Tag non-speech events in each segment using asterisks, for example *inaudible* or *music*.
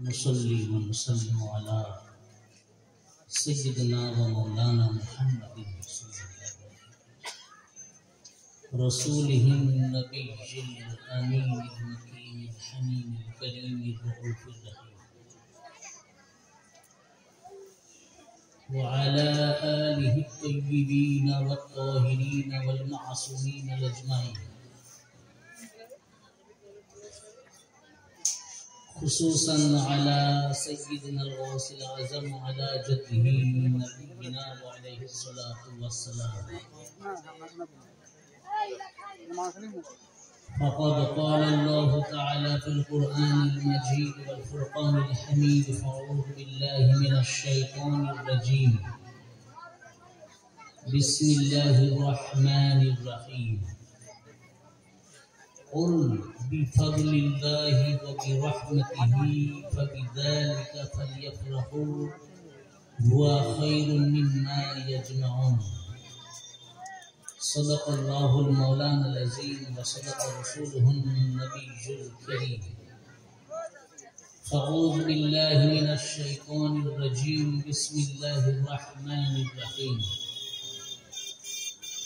نصلي ونسلم على سيدنا ومولانا محمد رسول الله رسوله النبي الأمين المكين الحميم الكريم الرؤوف الرحيم وعلى آله الطيبين والطاهرين والمعصومين الأجمعين خصوصا على سيدنا الغوث الأعظم على جده نبينا وعليه الصلاة والسلام فقد قال الله تعالى في القرآن المجيد والفرقان الحميد فأعوذ بالله من الشيطان الرجيم بسم الله الرحمن الرحيم قل بفضل الله وبرحمته فبذلك فليفرحوا هو خير مما يجمعون صدق الله المولانا العظيم وصدق رسوله النبي الكريم فأعوذ بالله من الشيطان الرجيم بسم الله الرحمن الرحيم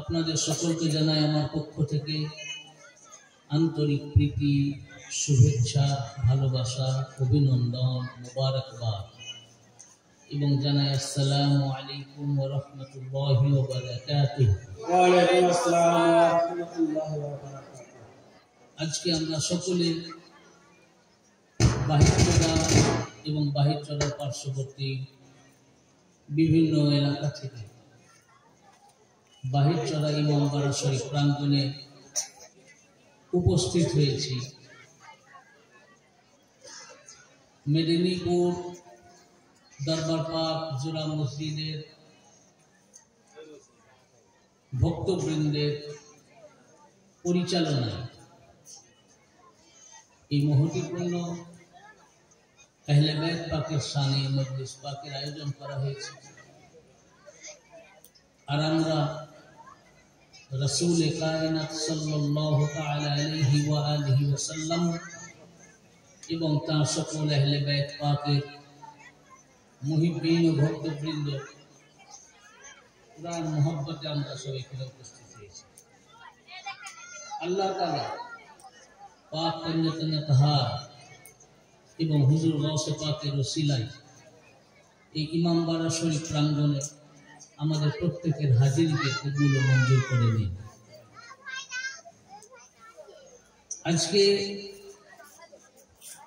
আপনাদের সকলকে জানাই আমার পক্ষ থেকে আন্তরিক প্রীতি শুভেচ্ছা ভালোবাসা অভিনন্দন মুবারকবাদ এবং জানাই আসসালাম আলাইকুম ওয়া আজকে আমরা সকলে বাহিরচড়া এবং বাহিরচড়ার পার্শ্ববর্তী বিভিন্ন এলাকা থেকে বাহিরচরা ইমামবাড়া শরীফ প্রাঙ্গণে উপস্থিত হয়েছি মেদিনীপুর দরবার পাক জোড়া মসজিদের ভক্তবৃন্দের পরিচালনায় এই মহতিপূর্ণ এহলেবেদ পাকের সানি মজলিস পাকের আয়োজন করা হয়েছে আর আমরা রসুল কায়নাত সাল্লাহ আলহি ওয়া আলহি ওসাল্লাম এবং তার সকল আহলে ব্যয় পাকের মহিবিন ও ভক্তবৃন্দ কোরআন মোহাম্মতে আমরা সবাই এখানে উপস্থিত হয়েছি আল্লাহ তালা পাক কন্যতনে তাহা এবং হুজুর গৌসে পাকের ওসিলাই এই ইমামবাড়া শরীফ প্রাঙ্গণে আমাদের প্রত্যেকের হাজিরিকে এগুলো মঞ্জুর করে নিন আজকে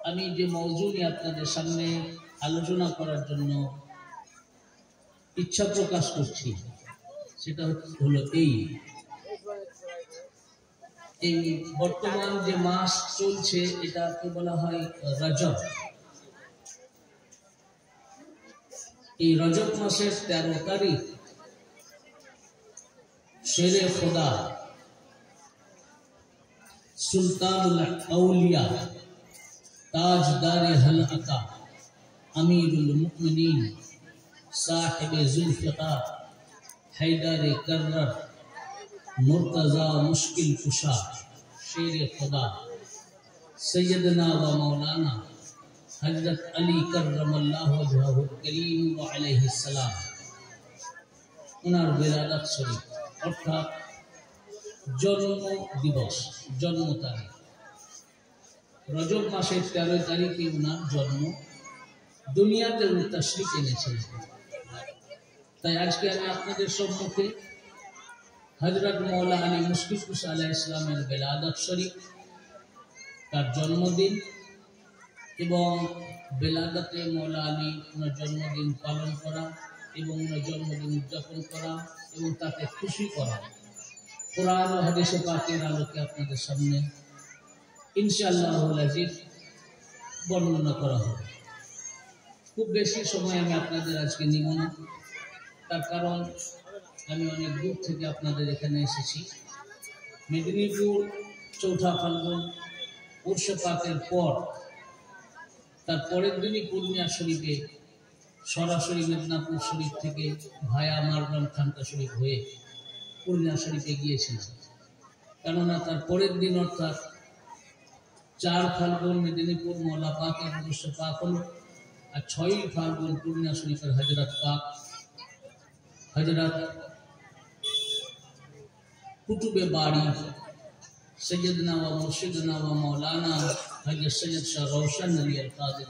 আমি যে মৌজুমি আপনাদের সামনে আলোচনা করার জন্য ইচ্ছা প্রকাশ করছি সেটা হলো এই এই বর্তমান যে মাস চলছে এটাকে বলা হয় রজব এই রজব মাসের তেরো তারিখ شیر خدا سلطان الاولیاء تاجدار حلقہ امیر المؤمنین صاحب حیدر کرر مرتضی مشکل کشا شیر خدا سیدنا و مولانا حضرت علی کرم اللہ و علیہ السلام عنر برالت شریف অর্থাৎ জন্ম দিবস জন্ম তারিখ রজব মাসের তেরো তারিখে ওনার জন্ম দুনিয়াতে উত্তাশ্রী তাশ্রিক তাই আজকে আমি আপনাদের সম্মুখে হজরত মৌলা আলী মুশফিকুস আলাহ ইসলামের বেলাদত শরীফ তার জন্মদিন এবং বেলাদতে মৌলা আলী ওনার জন্মদিন পালন করা এবং জন্মদিন উদযাপন করা এবং তাকে খুশি করা কোরআন ও পাকের আলোকে আপনাদের সামনে ইনশাল্লাহ বর্ণনা করা হবে খুব বেশি সময় আমি আপনাদের আজকে নিব না তার কারণ আমি অনেক দূর থেকে আপনাদের এখানে এসেছি মেদিনীপুর চৌঠা ফাল্গুন উৎসব পাকের পর তার পরের দিনই পূর্ণিয়া শরীফে সরাসরি মেদিনীপুর শরীফ থেকে ভায়া মারগ্রাম খানকা শরীফ হয়ে পূর্ণা শরীফে গিয়েছিলেন কেননা তার পরের দিন অর্থাৎ চার ফাল্গুন মেদিনীপুর মোলা পাকের উদ্দেশ্য পাক হল আর ছয়ই ফাল্গুন পূর্ণা শরীফের হাজরাত পাক হজরত কুটুবে বাড়ি সৈয়দ ও মুর্শিদ ও মৌলানা হজরত সৈয়দ শাহ রৌশন আলী আল কাদের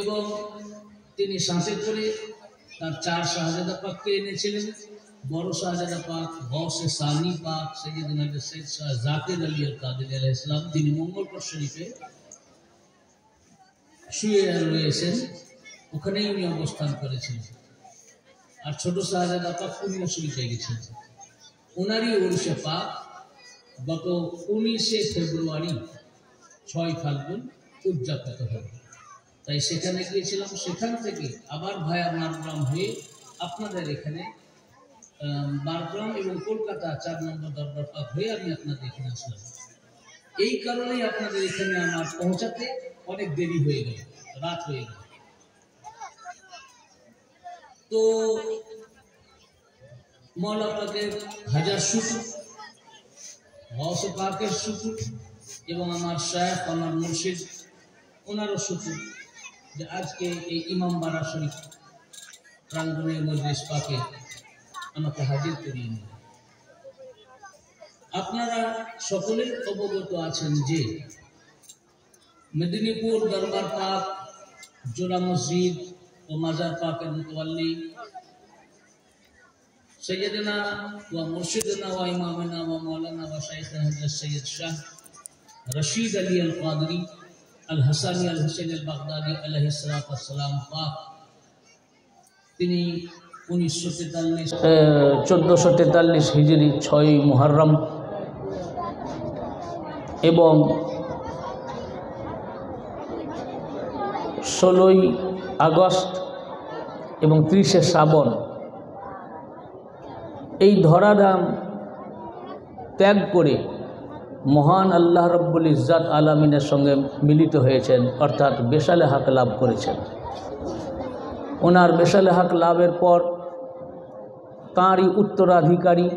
এবং তিনি শাসন করে তার চার শাহজাদা পাককে এনেছিলেন বড় শাহজাদা পাক গৌসে সানি পাক সৈয়দিন সৈয়দ শাহ জাকির আলী আল কাদের আলাহ ইসলাম তিনি মঙ্গলপুর শরীফে শুয়ে রয়েছেন ওখানেই উনি অবস্থান করেছেন আর ছোট শাহজাদা পাক উনিও শরীফে গেছেন ওনারই উড়িষ্যা পাক গত উনিশে ফেব্রুয়ারি ছয় ফাল্গুন উদযাপিত হবে তাই সেখানে গিয়েছিলাম সেখান থেকে আবার ভায়া মারগ্রাম হয়ে আপনাদের এখানে বারগ্রাম এবং কলকাতা চার নম্বর দরবার পাক হয়ে আমি আপনাদের এখানে আসলাম এই কারণেই আপনাদের এখানে আমার পৌঁছাতে অনেক দেরি হয়ে গেল রাত হয়ে গেল তো মৌলা পাকের হাজার শুকুর হস পাকের শুকুর এবং আমার শাহ আমার মুর্শিদ ওনারও শুকুর যে আজকে এই ইমামবাড়া শরীফ প্রাঙ্গনে মজলিস পাকে আমাকে হাজির করিয়ে নিল আপনারা সকলেই অবগত আছেন যে মেদিনীপুর দরবার পাক জোড়া মসজিদ ও মাজার পাকের মুতওয়াল্লি সৈয়দনা ওয়া মুর্শিদনা ওয়া ইমামনা ওয়া মাওলানা ওয়া শাইখনা সৈয়দ শাহ রশিদ আলী আল কাদরী আল হাসানি আল হুসেন আল বাগদানি আল্লাহ সালাম পাক তিনি উনিশশো তেতাল্লিশ চোদ্দোশো তেতাল্লিশ হিজড়ি ছয় মুহরম এবং ষোলোই আগস্ট এবং ত্রিশে শ্রাবণ এই ধরাধাম ত্যাগ করে মহান আল্লাহ রব্বুল ইজাত আলামিনের সঙ্গে মিলিত হয়েছেন অর্থাৎ বেশালে হাক লাভ করেছেন ওনার বেশালে হাক লাভের পর তাঁরই উত্তরাধিকারী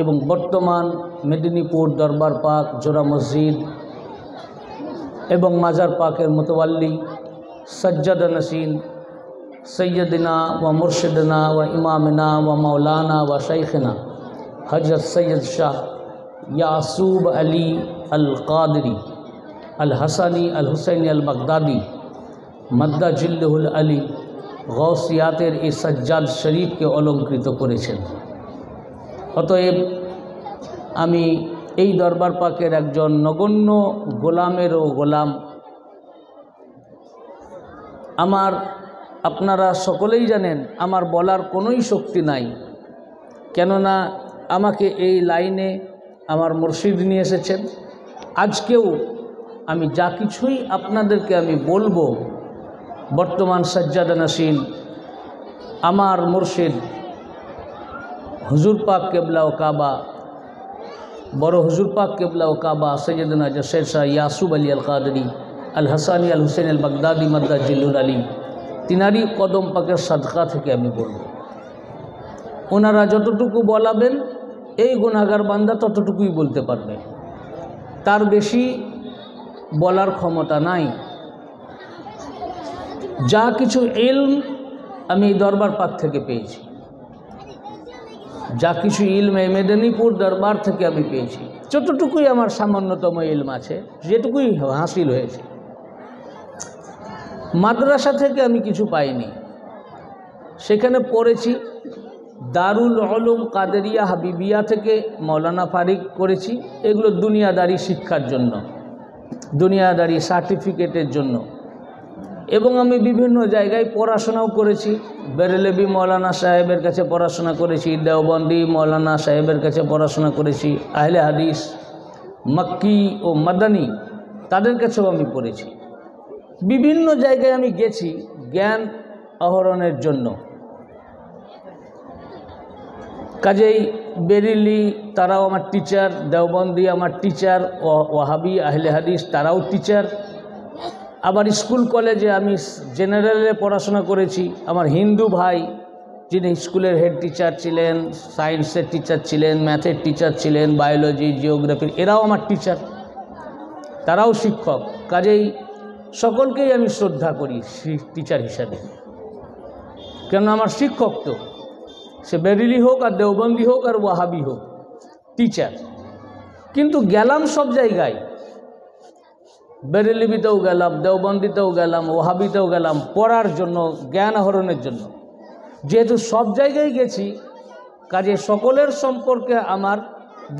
এবং বর্তমান মেদিনীপুর দরবার পাক জোড়া মসজিদ এবং মাজার পাকের মোতওয়াল্লি সজ্জাদ নসীন সৈয়দিনা ওয়া মুর্শিদনা ওয়া ইমামিনা ওয়া মৌলানা ওয়া শাইখনা হজরত সৈয়দ শাহ यासूब अली अलकादरी अलहसानी अलहुसैन अलबगदादी মদ্দা জিল্লুল আলী গৌসিয়াতের এই সজ্জাল শরীফকে অলঙ্কৃত করেছেন অতএব আমি এই দরবার পাকের একজন নগণ্য গোলামেরও গোলাম আমার আপনারা সকলেই জানেন আমার বলার কোনোই শক্তি নাই কেননা আমাকে এই লাইনে আমার মুর্শিদ নিয়ে এসেছেন আজকেও আমি যা কিছুই আপনাদেরকে আমি বলবো বর্তমান সাজ্জাদা নাসিন আমার মুর্শিদ হুজুর পাক কেবলা ও কাবা বড় হুজুর পাক কেবলা ও কাবা সৈয়দনা জসের শাহ ইয়াসুব আলী আল কাদরি আল হাসানি আল হুসেন আল বাগদাদি মাদ্দা জিল্লুল আলী তিনারই কদম পাকের সাদকা থেকে আমি বলব ওনারা যতটুকু বলাবেন এই গুণাগার বান্দা ততটুকুই বলতে পারবে তার বেশি বলার ক্ষমতা নাই যা কিছু ইলম আমি এই দরবার পাক থেকে পেয়েছি যা কিছু ইলম এই মেদিনীপুর দরবার থেকে আমি পেয়েছি যতটুকুই আমার সামান্যতম ইলম আছে যেটুকুই হাসিল হয়েছে মাদ্রাসা থেকে আমি কিছু পাইনি সেখানে পড়েছি দারুল আলম কাদেরিয়া হাবিবিয়া থেকে মৌলানা ফারিক করেছি এগুলো দুনিয়াদারি শিক্ষার জন্য দুনিয়াদারি সার্টিফিকেটের জন্য এবং আমি বিভিন্ন জায়গায় পড়াশোনাও করেছি বেরেলেবি মৌলানা সাহেবের কাছে পড়াশোনা করেছি দেওবন্দি মৌলানা সাহেবের কাছে পড়াশোনা করেছি আহলে হাদিস মক্কি ও মাদানি তাদের কাছেও আমি পড়েছি বিভিন্ন জায়গায় আমি গেছি জ্ঞান আহরণের জন্য কাজেই বেরিলি তারাও আমার টিচার দেওবন্দি আমার টিচার ওয়াহাবি আহলে হাদিস তারাও টিচার আবার স্কুল কলেজে আমি জেনারেলে পড়াশোনা করেছি আমার হিন্দু ভাই যিনি স্কুলের হেড টিচার ছিলেন সায়েন্সের টিচার ছিলেন ম্যাথের টিচার ছিলেন বায়োলজি জিওগ্রাফির এরাও আমার টিচার তারাও শিক্ষক কাজেই সকলকেই আমি শ্রদ্ধা করি টিচার হিসাবে কেন আমার শিক্ষক তো সে বেরিলি হোক আর দেওবন্দি হোক আর ওয়াহাবি হোক টিচার কিন্তু গেলাম সব জায়গায় বেরেলিবিতেও গেলাম দেওবন্দিতেও গেলাম ওহাবিতেও গেলাম পড়ার জন্য জ্ঞান আহরণের জন্য যেহেতু সব জায়গায় গেছি কাজে সকলের সম্পর্কে আমার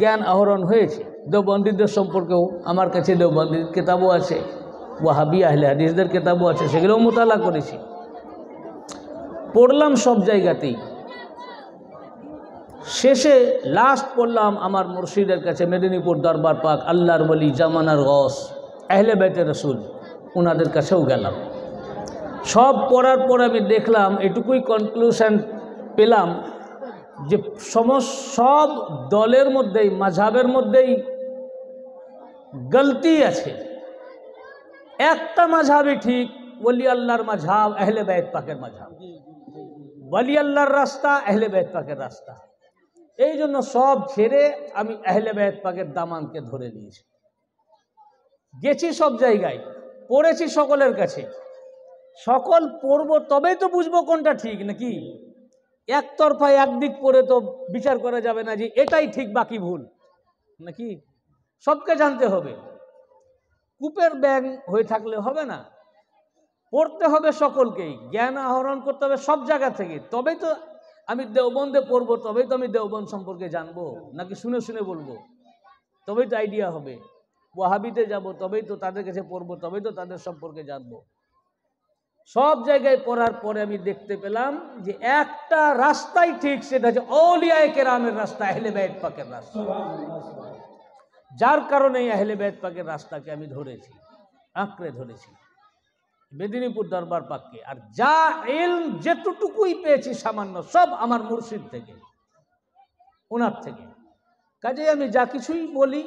জ্ঞান আহরণ হয়েছে দেওবন্দিদের সম্পর্কেও আমার কাছে দেওবন্দির কেতাবও আছে ওয়াহাবি আহলে হাদিসদের কেতাবও আছে সেগুলোও মোতালা করেছি পড়লাম সব জায়গাতেই শেষে লাস্ট পড়লাম আমার মুর্শিদের কাছে মেদিনীপুর দরবার পাক আল্লাহর বলি জামানার গস আহলে বেটে রসুল ওনাদের কাছেও গেলাম সব পড়ার পর আমি দেখলাম এটুকুই কনক্লুশন পেলাম যে সমস্ত সব দলের মধ্যেই মাঝাবের মধ্যেই গলতি আছে একটা মাঝাবই ঠিক বলি আল্লাহর মাঝাব আহলে বেদ পাকের মাঝাব বলি আল্লাহর রাস্তা আহলে বেদ পাকের রাস্তা এই জন্য সব ছেড়ে আমি আহলে বেদ পাকের দামানকে ধরে নিয়েছি গেছি সব জায়গায় পড়েছি সকলের কাছে সকল পড়ব তবেই তো বুঝবো কোনটা ঠিক নাকি একতরফা একদিক পড়ে তো বিচার করা যাবে না যে এটাই ঠিক বাকি ভুল নাকি সবকে জানতে হবে কূপের ব্যাং হয়ে থাকলে হবে না পড়তে হবে সকলকেই জ্ঞান আহরণ করতে হবে সব জায়গা থেকে তবেই তো আমি দেওবন্দে পড়বো তবেই তো আমি দেওবন্দ সম্পর্কে জানবো নাকি শুনে শুনে বলবো তবেই তো আইডিয়া হবে ওয়াহাবিতে যাব তবেই তো তাদের কাছে পড়বো তবেই তো তাদের সম্পর্কে জানবো সব জায়গায় পড়ার পরে আমি দেখতে পেলাম যে একটা রাস্তাই ঠিক সেটা হচ্ছে অলিয়ায় কেরামের রাস্তা আহলে বেদ পাকের রাস্তা যার কারণে আহলে বেদ পাকের রাস্তাকে আমি ধরেছি আঁকড়ে ধরেছি মেদিনীপুর দরবার পাককে আর যা এল যেটুকুই পেয়েছি সামান্য সব আমার মুর্শিদ থেকে ওনার থেকে কাজেই আমি যা কিছুই বলি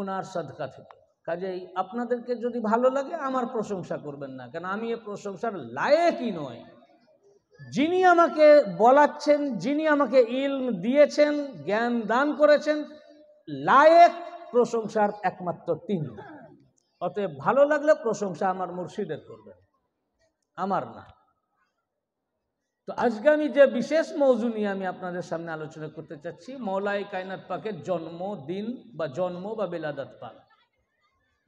ওনার সাদকা থেকে কাজেই আপনাদেরকে যদি ভালো লাগে আমার প্রশংসা করবেন না কেন আমি এ প্রশংসার লায়েকই নয় যিনি আমাকে বলাচ্ছেন যিনি আমাকে ইলম দিয়েছেন জ্ঞান দান করেছেন লায়েক প্রশংসার একমাত্র তিনি অতএব ভালো লাগলে প্রশংসা আমার মুর্শিদের করবেন আমার না তো আজকে আমি যে বিশেষ মৌজু নিয়ে আমি আপনাদের সামনে আলোচনা করতে চাচ্ছি মৌলাই কায়নাত পাকের জন্মদিন বা জন্ম বা বেলাদাত পাক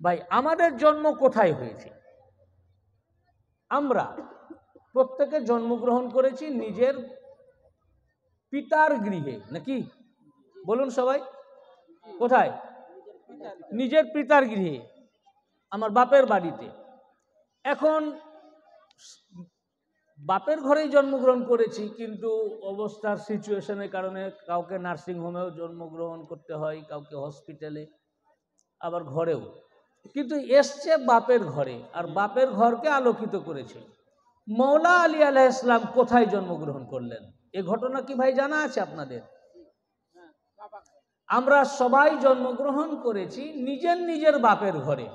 ভাই আমাদের জন্ম কোথায় হয়েছে আমরা প্রত্যেকে জন্মগ্রহণ করেছি নিজের পিতার গৃহে নাকি বলুন সবাই কোথায় নিজের পিতার গৃহে আমার বাপের বাড়িতে এখন বাপের ঘরেই জন্মগ্রহণ করেছি কিন্তু অবস্থার সিচুয়েশনের কারণে কাউকে নার্সিংহোমেও জন্মগ্রহণ করতে হয় কাউকে হসপিটালে আবার ঘরেও কিন্তু এসছে বাপের ঘরে আর বাপের ঘরকে আলোকিত করেছে মৌলা আলী আলাহ ইসলাম কোথায় জন্মগ্রহণ করলেন এ ঘটনা কি ভাই জানা আছে আপনাদের আমরা সবাই জন্মগ্রহণ করেছি নিজের নিজের বাপের ঘরে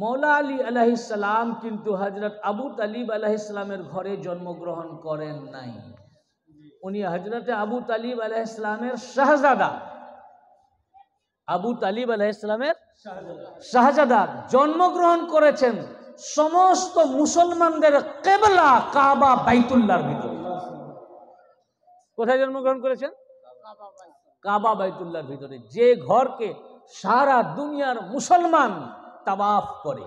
মৌলা আলী আলাইসালাম কিন্তু হজরত আবু তালিব আলাহিসাল্লামের ঘরে জন্মগ্রহণ করেন নাই উনি হজরতে আবু তালিব আলাহিসাল্লামের শাহজাদা আবু তালিব আলাহিসাল্লামের শাহজাদা জন্মগ্রহণ করেছেন সমস্ত মুসলমানদের কেবলা কাবা বাইতুল্লার ভিতরে কোথায় জন্মগ্রহণ করেছেন কাবা বাইতুল্লার ভিতরে যে ঘরকে সারা দুনিয়ার মুসলমান তাওয়াফ করে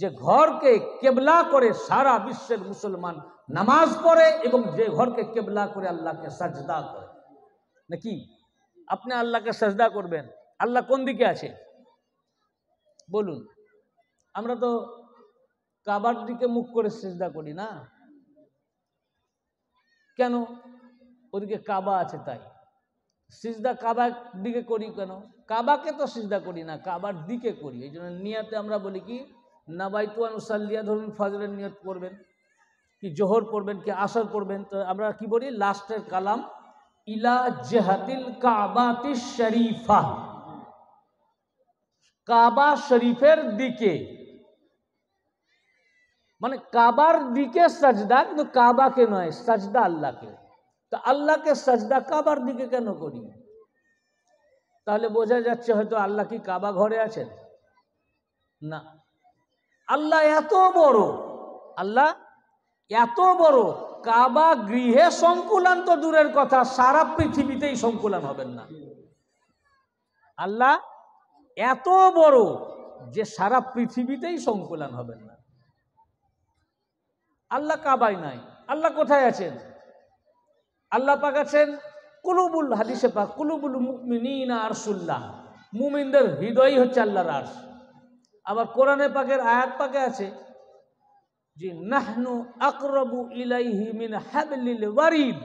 যে ঘরকে কেবলা করে সারা বিশ্বের মুসলমান নামাজ পড়ে এবং যে ঘরকে কেবলা করে আল্লাহকে সাজদা করে নাকি আপনি আল্লাহকে সাজদা করবেন আল্লাহ কোন দিকে আছে বলুন আমরা তো কাবার দিকে মুখ করে সাজদা করি না কেন ওদিকে কাবা আছে তাই সিজদা কাবার দিকে করি কেন কাবাকে তো সিজদা করি না কাবার দিকে করি এই জন্য নিয়াতে আমরা বলি কি নাবাইতুয়ান আনুসাল্লিয়া ধরুন ফজরের নিয়ত করবেন কি জোহর পড়বেন কি আসর পড়বেন তো আমরা কি বলি লাস্টের কালাম ইলা জেহাতিল কাবাতি শরীফা কাবা শরীফের দিকে মানে কাবার দিকে সাজদা কিন্তু কাবাকে নয় সাজদা আল্লাহকে তো আল্লাহকে সাজদা কাবার দিকে কেন করি তাহলে বোঝা যাচ্ছে হয়তো আল্লাহ কি কাবা ঘরে আছেন না আল্লাহ এত বড় আল্লাহ এত বড় কাবা গৃহে সংকুলান তো দূরের কথা সারা পৃথিবীতেই সংকুলান হবেন না আল্লাহ এত বড় যে সারা পৃথিবীতেই সংকুলান হবেন না আল্লাহ কাবায় নাই আল্লাহ কোথায় আছেন আল্লাহ পাক আছেন কুলুবুল হাদিসে পা কুলুবুল মিনা আরসুল্লাহ মুমিনদের হৃদয়ই হচ্ছে আল্লাহর আর্স আবার কোরআনে পাকের আয়াত পাকে আছে যে নাহনু আকরবু ইলাইহি মিন হাবলিল ওয়ারিদ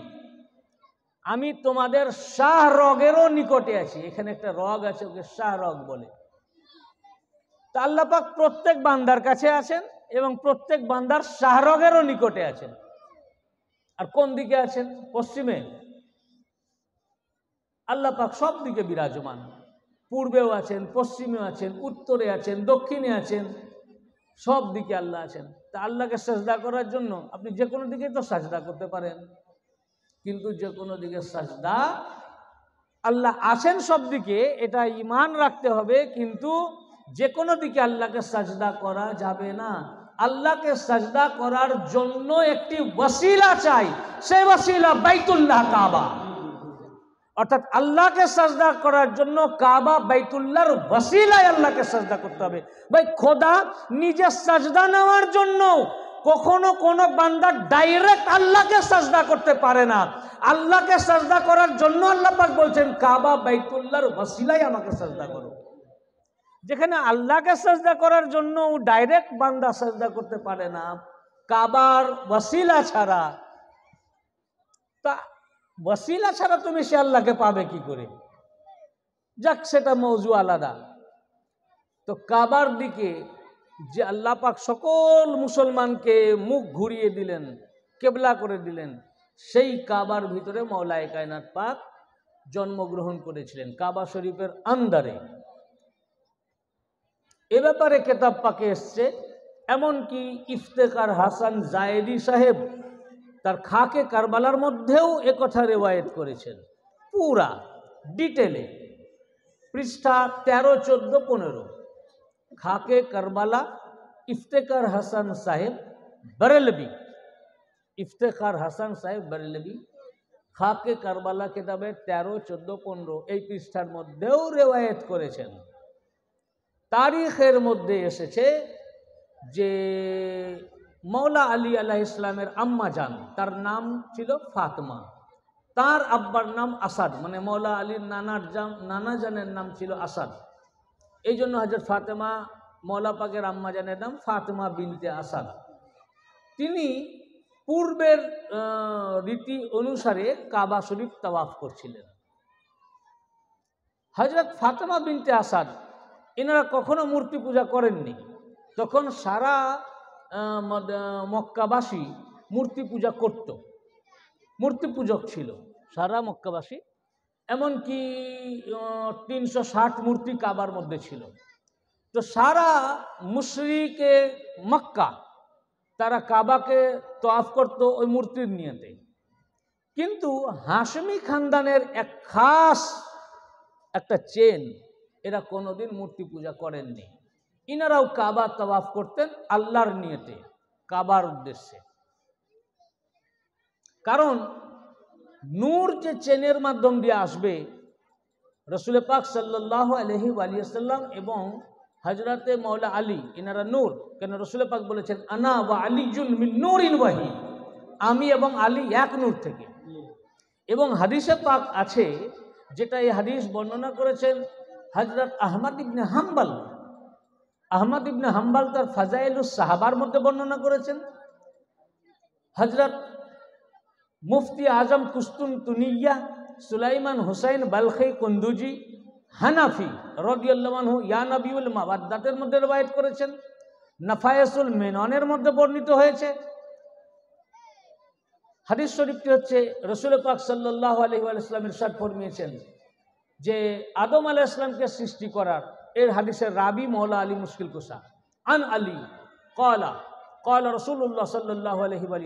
আমি তোমাদের শাহরগেরও নিকটে আছি এখানে একটা রগ আছে ওকে শাহরগ বলে তা পাক প্রত্যেক বান্দার কাছে আছেন এবং প্রত্যেক বান্দার শাহরগেরও নিকটে আছেন আর কোন দিকে আছেন পশ্চিমে আল্লাহ পাক সব দিকে বিরাজমান পূর্বেও আছেন পশ্চিমে আছেন উত্তরে আছেন দক্ষিণে আছেন সব দিকে আল্লাহ আছেন তা আল্লাহকে সাজদা করার জন্য আপনি যে কোনো দিকে তো সাজদা করতে পারেন কিন্তু যে কোনো দিকে সাজদা আল্লাহ আছেন সব দিকে এটা ইমান রাখতে হবে কিন্তু যে কোনো দিকে আল্লাহকে সাজদা করা যাবে না আল্লাহকে সাজদা করার জন্য একটি ওয়াসিলা চাই সেই ওয়াসিলা বাইতুল্লাহ কাবা অর্থাৎ আল্লাহকে সাজদা করার জন্য কাবা বাইতুল্লাহর বসিলায় আল্লাহকে সাজদা করতে হবে ভাই খোদা নিজে সাজদা নেওয়ার জন্য কখনো কোনো বান্দা ডাইরেক্ট আল্লাহকে সাজদা করতে পারে না আল্লাহকে সাজদা করার জন্য আল্লাপাক বলছেন কাবা বাইতুল্লাহর বসিলাই আমাকে সাজদা করো যেখানে আল্লাহকে সাজদা করার জন্য ডাইরেক্ট বান্দা সাজদা করতে পারে না কাবার ওয়াসিলা ছাড়া তা ওয়াসিলা ছাড়া তুমি সে আল্লাহকে পাবে কি করে যাক সেটা মৌজু আলাদা তো কাবার দিকে যে আল্লাহ পাক সকল মুসলমানকে মুখ ঘুরিয়ে দিলেন কেবলা করে দিলেন সেই কাবার ভিতরে মৌলায় কায়নাত পাক জন্মগ্রহণ করেছিলেন কাবা শরীফের আন্দারে এ ব্যাপারে কেতাব পাকে এসছে এমনকি ইফতেকার হাসান জায়েদি সাহেব তার খাকে কারবালার মধ্যেও কথা রেওয়ায়ত করেছেন পুরা ডিটেলে পৃষ্ঠা তেরো চোদ্দ পনেরো খাকে কারবালা ইফতেকার হাসান সাহেব বরেলবি ইফতেখার হাসান সাহেব বরেলবি খাকে কারবালা কেতাবে তেরো চোদ্দ পনেরো এই পৃষ্ঠার মধ্যেও রেওয়ায়ত করেছেন তারিখের মধ্যে এসেছে যে মৌলা আলী আল্লাহ ইসলামের আম্মা যান তার নাম ছিল ফাতমা তার আব্বার নাম আসাদ মানে মৌলা আলীর নানার জাম নানাজানের নাম ছিল আসাদ এই জন্য হাজর ফাতেমা মৌলা পাকের জানের নাম ফাতেমা বিনতে আসাদ তিনি পূর্বের রীতি অনুসারে কাবা শরীফ তাওয়াফ করছিলেন হজরত ফাতেমা বিনতে আসাদ এনারা কখনো মূর্তি পূজা করেননি তখন সারা মক্কাবাসী মূর্তি পূজা করত মূর্তি পূজক ছিল সারা মক্কাবাসী এমনকি তিনশো ষাট মূর্তি কাবার মধ্যে ছিল তো সারা মুশ্রিকে মক্কা তারা কাবাকে তফ করত ওই মূর্তির নিয়েতে কিন্তু হাসমি খানদানের এক খাস একটা চেন এরা কোনোদিন মূর্তি পূজা করেননি ইনারাও কাবা তবাফ করতেন আল্লাহর নিয়তে কাবার উদ্দেশ্যে কারণ নূর যে চেনের মাধ্যম দিয়ে আসবে রসুল পাক সাল্লাহ আলহি আলিয়াল্লাম এবং হজরতে মৌলা আলী এনারা নূর কেন রসুল পাক বলেছেন আনা বা আলী জুল নূর ইনবাহি আমি এবং আলী এক নূর থেকে এবং হাদিসে পাক আছে যেটা এই হাদিস বর্ণনা করেছেন হজরত আহমদ ইবনে হাম্বাল আহমদ ইবনে হাম্বাল তার ফাজাইল সাহাবার মধ্যে বর্ণনা করেছেন হজরত মুফতি আজম কুস্তুন তুনিয়া সুলাইমান হুসাইন বালখে কুন্দুজি হানাফি ইয়ান আবিউল মাবাদ্দাতের মধ্যে রবায়ত করেছেন নাফায়াসুল মেননের মধ্যে বর্ণিত হয়েছে হাদিস শরীফটি হচ্ছে রসুল পাক সাল্লাহ আলহিউল ইসলাম ইরশাদ ফরমিয়েছেন যে আদম আলাহ ইসলামকে সৃষ্টি করার এর হাদিসের রাবি মৌলা আলী মুশকিল কুসা আন আলী কলা কলা রসুল্লাহ সাল্লাহ আলহি আলী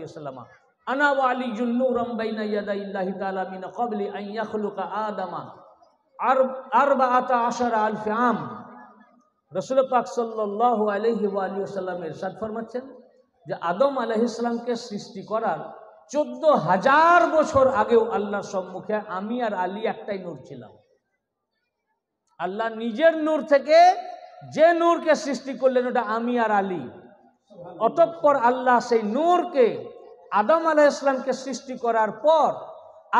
আনা ওয়া আলী জুন্নুরম বাইনা ইয়াদা ইল্লাহি তাআলা মিন ক্বাবলি আন ইয়াখলুকা আদামা আরবাআতা আশারা আলফ আম রাসূল পাক সাল্লাল্লাহু আলাইহি ওয়া আলিহি ওয়াসাল্লাম ফরমাচ্ছেন যে আদম আলাইহিস সালামকে সৃষ্টি করার চোদ্দ হাজার বছর আগেও আল্লাহর সম্মুখে আমি আর আলী একটাই নূর আল্লাহ নিজের নূর থেকে যে নূরকে সৃষ্টি করলেন ওটা আমি আর আলী অতঃপর আল্লাহ সেই নূরকে আদম আলাহ ইসলামকে সৃষ্টি করার পর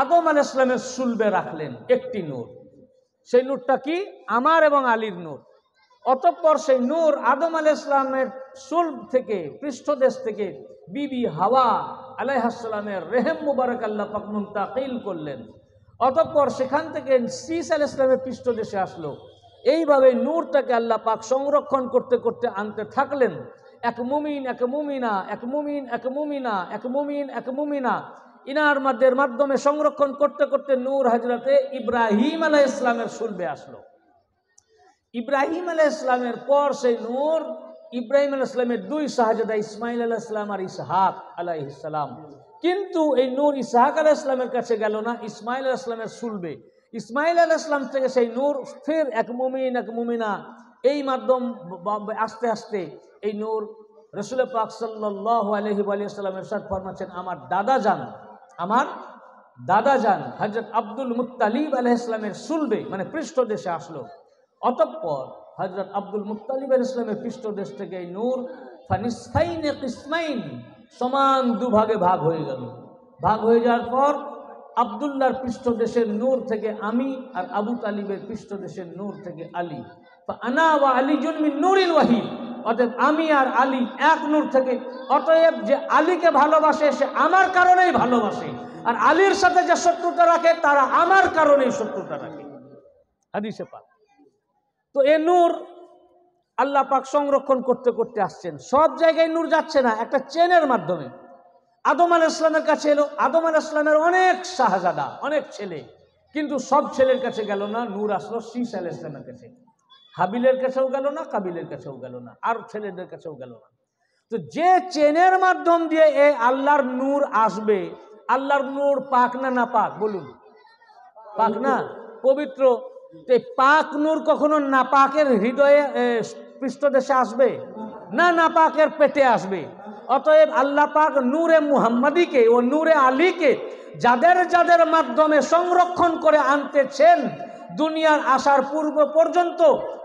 আদম আলাহ ইসলামের সুলবে রাখলেন একটি নূর সেই নূরটা কি আমার এবং আলীর নূর অতঃপর সেই নূর আদম আলাহ ইসলামের সুলভ থেকে পৃষ্ঠদেশ থেকে বিবি হাওয়া আলাইহাসালামের রেহেম মুবারক আল্লাহ পাকমুন তাকিল করলেন অতঃপর সেখান থেকে সিস আল ইসলামের পৃষ্ঠদেশে আসলো এইভাবে নূরটাকে আল্লাহ পাক সংরক্ষণ করতে করতে আনতে থাকলেন এক মুমিন এক মুমিনা এক মুমিন এক মুমিনা এক মুমিন এক মুমিনা ইনার মাদের মাধ্যমে সংরক্ষণ করতে করতে নূর হাজরাতে ইব্রাহিম আলাহ ইসলামের সুলবে আসলো ইব্রাহিম আলাহ ইসলামের পর সেই নূর ইব্রাহিম আলাহ ইসলামের দুই শাহজাদা ইসমাইল আলাহ ইসলাম আর ইসহাক আলাহ ইসলাম কিন্তু এই নূর ইসাহাক আলাহ ইসলামের কাছে গেল না ইসমাইল আল ইসলামের সুলবে ইসমাইল আল ইসলাম থেকে সেই নূর ফের এক মুমিন এক মুমিনা এই মাধ্যম আস্তে আস্তে এই নূর রসুল পাক সাল্লি আলিয়ালামের আলিয়াল্লামের সাদ ফরমাচ্ছেন আমার দাদা যান আমার দাদা যান হজরত আব্দুল মুতালিব আলহ ইসলামের সুলবে মানে পৃষ্ঠ দেশে আসলো অতঃপর হজরত আব্দুল মুতালিব আলহ ইসলামের পৃষ্ঠ দেশ থেকে এই নূর ফানিসাইন ইসমাইন সমান দুভাগে ভাগ হয়ে গেল ভাগ হয়ে যাওয়ার পর আবদুল্লার পৃষ্ঠদেশের নূর থেকে আমি আর আবু তালিবের পৃষ্ঠদেশের নূর থেকে আলী আনা ওয়া আলী জন্মি নূরিল ওয়াহিদ অতএব আমি আর আলী এক নূর থেকে অতএব যে আলীকে ভালোবাসে সে আমার কারণেই ভালোবাসে আর আলীর সাথে যে শত্রুতা রাখে তারা আমার কারণেই শত্রুতা রাখে হাদিসে পাক তো এ নূর আল্লাহ পাক সংরক্ষণ করতে করতে আসছেন সব জায়গায় নূর যাচ্ছে না একটা চেনের মাধ্যমে আদম আল ইসলামের কাছে এলো আদম আল ইসলামের অনেক শাহজাদা অনেক ছেলে কিন্তু সব ছেলের কাছে গেল না নূর আসলো শীষ আল ইসলামের কাছে হাবিলের কাছেও গেল না কাবিলের কাছেও গেল না আর ছেলেদের কাছেও গেল না তো যে চেনের মাধ্যম দিয়ে এ আল্লাহর নূর আসবে আল্লাহর নূর পাক না না পাক বলুন পাক না পবিত্র পাক নূর কখনো নাপাকের হৃদয়ে পৃষ্ঠদেশে আসবে না না পাকের পেটে আসবে অতএব আল্লাহ পাক নূরে মুহাম্মাদিকে ও নূরে আলীকে যাদের যাদের মাধ্যমে সংরক্ষণ করে আনতেছেন দুনিয়ার আসার পূর্ব পর্যন্ত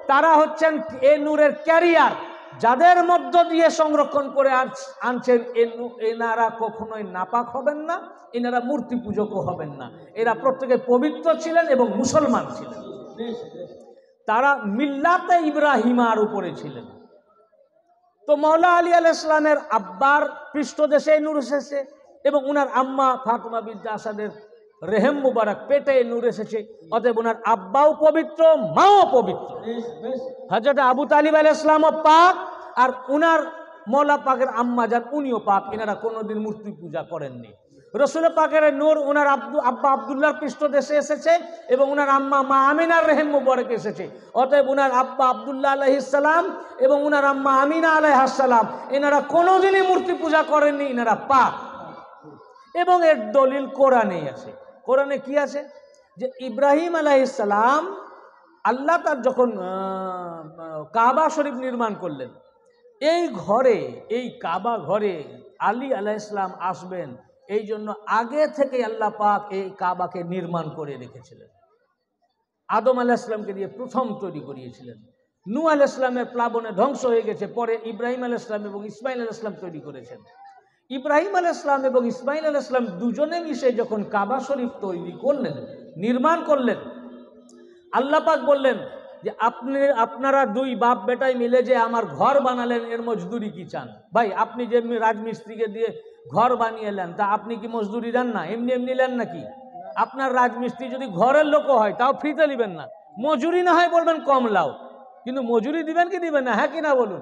তারা হচ্ছেন এ নূরের ক্যারিয়ার যাদের মধ্য দিয়ে সংরক্ষণ করে আনছেন এনারা কখনোই নাপাক হবেন না এনারা মূর্তি পূজকও হবেন না এরা প্রত্যেকে পবিত্র ছিলেন এবং মুসলমান ছিলেন তারা মিল্লাতে ইব্রাহিমার উপরে ছিলেন তো মৌলা আলী আল ইসলামের আব্বার পৃষ্ঠদেশে নূর এসেছে এবং ওনার আম্মা ফাতমা বিদ্যা আসাদের রেহেম মুবারক পেটে নূর এসেছে অতএব ওনার আব্বাও পবিত্র মাও পবিত্র হজরত আবু তালিব আল ইসলামও পাক আর উনার মৌলা পাকের আম্মা যান উনিও পাক এনারা কোনোদিন মূর্তি পূজা করেননি রসুল পাকের নূর ওনার আব্দু আব্বা আবদুল্লার পৃষ্ঠদেশে এসেছে এবং ওনার আম্মা মা আমিনার রেহেম মুবরক এসেছে অতএব ওনার আব্বা আবদুল্লাহ আলহিসাল্লাম এবং ওনার আম্মা আমিনা আলাইহাসাল্লাম এনারা কোনোদিনই মূর্তি পূজা করেননি এনারা পা এবং এর দলিল কোরআনেই আছে কোরআনে কি আছে যে ইব্রাহিম আলাইসাল্লাম আল্লাহ তার যখন কাবা শরীফ নির্মাণ করলেন এই ঘরে এই কাবা ঘরে আলী আলাইসলাম আসবেন এই জন্য আগে থেকে আল্লাহ পাক এই কাবাকে নির্মাণ করে রেখেছিলেন আদম আলাহ ইসলামকে দিয়ে প্রথম তৈরি করিয়েছিলেন নু আল ইসলামের প্লাবনে ধ্বংস হয়ে গেছে পরে ইব্রাহিম আল ইসলাম এবং ইসমাইল আল ইসলাম তৈরি করেছেন ইব্রাহিম আল ইসলাম এবং ইসমাইল আল ইসলাম দুজনে মিশে যখন কাবা শরীফ তৈরি করলেন নির্মাণ করলেন আল্লাহ পাক বললেন যে আপনি আপনারা দুই বাপ বেটাই মিলে যে আমার ঘর বানালেন এর মজদুরি কি চান ভাই আপনি যে রাজমিস্ত্রিকে দিয়ে ঘর বানিয়ে নেন তা আপনি কি মজদুরি দেন না এমনি এমনি নেন নাকি আপনার রাজমিস্ত্রি যদি ঘরের লোকও হয় তাও ফ্রিতে নেবেন না মজুরি না হয় বলবেন কম লাও কিন্তু মজুরি দিবেন কি দিবেন না হ্যাঁ কি না বলুন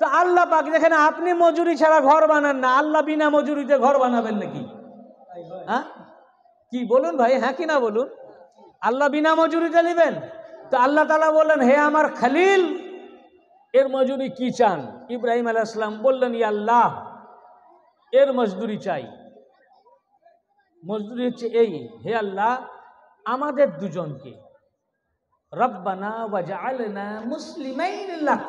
তো আল্লাহ পাক যেখানে আপনি মজুরি ছাড়া ঘর বানান না আল্লাহ বিনা মজুরিতে ঘর বানাবেন নাকি হ্যাঁ কি বলুন ভাই হ্যাঁ কি না বলুন আল্লাহ বিনা মজুরিতে নেবেন তো আল্লাহ তালা বললেন হে আমার খালিল এর মজুরি কি চান ইব্রাহিম আলাহ বললেন ইয়া আল্লাহ এর মজদুরি চাই মজদুরি হচ্ছে এই হে আল্লাহ আমাদের দুজনকে রব্বানা ওয়াজআলনা মুসলিমাইন লাক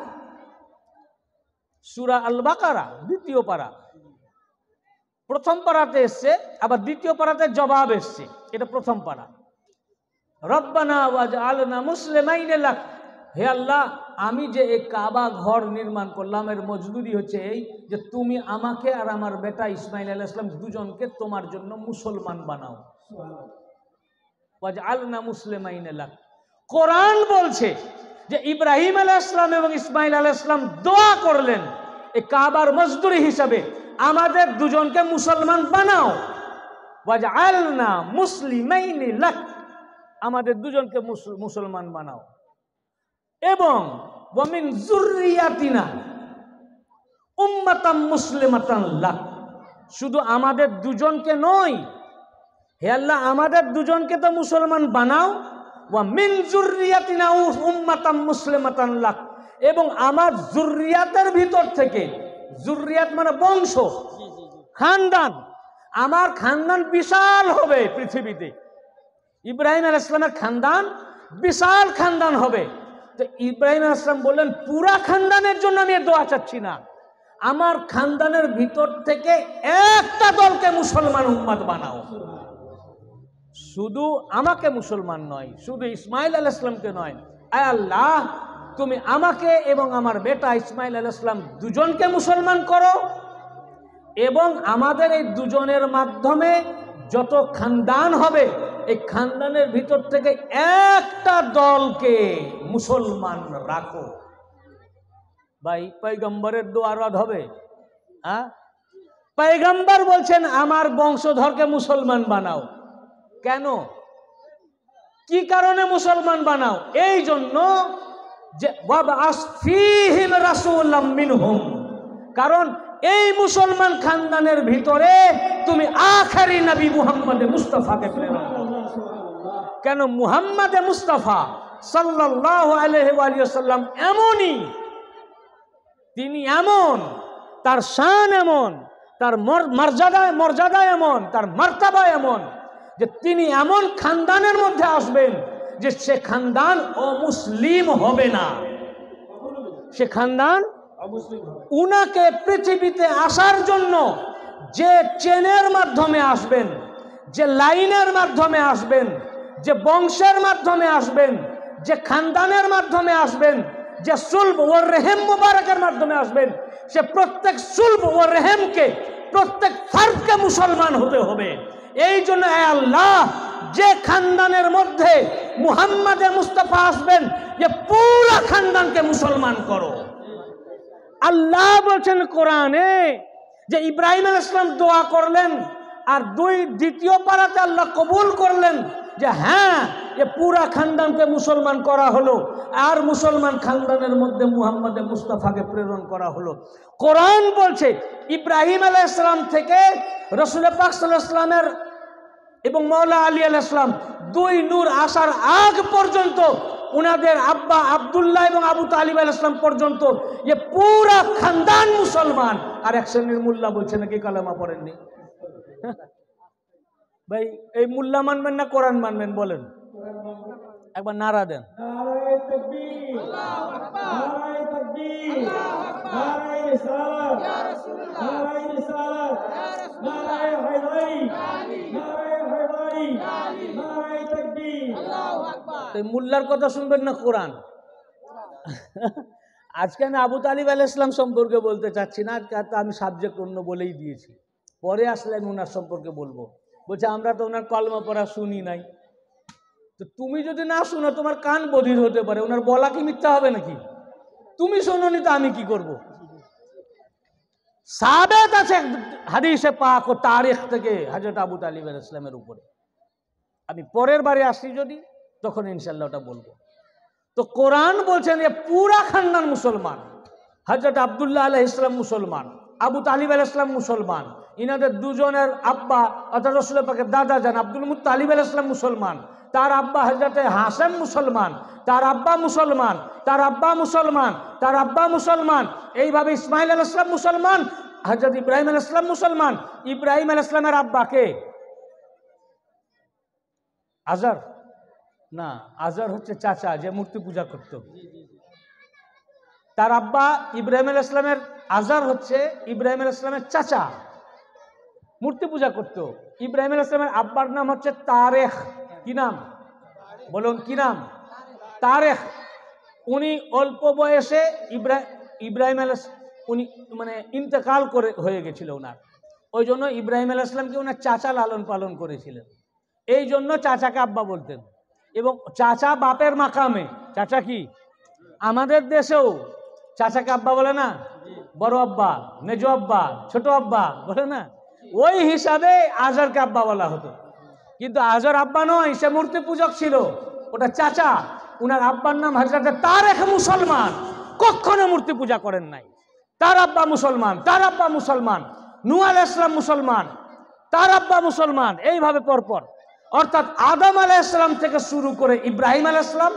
সূরা আল বাকারা দ্বিতীয় পারা প্রথম পারাতে এসছে আবার দ্বিতীয় পারাতে জবাব এসছে এটা প্রথম পারা রব্বানা ওয়াজআলনা মুসলিমাইন লাক হে আল্লাহ আমি যে এই কাবা ঘর নির্মাণ করলাম এর মজদুরি হচ্ছে এই যে তুমি আমাকে আর আমার বেটা ইসমাইল আল ইসলাম দুজনকে তোমার জন্য মুসলমান বানাও আলনা মুসলিমাইন এলাক কোরআন বলছে যে ইব্রাহিম আলাহ ইসলাম এবং ইসমাইল আলাহ ইসলাম দোয়া করলেন এই কাবার মজদুরি হিসাবে আমাদের দুজনকে মুসলমান বানাও আলনা মুসলিমাইন লাক আমাদের দুজনকে মুসলমান বানাও এবং ওয়ামিন জুরিয়াতিনা উম্মাতাম মুসলিমাতান লাক শুধু আমাদের দুজনকে নয় হে আল্লাহ আমাদের দুজনকে তো মুসলমান বানাও ওয়া মিন জুরিয়াতিনা উম্মাতাম মুসলিমাতান লাক এবং আমার জুরিয়াতের ভিতর থেকে জুরিয়াত মানে বংশ খানদান আমার খানদান বিশাল হবে পৃথিবীতে ইব্রাহিম আল ইসলামের খানদান বিশাল খানদান হবে তো ইব্রাহিম আসলাম বললেন পুরা খানদানের জন্য আমি দোয়া চাচ্ছি না আমার খানদানের ভিতর থেকে একটা দলকে মুসলমান উম্মাদ বানাও শুধু আমাকে মুসলমান নয় শুধু ইসমাইল আল ইসলামকে নয় আল্লাহ তুমি আমাকে এবং আমার বেটা ইসমাইল আল ইসলাম দুজনকে মুসলমান করো এবং আমাদের এই দুজনের মাধ্যমে যত খানদান হবে এই খানদানের ভিতর থেকে একটা দলকে মুসলমান রাখো ভাই পৈগম্বরের দোয়ারদ হবে হ্যাঁ পাইগম্বর বলছেন আমার বংশধরকে মুসলমান বানাও কেন কি কারণে মুসলমান বানাও এই জন্য যে হুম কারণ এই মুসলমান খানদানের ভিতরে তুমি আখারি নবী মুহাম্মদ মুস্তফাকে প্রেরণ কেন মুহাম্মাদে মুস্তাফা সাল্লাহ আলহাম এমনই তিনি এমন তার শান এমন তার মর্যাদা মর্যাদা এমন তার মার্তাবা এমন যে তিনি এমন খানদানের মধ্যে আসবেন যে সে খানদান অমুসলিম হবে না সে খানদান উনাকে পৃথিবীতে আসার জন্য যে চেনের মাধ্যমে আসবেন যে লাইনের মাধ্যমে আসবেন যে বংশের মাধ্যমে আসবেন যে খানদানের মাধ্যমে আসবেন যে সুলভ ও রেহেম মুবারকের মাধ্যমে আসবেন সে প্রত্যেক সুলভ ও রেহেমকে প্রত্যেক ফার্দকে মুসলমান হতে হবে এই জন্য আল্লাহ যে খানদানের মধ্যে মুহাম্মাদে মুস্তফা আসবেন যে পুরা খানদানকে মুসলমান করো আল্লাহ বলছেন কোরআনে যে ইব্রাহিম ইসলাম দোয়া করলেন আর দুই দ্বিতীয় পাড়াতে আল্লাহ কবুল করলেন যে হ্যাঁ এ পুরা খানদানকে মুসলমান করা হলো আর মুসলমান খানদানের মধ্যে মুহাম্মদে মুস্তাফাকে প্রেরণ করা হলো কোরআন বলছে ইব্রাহিম আলাহ ইসলাম থেকে রসুল পাক ইসলামের এবং মৌলা আলী আল ইসলাম দুই নূর আসার আগ পর্যন্ত উনাদের আব্বা আবদুল্লাহ এবং আবু তালিব আল ইসলাম পর্যন্ত এ পুরা খানদান মুসলমান আর এক শ্রেণীর মোল্লা বলছে নাকি কালামা পড়েননি ভাই এই মোল্লা মানবেন না কোরআন মানবেন বলেন একবার নারা দেন মোল্লার কথা শুনবেন না কোরআন আজকে আমি আবু তালিব আল ইসলাম সম্পর্কে বলতে চাচ্ছি না আজকে আমি সাবজেক্ট অন্য বলেই দিয়েছি পরে আসলে আমি সম্পর্কে বলবো বলছে আমরা তো ওনার কলমা পড়া শুনি নাই তো তুমি যদি না শোনো তোমার কান বধির হতে পারে ওনার বলা কি মিথ্যা হবে নাকি তুমি নি তো আমি কি করবো সাবেত আছে হাদিসে পাক ও তারিখ থেকে হাজরত আবু তালিব ইসলামের উপরে আমি পরের বারে আসি যদি তখন ইনশাল্লাহ ওটা বলবো তো কোরআন বলছেন যে পুরা খান্নান মুসলমান হজরত আবদুল্লাহ আলাহ ইসলাম মুসলমান আবু তালিব আলাহ ইসলাম মুসলমান ইনাদের দুজনের আব্বা অর্থাৎ রসুল পাকের দাদা যান আব্দুল মুতালিব আল ইসলাম মুসলমান তার আব্বা হাজরাতে হাসেম মুসলমান তার আব্বা মুসলমান তার আব্বা মুসলমান তার আব্বা মুসলমান এইভাবে ইসমাইল আল ইসলাম মুসলমান হাজরত ইব্রাহিম আল ইসলাম মুসলমান ইব্রাহিম আল ইসলামের আব্বা কে আজার না আজার হচ্ছে চাচা যে মূর্তি পূজা করত তার আব্বা ইব্রাহিম আল ইসলামের আজার হচ্ছে ইব্রাহিম আল ইসলামের চাচা মূর্তি পূজা করত ইব্রাহিম ইসলামের আব্বার নাম হচ্ছে তারেখ কি নাম বলুন কি নাম তারেখ উনি অল্প বয়সে ইব্রা ইব্রাহিম আল উনি মানে ইন্তেকাল করে হয়ে গেছিল ওনার ওই জন্য ইব্রাহিম আল ওনার চাচা লালন পালন করেছিলেন এই জন্য চাচাকে আব্বা বলতেন এবং চাচা বাপের মাকামে চাচা কি আমাদের দেশেও চাচাকে আব্বা বলে না বড় আব্বা মেজো আব্বা ছোট আব্বা বলে না ওই হিসাবে আজহারকে আব্বা বলা হতো কিন্তু আজর আব্বা নয় সে মূর্তি পূজক ছিল ওটা চাচা উনার আব্বার নাম হাজরাতে তার এক মুসলমান কখনো মূর্তি পূজা করেন নাই তার আব্বা মুসলমান তার আব্বা মুসলমান নুয়াল ইসলাম মুসলমান তার আব্বা মুসলমান এইভাবে পরপর অর্থাৎ আদম আলাহ ইসলাম থেকে শুরু করে ইব্রাহিম আলাহ ইসলাম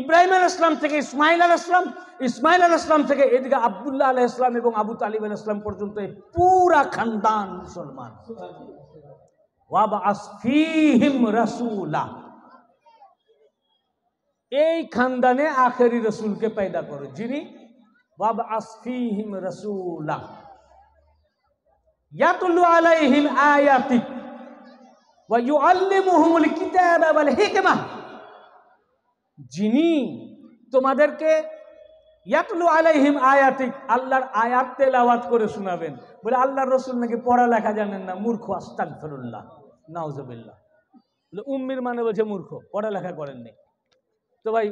ইব্রাহিম আল ইসলাম থেকে ইসমাইল আল ইসলাম ইসমাইল আল ইসলাম থেকে এদিকে আবদুল্লাহ আল ইসলাম এবং আবু তালিব আল ইসলাম পর্যন্ত পুরা খানদান মুসলমান রাসুলা এই খানদানে আখেরি রসুলকে পয়দা করো যিনি বাব আসফিহিম রসুলা ইয়াতুল্লু আলাইহিম আয়াতিক ওয়া ইউআল্লিমুহুমুল কিতাবা ওয়াল হিকমাহ যিনি তোমাদেরকে ইয়াতলু আলাইহিম আয়াতিক আল্লাহর আয়াত তেলাওয়াত করে শোনাবেন বলে আল্লাহর রসুল নাকি পড়ালেখা জানেন না মূর্খ আস্তাক ফেরুল্লাহ নাউজবিল্লা উম্মির মানে বলছে মূর্খ পড়ালেখা করেননি তো ভাই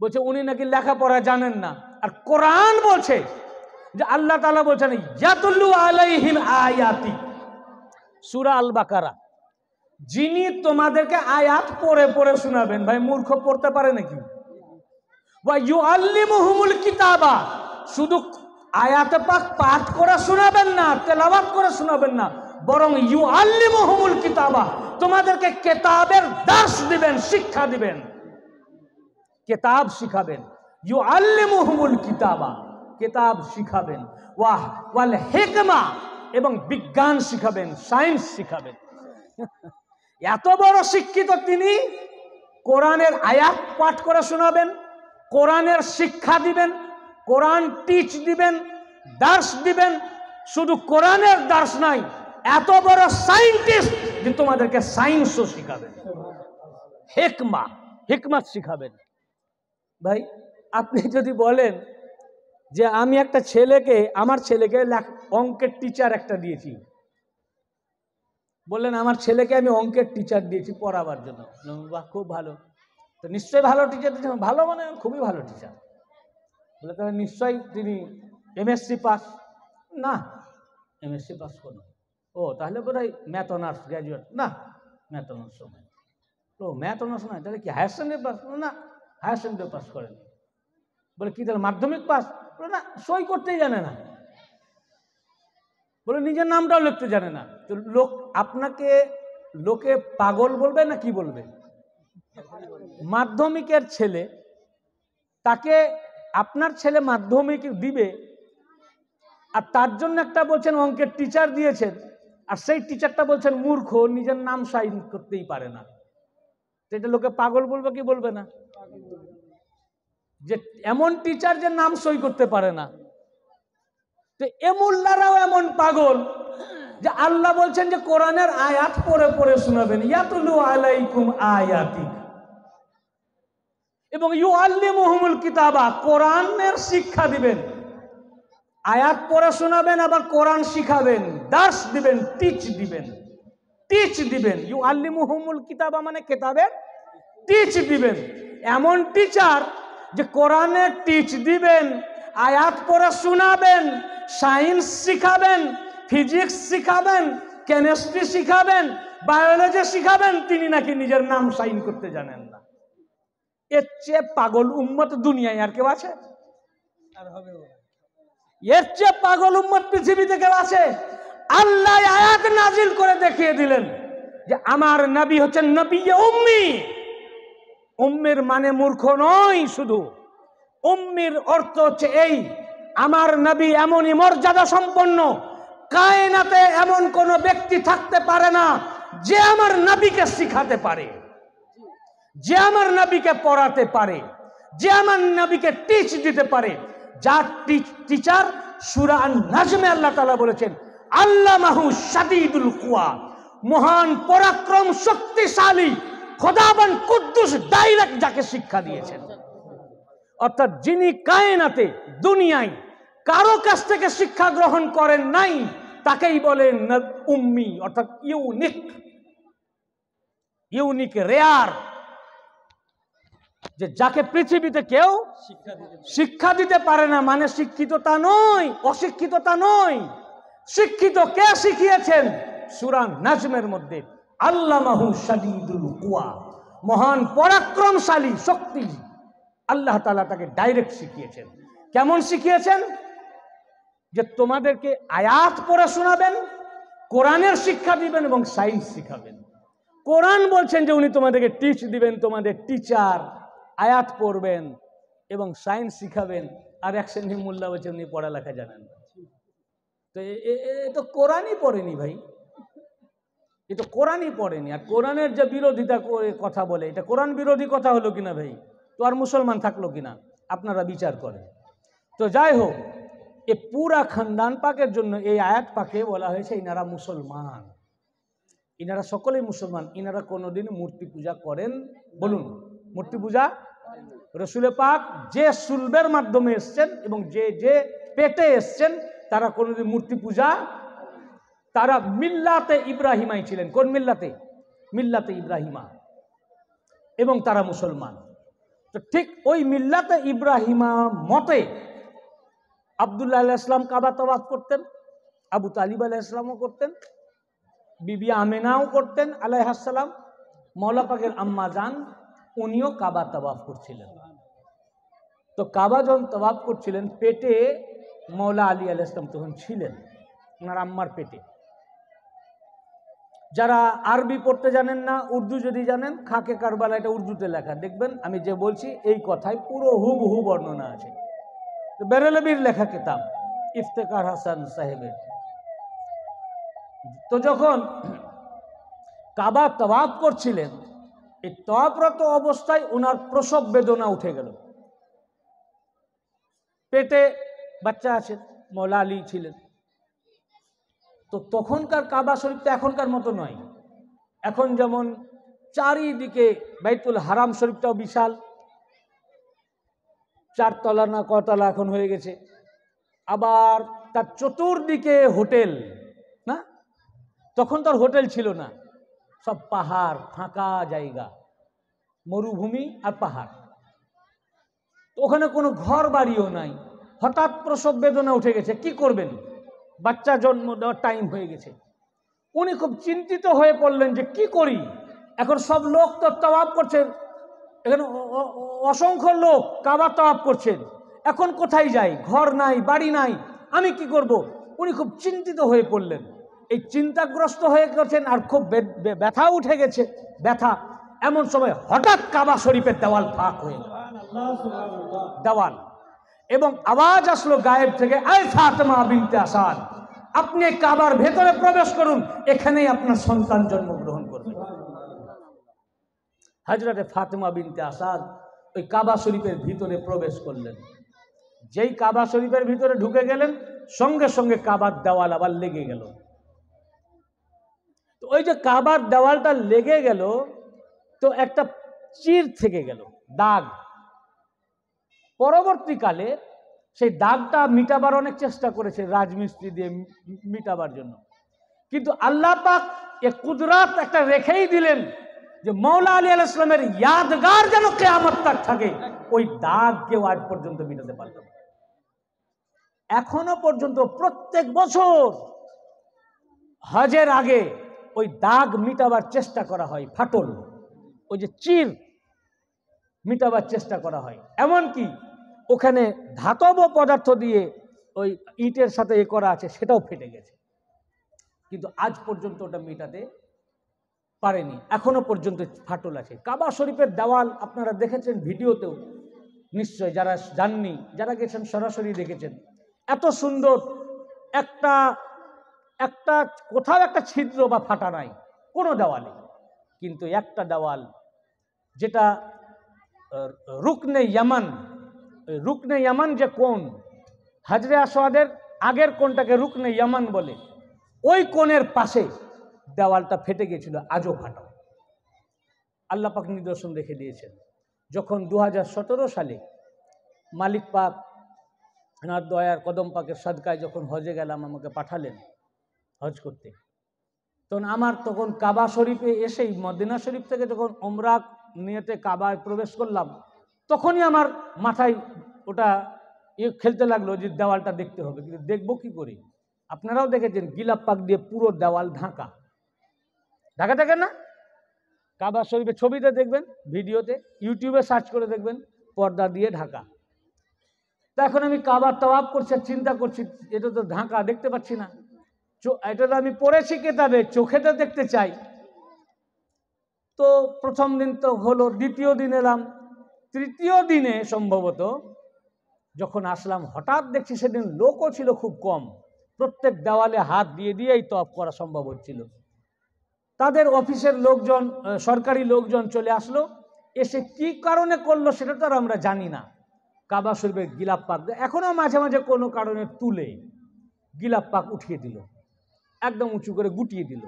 বলছে উনি নাকি লেখাপড়া জানেন না আর কোরআন বলছে যে আল্লাহ তালা বলছেন ইয়াতুল্লু আলাইহিম আয়াতি সুরা আল বাকারা যিনি তোমাদেরকে আয়াত পড়ে পড়ে শোনাবেন ভাই মূর্খ পড়তে পারে নাকি আল্লিমুহুমুল কিতাবা শুধু আয়াতে পাক পাঠ করে শোনাবেন না তেলাবাত করে শোনাবেন না বরং ইউ আল্লিমুহুমুল কিতাবা তোমাদেরকে কেতাবের দাস দিবেন শিক্ষা দিবেন কেতাব শিখাবেন ইউ আল্লিমুহুমুল কিতাবা কেতাব শিখাবেন ওয়াহ ওয়াল হেকমা এবং বিজ্ঞান শিখাবেন সায়েন্স শিখাবেন এত বড় শিক্ষিত তিনি কোরআনের আয়াত পাঠ করে শোনাবেন কোরআনের শিক্ষা দিবেন কোরআন টিচ দিবেন দার্স দিবেন শুধু কোরআনের দার্স নাই এত বড় সাইন্টিস্ট যে তোমাদেরকে সায়েন্সও শিখাবেন হেকমা হেকমাত শিখাবেন ভাই আপনি যদি বলেন যে আমি একটা ছেলেকে আমার ছেলেকে অঙ্কের টিচার একটা দিয়েছি বললেন আমার ছেলেকে আমি অঙ্কের টিচার দিয়েছি পড়াবার জন্য বাহ খুব ভালো তো নিশ্চয়ই ভালো টিচার দিয়েছেন ভালো মানে খুবই ভালো টিচার বলে তবে নিশ্চয়ই তিনি এমএসসি পাস না এমএসসি পাস করুন ও তাহলে বোধ হয় ম্যাথ অনার্স গ্র্যাজুয়েট না ম্যাথ অনার্স সময় ও ম্যাথ অনার্স নয় তাহলে কি হায়ার সেকেন্ডারি পাস না হায়ার সেকেন্ডারি পাস করেন বলে কি তাহলে মাধ্যমিক পাস বলে না সই করতেই জানে না বলে নিজের নামটাও লিখতে জানে না তো লোক আপনাকে লোকে পাগল বলবে না কি বলবে মাধ্যমিকের ছেলে তাকে আপনার ছেলে মাধ্যমিক দিবে আর তার জন্য একটা বলছেন অঙ্কের টিচার দিয়েছেন আর সেই টিচারটা বলছেন মূর্খ নিজের নাম সাইন করতেই পারে না সেটা লোকে পাগল বলবে কি বলবে না যে এমন টিচার যে নাম সই করতে পারে না তো এমুল্লারাও এমন পাগল যে আল্লাহ বলছেন যে কোরআনের আয়াত পরে পরে শোনাবেন আলাইকুম আয়াতি এবং ইউ আল্লি মহমুল কিতাবা কোরআনের শিক্ষা দিবেন আয়াত পরে শোনাবেন আবার কোরআন শিখাবেন দাস দিবেন টিচ দিবেন টিচ দিবেন ইউ আল্লি মহমুল কিতাবা মানে কেতাবের টিচ দিবেন এমন টিচার যে কোরআনে টিচ দিবেন আয়াত পরে শোনাবেন সায়েন্স শিখাবেন ফিজিক্স শিখাবেন কেমিস্ট্রি শিখাবেন বায়োলজি শিখাবেন তিনি নাকি নিজের নাম সাইন করতে জানেন না এর চেয়ে পাগল উম্মত দুনিয়ায় আর কেউ আছে আর এর চেয়ে পাগল উম্মত পৃথিবীতে কেউ আছে আল্লাহ আয়াত নাজিল করে দেখিয়ে দিলেন যে আমার নবী হচ্ছেন নবী উম্মি উম্মের মানে মূর্খ নয় শুধু উম্মির অর্থ হচ্ছে এই আমার নবী এমনই মর্যাদা সম্পন্ন কায়নাতে এমন কোনো ব্যক্তি থাকতে পারে না যে আমার নাবিকে শিখাতে পারে যে আমার নাবিকে পড়াতে পারে যে আমার নাবিকে টিচ দিতে পারে যার টিচার সুরা নাজমে আল্লাহ তালা বলেছেন আল্লাহ মাহু সাদিদুল কুয়া মহান পরাক্রম শক্তিশালী খোদাবান কুদ্দুস ডাইরেক্ট যাকে শিক্ষা দিয়েছেন অর্থাৎ যিনি কায়নাতে দুনিয়ায় কারো কাছ থেকে শিক্ষা গ্রহণ করেন নাই তাকেই বলেন উম্মি অর্থাৎ ইউনিক ইউনিক রেয়ার যে যাকে পৃথিবীতে কেউ শিক্ষা দিতে পারে না মানে শিক্ষিত তা নয় অশিক্ষিত তা নয় শিক্ষিত কে শিখিয়েছেন সুরান নাজমের মধ্যে আল্লাহ শাদিদুল কুয়া মহান পরাক্রমশালী শক্তি আল্লাহ তালা তাকে ডাইরেক্ট শিখিয়েছেন কেমন শিখিয়েছেন যে তোমাদেরকে আয়াত পড়ে শোনাবেন কোরআনের শিক্ষা দিবেন এবং সাইন্স শিখাবেন কোরআন বলছেন যে উনি তোমাদেরকে টিচ দিবেন তোমাদের টিচার আয়াত পড়বেন এবং সায়েন্স শিখাবেন আর এক শ্রেণী মোল্লা বলছেন উনি পড়ালেখা জানেন তো এ তো কোরআনই পড়েনি ভাই এ তো কোরআনই পড়েনি আর কোরআনের যে বিরোধিতা কথা বলে এটা কোরআন বিরোধী কথা হলো কিনা ভাই তো আর মুসলমান থাকলো কিনা আপনারা বিচার করেন তো যাই হোক এ পুরা খানদান পাকের জন্য এই আয়াত পাকে বলা হয়েছে ইনারা মুসলমান ইনারা সকলেই মুসলমান ইনারা কোনোদিন মূর্তি পূজা করেন বলুন মূর্তি পূজা রসুলে পাক যে সুলবের মাধ্যমে এসছেন এবং যে যে পেটে এসছেন তারা কোনোদিন মূর্তি পূজা তারা মিল্লাতে ইব্রাহিমাই ছিলেন কোন মিল্লাতে মিল্লাতে ইব্রাহিমা এবং তারা মুসলমান তো ঠিক ওই মিল্লাতে ইব্রাহিমা মতে আবদুল্লাহ আল্লাহ ইসলাম কাবাতবাদ করতেন আবু তালিব আলাহ ইসলামও করতেন বিবি আমেনাও করতেন আলাই মৌলা পাকের আম্মা যান উনিও কাবা তবাফ করছিলেন তো কাবা যখন তবাফ করছিলেন পেটে মৌলা আলী আল ইসলাম তখন ছিলেন ওনার আম্মার পেটে যারা আরবি পড়তে জানেন না উর্দু যদি জানেন খাকে কারবালা এটা উর্দুতে লেখা দেখবেন আমি যে বলছি এই কথায় পুরো হু বর্ণনা আছে বেরেলবির লেখা কিতাব ইফতেকার হাসান সাহেবের তো যখন কাবা তবাব করছিলেন এই তবাবরত অবস্থায় ওনার প্রসব বেদনা উঠে গেল পেটে বাচ্চা আছেন মৌলা আলী ছিলেন তো তখনকার কাবা শরীফ তো এখনকার মতো নয় এখন যেমন চারিদিকে বাইতুল হারাম শরীফটাও বিশাল চারতলা না কতলা এখন হয়ে গেছে আবার তার চতুর্দিকে হোটেল না তখন তার হোটেল ছিল না সব পাহাড় ফাঁকা জায়গা মরুভূমি আর পাহাড় ওখানে কোনো ঘর বাড়িও নাই হঠাৎ প্রসব বেদনা উঠে গেছে কি করবেন বাচ্চা জন্ম দেওয়ার টাইম হয়ে গেছে উনি খুব চিন্তিত হয়ে পড়লেন যে কি করি এখন সব লোক তো তবাব করছে এখানে অসংখ্য লোক কাবা তাপ করছেন এখন কোথায় যাই ঘর নাই বাড়ি নাই আমি কি করব। উনি খুব চিন্তিত হয়ে পড়লেন এই চিন্তাগ্রস্ত হয়ে গেছেন আর খুব ব্যথা উঠে গেছে ব্যথা এমন সময় হঠাৎ কাবা শরীফের দেওয়াল ফাঁক হয়ে দেওয়াল এবং আওয়াজ আসলো গায়েব থেকে আয় ফাতেমা বিনতে আসাদ আপনি কাবার ভেতরে প্রবেশ করুন এখানেই আপনার সন্তান জন্মগ্রহণ হাজরাতে ফাতেমা বিনতে আসাদ ওই কাবা শরীফের ভিতরে প্রবেশ করলেন যেই কাবা শরীফের ভিতরে ঢুকে গেলেন সঙ্গে সঙ্গে কাবার দেওয়াল আবার লেগে গেল তো ওই যে কাবার দেওয়ালটা লেগে গেল তো একটা চির থেকে গেল দাগ পরবর্তীকালে সেই দাগটা মিটাবার অনেক চেষ্টা করেছে রাজমিস্ত্রি দিয়ে মিটাবার জন্য কিন্তু আল্লাহ পাক এ কুদরাত একটা রেখেই দিলেন যে মৌলা আলী আল ইসলামের ইয়াদগার যেন কেয়ামত তার থাকে ওই দাগ কেউ আজ পর্যন্ত মিটাতে পারল এখনো পর্যন্ত প্রত্যেক বছর হজের আগে ওই দাগ মিটাবার চেষ্টা করা হয় ফাটল ওই যে চির মিটাবার চেষ্টা করা হয় এমন কি ওখানে ধাতব পদার্থ দিয়ে ওই ইটের সাথে এ করা আছে সেটাও ফেটে গেছে কিন্তু আজ পর্যন্ত ওটা মিটাতে পারেনি এখনো পর্যন্ত ফাটল আছে কাবা শরীফের দেওয়াল আপনারা দেখেছেন ভিডিওতেও নিশ্চয় যারা জাননি যারা গেছেন সরাসরি দেখেছেন এত সুন্দর একটা একটা কোথাও একটা ছিদ্র বা ফাটা নাই কোনো দেওয়ালে কিন্তু একটা দেওয়াল যেটা রুকনে ইয়ামান রুকনে ইয়ামান যে কোন হাজরে আসোয়াদের আগের কোনটাকে রুকনে ইয়ামান বলে ওই কোণের পাশে দেওয়ালটা ফেটে গিয়েছিল আজও ফাটা আল্লাপাক নিদর্শন রেখে দিয়েছেন যখন দু সালে মালিক পাক না দয়ার কদম পাকের সাদকায় যখন হজে গেলাম আমাকে পাঠালেন হজ করতে তখন আমার তখন কাবা শরীফে এসেই মদিনা শরীফ থেকে যখন ওমরা নিয়েতে কাবায় প্রবেশ করলাম তখনই আমার মাথায় ওটা ইয়ে খেলতে লাগলো যে দেওয়ালটা দেখতে হবে কিন্তু দেখবো কি করি আপনারাও দেখেছেন গিলাপ পাক দিয়ে পুরো দেওয়াল ঢাকা ঢাকা থাকে না কাবা শরীফের ছবিতে দেখবেন ভিডিওতে ইউটিউবে সার্চ করে দেখবেন পর্দা দিয়ে ঢাকা তা এখন আমি কাবার তবাব করছি চিন্তা করছি এটা তো ঢাকা দেখতে পাচ্ছি না এটা তো আমি পড়েছি কেতাবে চোখে তো দেখতে চাই তো প্রথম দিন তো হলো দ্বিতীয় দিন এলাম তৃতীয় দিনে সম্ভবত যখন আসলাম হঠাৎ দেখছি সেদিন লোকও ছিল খুব কম প্রত্যেক দেওয়ালে হাত দিয়ে দিয়েই তপ করা সম্ভব হচ্ছিল তাদের অফিসের লোকজন সরকারি লোকজন চলে আসলো এসে কি কারণে করলো সেটা তো আর আমরা জানি না কাবা শরীফের গিলাপ পাক এখনও মাঝে মাঝে কোনো কারণে তুলে গিলাপ পাক উঠিয়ে দিল একদম উঁচু করে গুটিয়ে দিল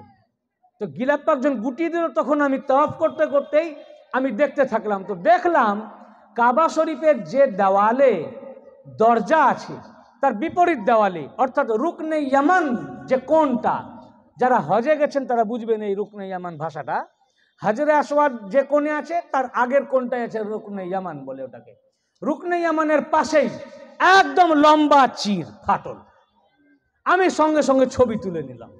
তো গিলাপ পাক যখন গুটিয়ে দিল তখন আমি তফ করতে করতেই আমি দেখতে থাকলাম তো দেখলাম কাবা শরীফের যে দেওয়ালে দরজা আছে তার বিপরীত দেওয়ালে অর্থাৎ রুকনে ইয়ামান যে কোনটা যারা হজে গেছেন তারা বুঝবেন এই রুকনে ইয়ামান ভাষাটা হাজরে আসওয়াদ যে কোণে আছে তার আগের কোনটাই আছে রুকনে ইয়ামান বলে ওটাকে রুকনে ইয়ামানের পাশেই একদম লম্বা চির ফাটল আমি সঙ্গে সঙ্গে ছবি তুলে নিলাম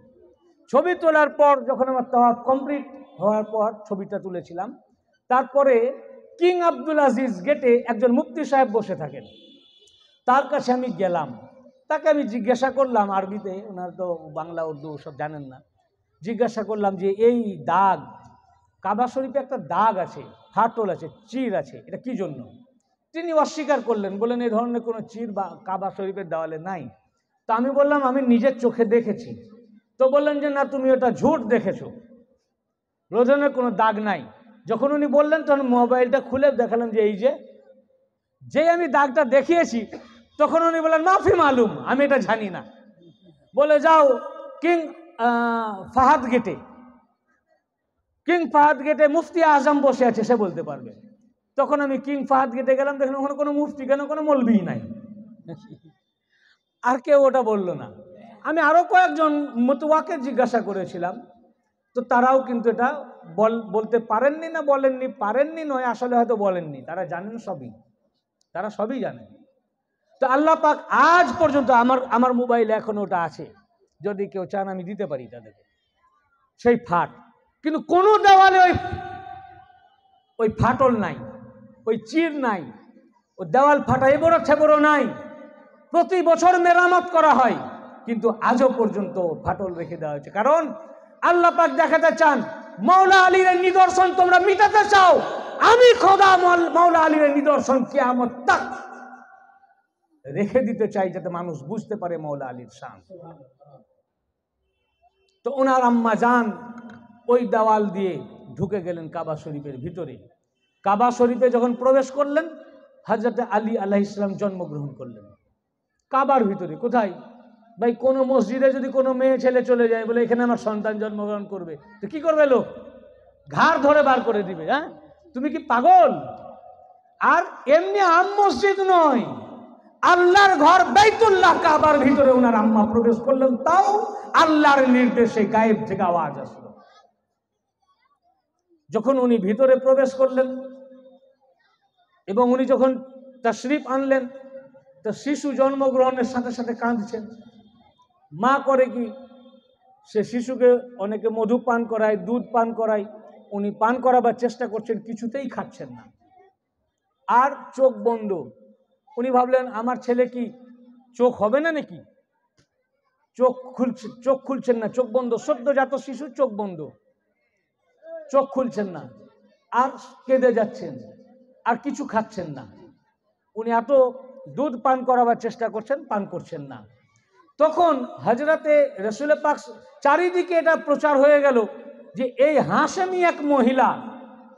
ছবি তোলার পর যখন আমার তহাব কমপ্লিট হওয়ার পর ছবিটা তুলেছিলাম তারপরে কিং আব্দুল আজিজ গেটে একজন মুফতি সাহেব বসে থাকেন তার কাছে আমি গেলাম তাকে আমি জিজ্ঞাসা করলাম আরবিতে ওনার তো বাংলা উর্দু সব জানেন না জিজ্ঞাসা করলাম যে এই দাগ কাবা শরীফে একটা দাগ আছে ফাটল আছে চির আছে এটা কি জন্য তিনি অস্বীকার করলেন বলেন এই ধরনের কোনো চির বা কাবা শরীফের দেওয়ালে নাই তা আমি বললাম আমি নিজের চোখে দেখেছি তো বললেন যে না তুমি ওটা ঝুট দেখেছো রোজনের কোনো দাগ নাই যখন উনি বললেন তখন মোবাইলটা খুলে দেখালাম যে এই যে যেই আমি দাগটা দেখিয়েছি তখন উনি বললেন মাফি মালুম আমি এটা জানি না বলে যাও কিং ফাহাদ গেটে কিং ফাহাদ গেটে মুফতি আজম বসে আছে সে বলতে পারবে তখন আমি কিং ফাহাদ গেটে গেলাম দেখলাম ওখানে কোনো মুফতি কেন কোনো মলবি নাই আর কেউ ওটা বলল না আমি আরও কয়েকজন মতুয়াকে জিজ্ঞাসা করেছিলাম তো তারাও কিন্তু এটা বল বলতে পারেননি না বলেননি পারেননি নয় আসলে হয়তো বলেননি তারা জানেন সবই তারা সবই জানেন তো আল্লাহ পাক আজ পর্যন্ত আমার আমার মোবাইল এখন ওটা আছে যদি কেউ চান আমি দিতে পারি তাদেরকে সেই ফাট কিন্তু কোনো দেওয়ালে ওই ওই ফাটল নাই ওই চির নাই ও দেওয়াল ফাটা এবড়ো ছেবড়ো নাই প্রতি বছর মেরামত করা হয় কিন্তু আজও পর্যন্ত ফাটল রেখে দেওয়া হয়েছে কারণ আল্লাহ পাক দেখাতে চান মৌলা আলীর নিদর্শন তোমরা মিটাতে চাও আমি খোদা মৌলা আলীর নিদর্শন কে তাক রেখে দিতে চাই যাতে মানুষ বুঝতে পারে মৌলা আলীর শান তো ওনার আম্মা যান ওই দেওয়াল দিয়ে ঢুকে গেলেন কাবা শরীফের ভিতরে কাবা শরীফে যখন প্রবেশ করলেন হাজরতে আলী আল্লাহ ইসলাম জন্মগ্রহণ করলেন কাবার ভিতরে কোথায় ভাই কোনো মসজিদে যদি কোনো মেয়ে ছেলে চলে যায় বলে এখানে আমার সন্তান জন্মগ্রহণ করবে তো কি করবে লোক ঘাড় ধরে বার করে দিবে হ্যাঁ তুমি কি পাগল আর এমনি আম মসজিদ নয় আল্লাহর ঘর বেতুল্লাহ কাবার ভিতরে ওনার আম্মা প্রবেশ করলেন তাও আল্লাহর নির্দেশে গায়েব থেকে আওয়াজ আসলো যখন উনি ভিতরে প্রবেশ করলেন এবং উনি যখন তশরিফ আনলেন তো শিশু জন্মগ্রহণের সাথে সাথে কাঁদছেন মা করে কি সে শিশুকে অনেকে মধু পান করায় দুধ পান করায় উনি পান করাবার চেষ্টা করছেন কিছুতেই খাচ্ছেন না আর চোখ বন্ধ উনি ভাবলেন আমার ছেলে কি চোখ হবে না নাকি চোখ খুলছে চোখ খুলছেন না চোখ বন্ধ সদ্যজাত শিশু চোখ বন্ধ চোখ খুলছেন না আর কেঁদে যাচ্ছেন আর কিছু খাচ্ছেন না উনি এত দুধ পান করাবার চেষ্টা করছেন পান করছেন না তখন হজরতে রসুল পাক চারিদিকে এটা প্রচার হয়ে গেল যে এই হাসেমি এক মহিলা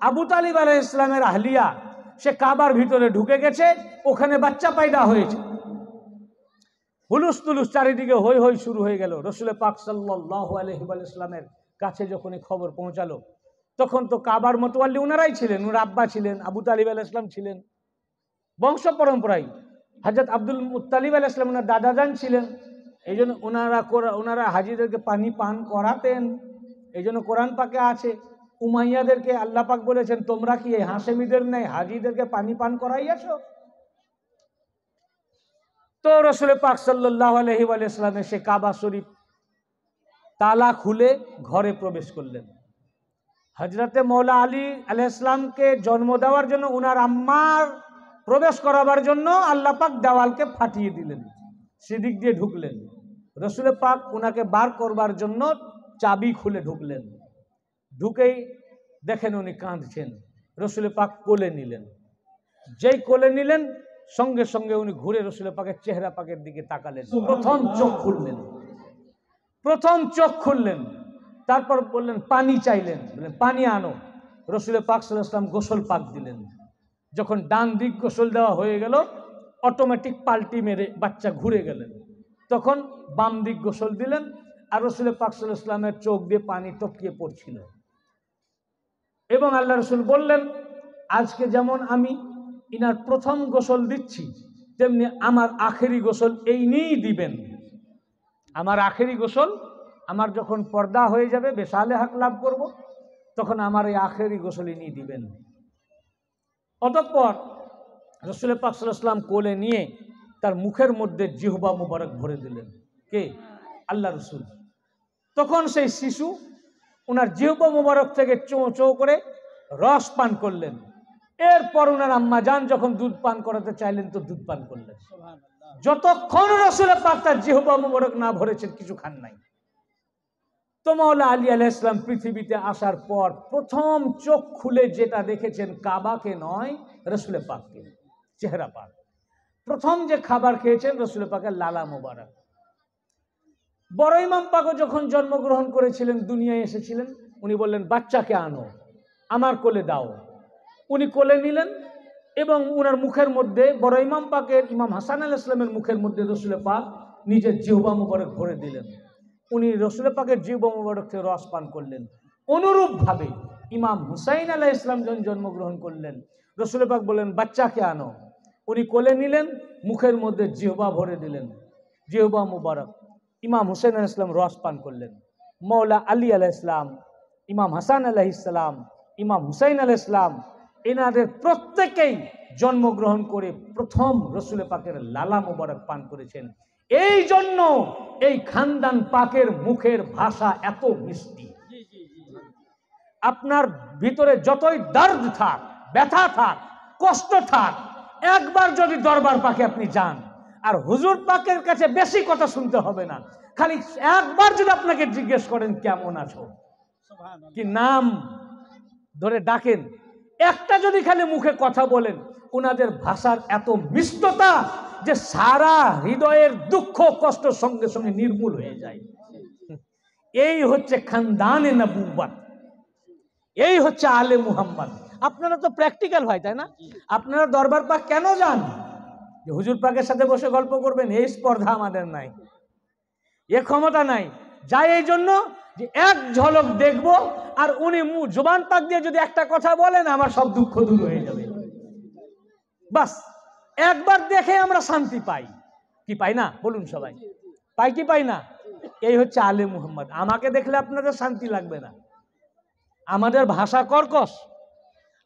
আবু তালিব আলাহ ইসলামের আহলিয়া সে কাবার ভিতরে ঢুকে গেছে ওখানে বাচ্চা পায়দা হয়েছে হুলুস তুলুস চারিদিকে হই হই শুরু হয়ে গেল রসুলের পাক সাল্লাহ ইসলামের কাছে যখন এই খবর পৌঁছালো তখন তো কাবার মতোয়াল্লি ওনারাই ছিলেন ওনার আব্বা ছিলেন আবু তালিব আল ইসলাম ছিলেন বংশ পরম্পরায় হাজরত আব্দুল মুতালিব আল ইসলাম ওনার দাদা ছিলেন এই জন্য ওনারা ওনারা হাজিদেরকে পানি পান করাতেন এই জন্য কোরআন পাকে আছে উমাইয়াদেরকে আল্লাপাক বলেছেন তোমরা কি এই হাসেমিদের নেই হাজিদেরকে পানি পান করাইয়াছো তো রসুলের পাক সাল্লাহ আলহি আলাইসলাম সে কাবা শরীফ তালা খুলে ঘরে প্রবেশ করলেন হজরতে মৌলা আলী আলাইসলামকে জন্ম দেওয়ার জন্য উনার আম্মার প্রবেশ করাবার জন্য আল্লাহ পাক দেওয়ালকে ফাটিয়ে দিলেন সেদিক দিয়ে ঢুকলেন রসুলের পাক উনাকে বার করবার জন্য চাবি খুলে ঢুকলেন ঢুকেই দেখেন উনি কাঁদছেন রসুলে পাক কোলে নিলেন যেই কোলে নিলেন সঙ্গে সঙ্গে উনি ঘুরে রসুলে পাকের চেহারা পাকের দিকে তাকালেন প্রথম চোখ খুললেন প্রথম চোখ খুললেন তারপর বললেন পানি চাইলেন বললেন পানি আনো রসুলে পাক সাল্লাহাম গোসল পাক দিলেন যখন ডান দিক গোসল দেওয়া হয়ে গেল অটোমেটিক পাল্টি মেরে বাচ্চা ঘুরে গেলেন তখন বাম দিক গোসল দিলেন আর রসুল পাক সাল্লাহ ইসলামের চোখ দিয়ে পানি টপকিয়ে পড়ছিল এবং আল্লাহ রসুল বললেন আজকে যেমন আমি ইনার প্রথম গোসল দিচ্ছি তেমনি আমার আখেরি গোসল এই নিয়েই দিবেন আমার আখেরি গোসল আমার যখন পর্দা হয়ে যাবে বেশালে হাক লাভ করব তখন আমার এই আখেরি গোসল নিয়ে দিবেন অতঃপর রসুল পাক কোলে নিয়ে তার মুখের মধ্যে জিহবা মুবারক ভরে দিলেন কে আল্লাহ রসুল তখন সেই শিশু ওনার জিহবা মোবারক থেকে চোঁ চো করে রস পান করলেন এরপর ওনার আম্মা যান যখন দুধ পান করাতে চাইলেন তো দুধ পান করলেন যতক্ষণ রসুলের পাক তার জিহবা মোবারক না ভরেছেন কিছু খান নাই তো মাওলা আলী আলাহ ইসলাম পৃথিবীতে আসার পর প্রথম চোখ খুলে যেটা দেখেছেন কাবাকে নয় রসুলে পাককে চেহারা পাক প্রথম যে খাবার খেয়েছেন রসুলে পাকের লালা মোবারক বড় ইমাম পাগো যখন জন্মগ্রহণ করেছিলেন দুনিয়ায় এসেছিলেন উনি বললেন বাচ্চাকে আনো আমার কোলে দাও উনি কোলে নিলেন এবং উনার মুখের মধ্যে বড় ইমাম পাকের ইমাম হাসান আল ইসলামের মুখের মধ্যে রসুলে পাক নিজের জিহবা মুবারক ভরে দিলেন উনি রসুলে পাকের জিহবা মুবারক থেকে রস পান করলেন অনুরূপভাবে ইমাম হুসাইন আলাহ ইসলাম যখন জন্মগ্রহণ করলেন রসুলে পাক বললেন বাচ্চাকে আনো উনি কোলে নিলেন মুখের মধ্যে জিহবা ভরে দিলেন জিহবা মুবারক ইমাম হুসেন আল ইসলাম রস পান করলেন মৌলা আলী আলাহ ইসলাম ইমাম হাসান আলাহ ইসলাম ইমাম হুসাইন আল ইসলাম এনাদের প্রত্যেকেই জন্মগ্রহণ করে প্রথম রসুলে পাকের লালা মোবারক পান করেছেন এই জন্য এই খানদান পাকের মুখের ভাষা এত মিষ্টি আপনার ভিতরে যতই দর্দ থাক ব্যথা থাক কষ্ট থাক একবার যদি দরবার পাকে আপনি যান আর হুজুর পাকের কাছে বেশি কথা শুনতে হবে না খালি একবার যদি আপনাকে জিজ্ঞেস করেন কেমন আছো কি নাম ধরে ডাকেন একটা যদি খালি মুখে কথা বলেন ওনাদের ভাষার এত মিষ্টতা যে সারা হৃদয়ের দুঃখ কষ্ট সঙ্গে সঙ্গে নির্মূল হয়ে যায় এই হচ্ছে খানদান নবুবাদ এই হচ্ছে আলে মুহাম্মদ আপনারা তো প্র্যাকটিক্যাল হয় তাই না আপনারা দরবার পাক কেন যান যে হুজুর পাকের সাথে বসে গল্প করবেন এই স্পর্ধা আমাদের নাই এ ক্ষমতা নাই যাই এই জন্য যে এক ঝলক দেখব আর উনি জোবান পাক দিয়ে যদি একটা কথা বলেন আমার সব দুঃখ দূর হয়ে যাবে বাস একবার দেখে আমরা শান্তি পাই কি পাই না বলুন সবাই পাই কি পাই না এই হচ্ছে আলে মুহাম্মদ আমাকে দেখলে আপনাদের শান্তি লাগবে না আমাদের ভাষা কর্কশ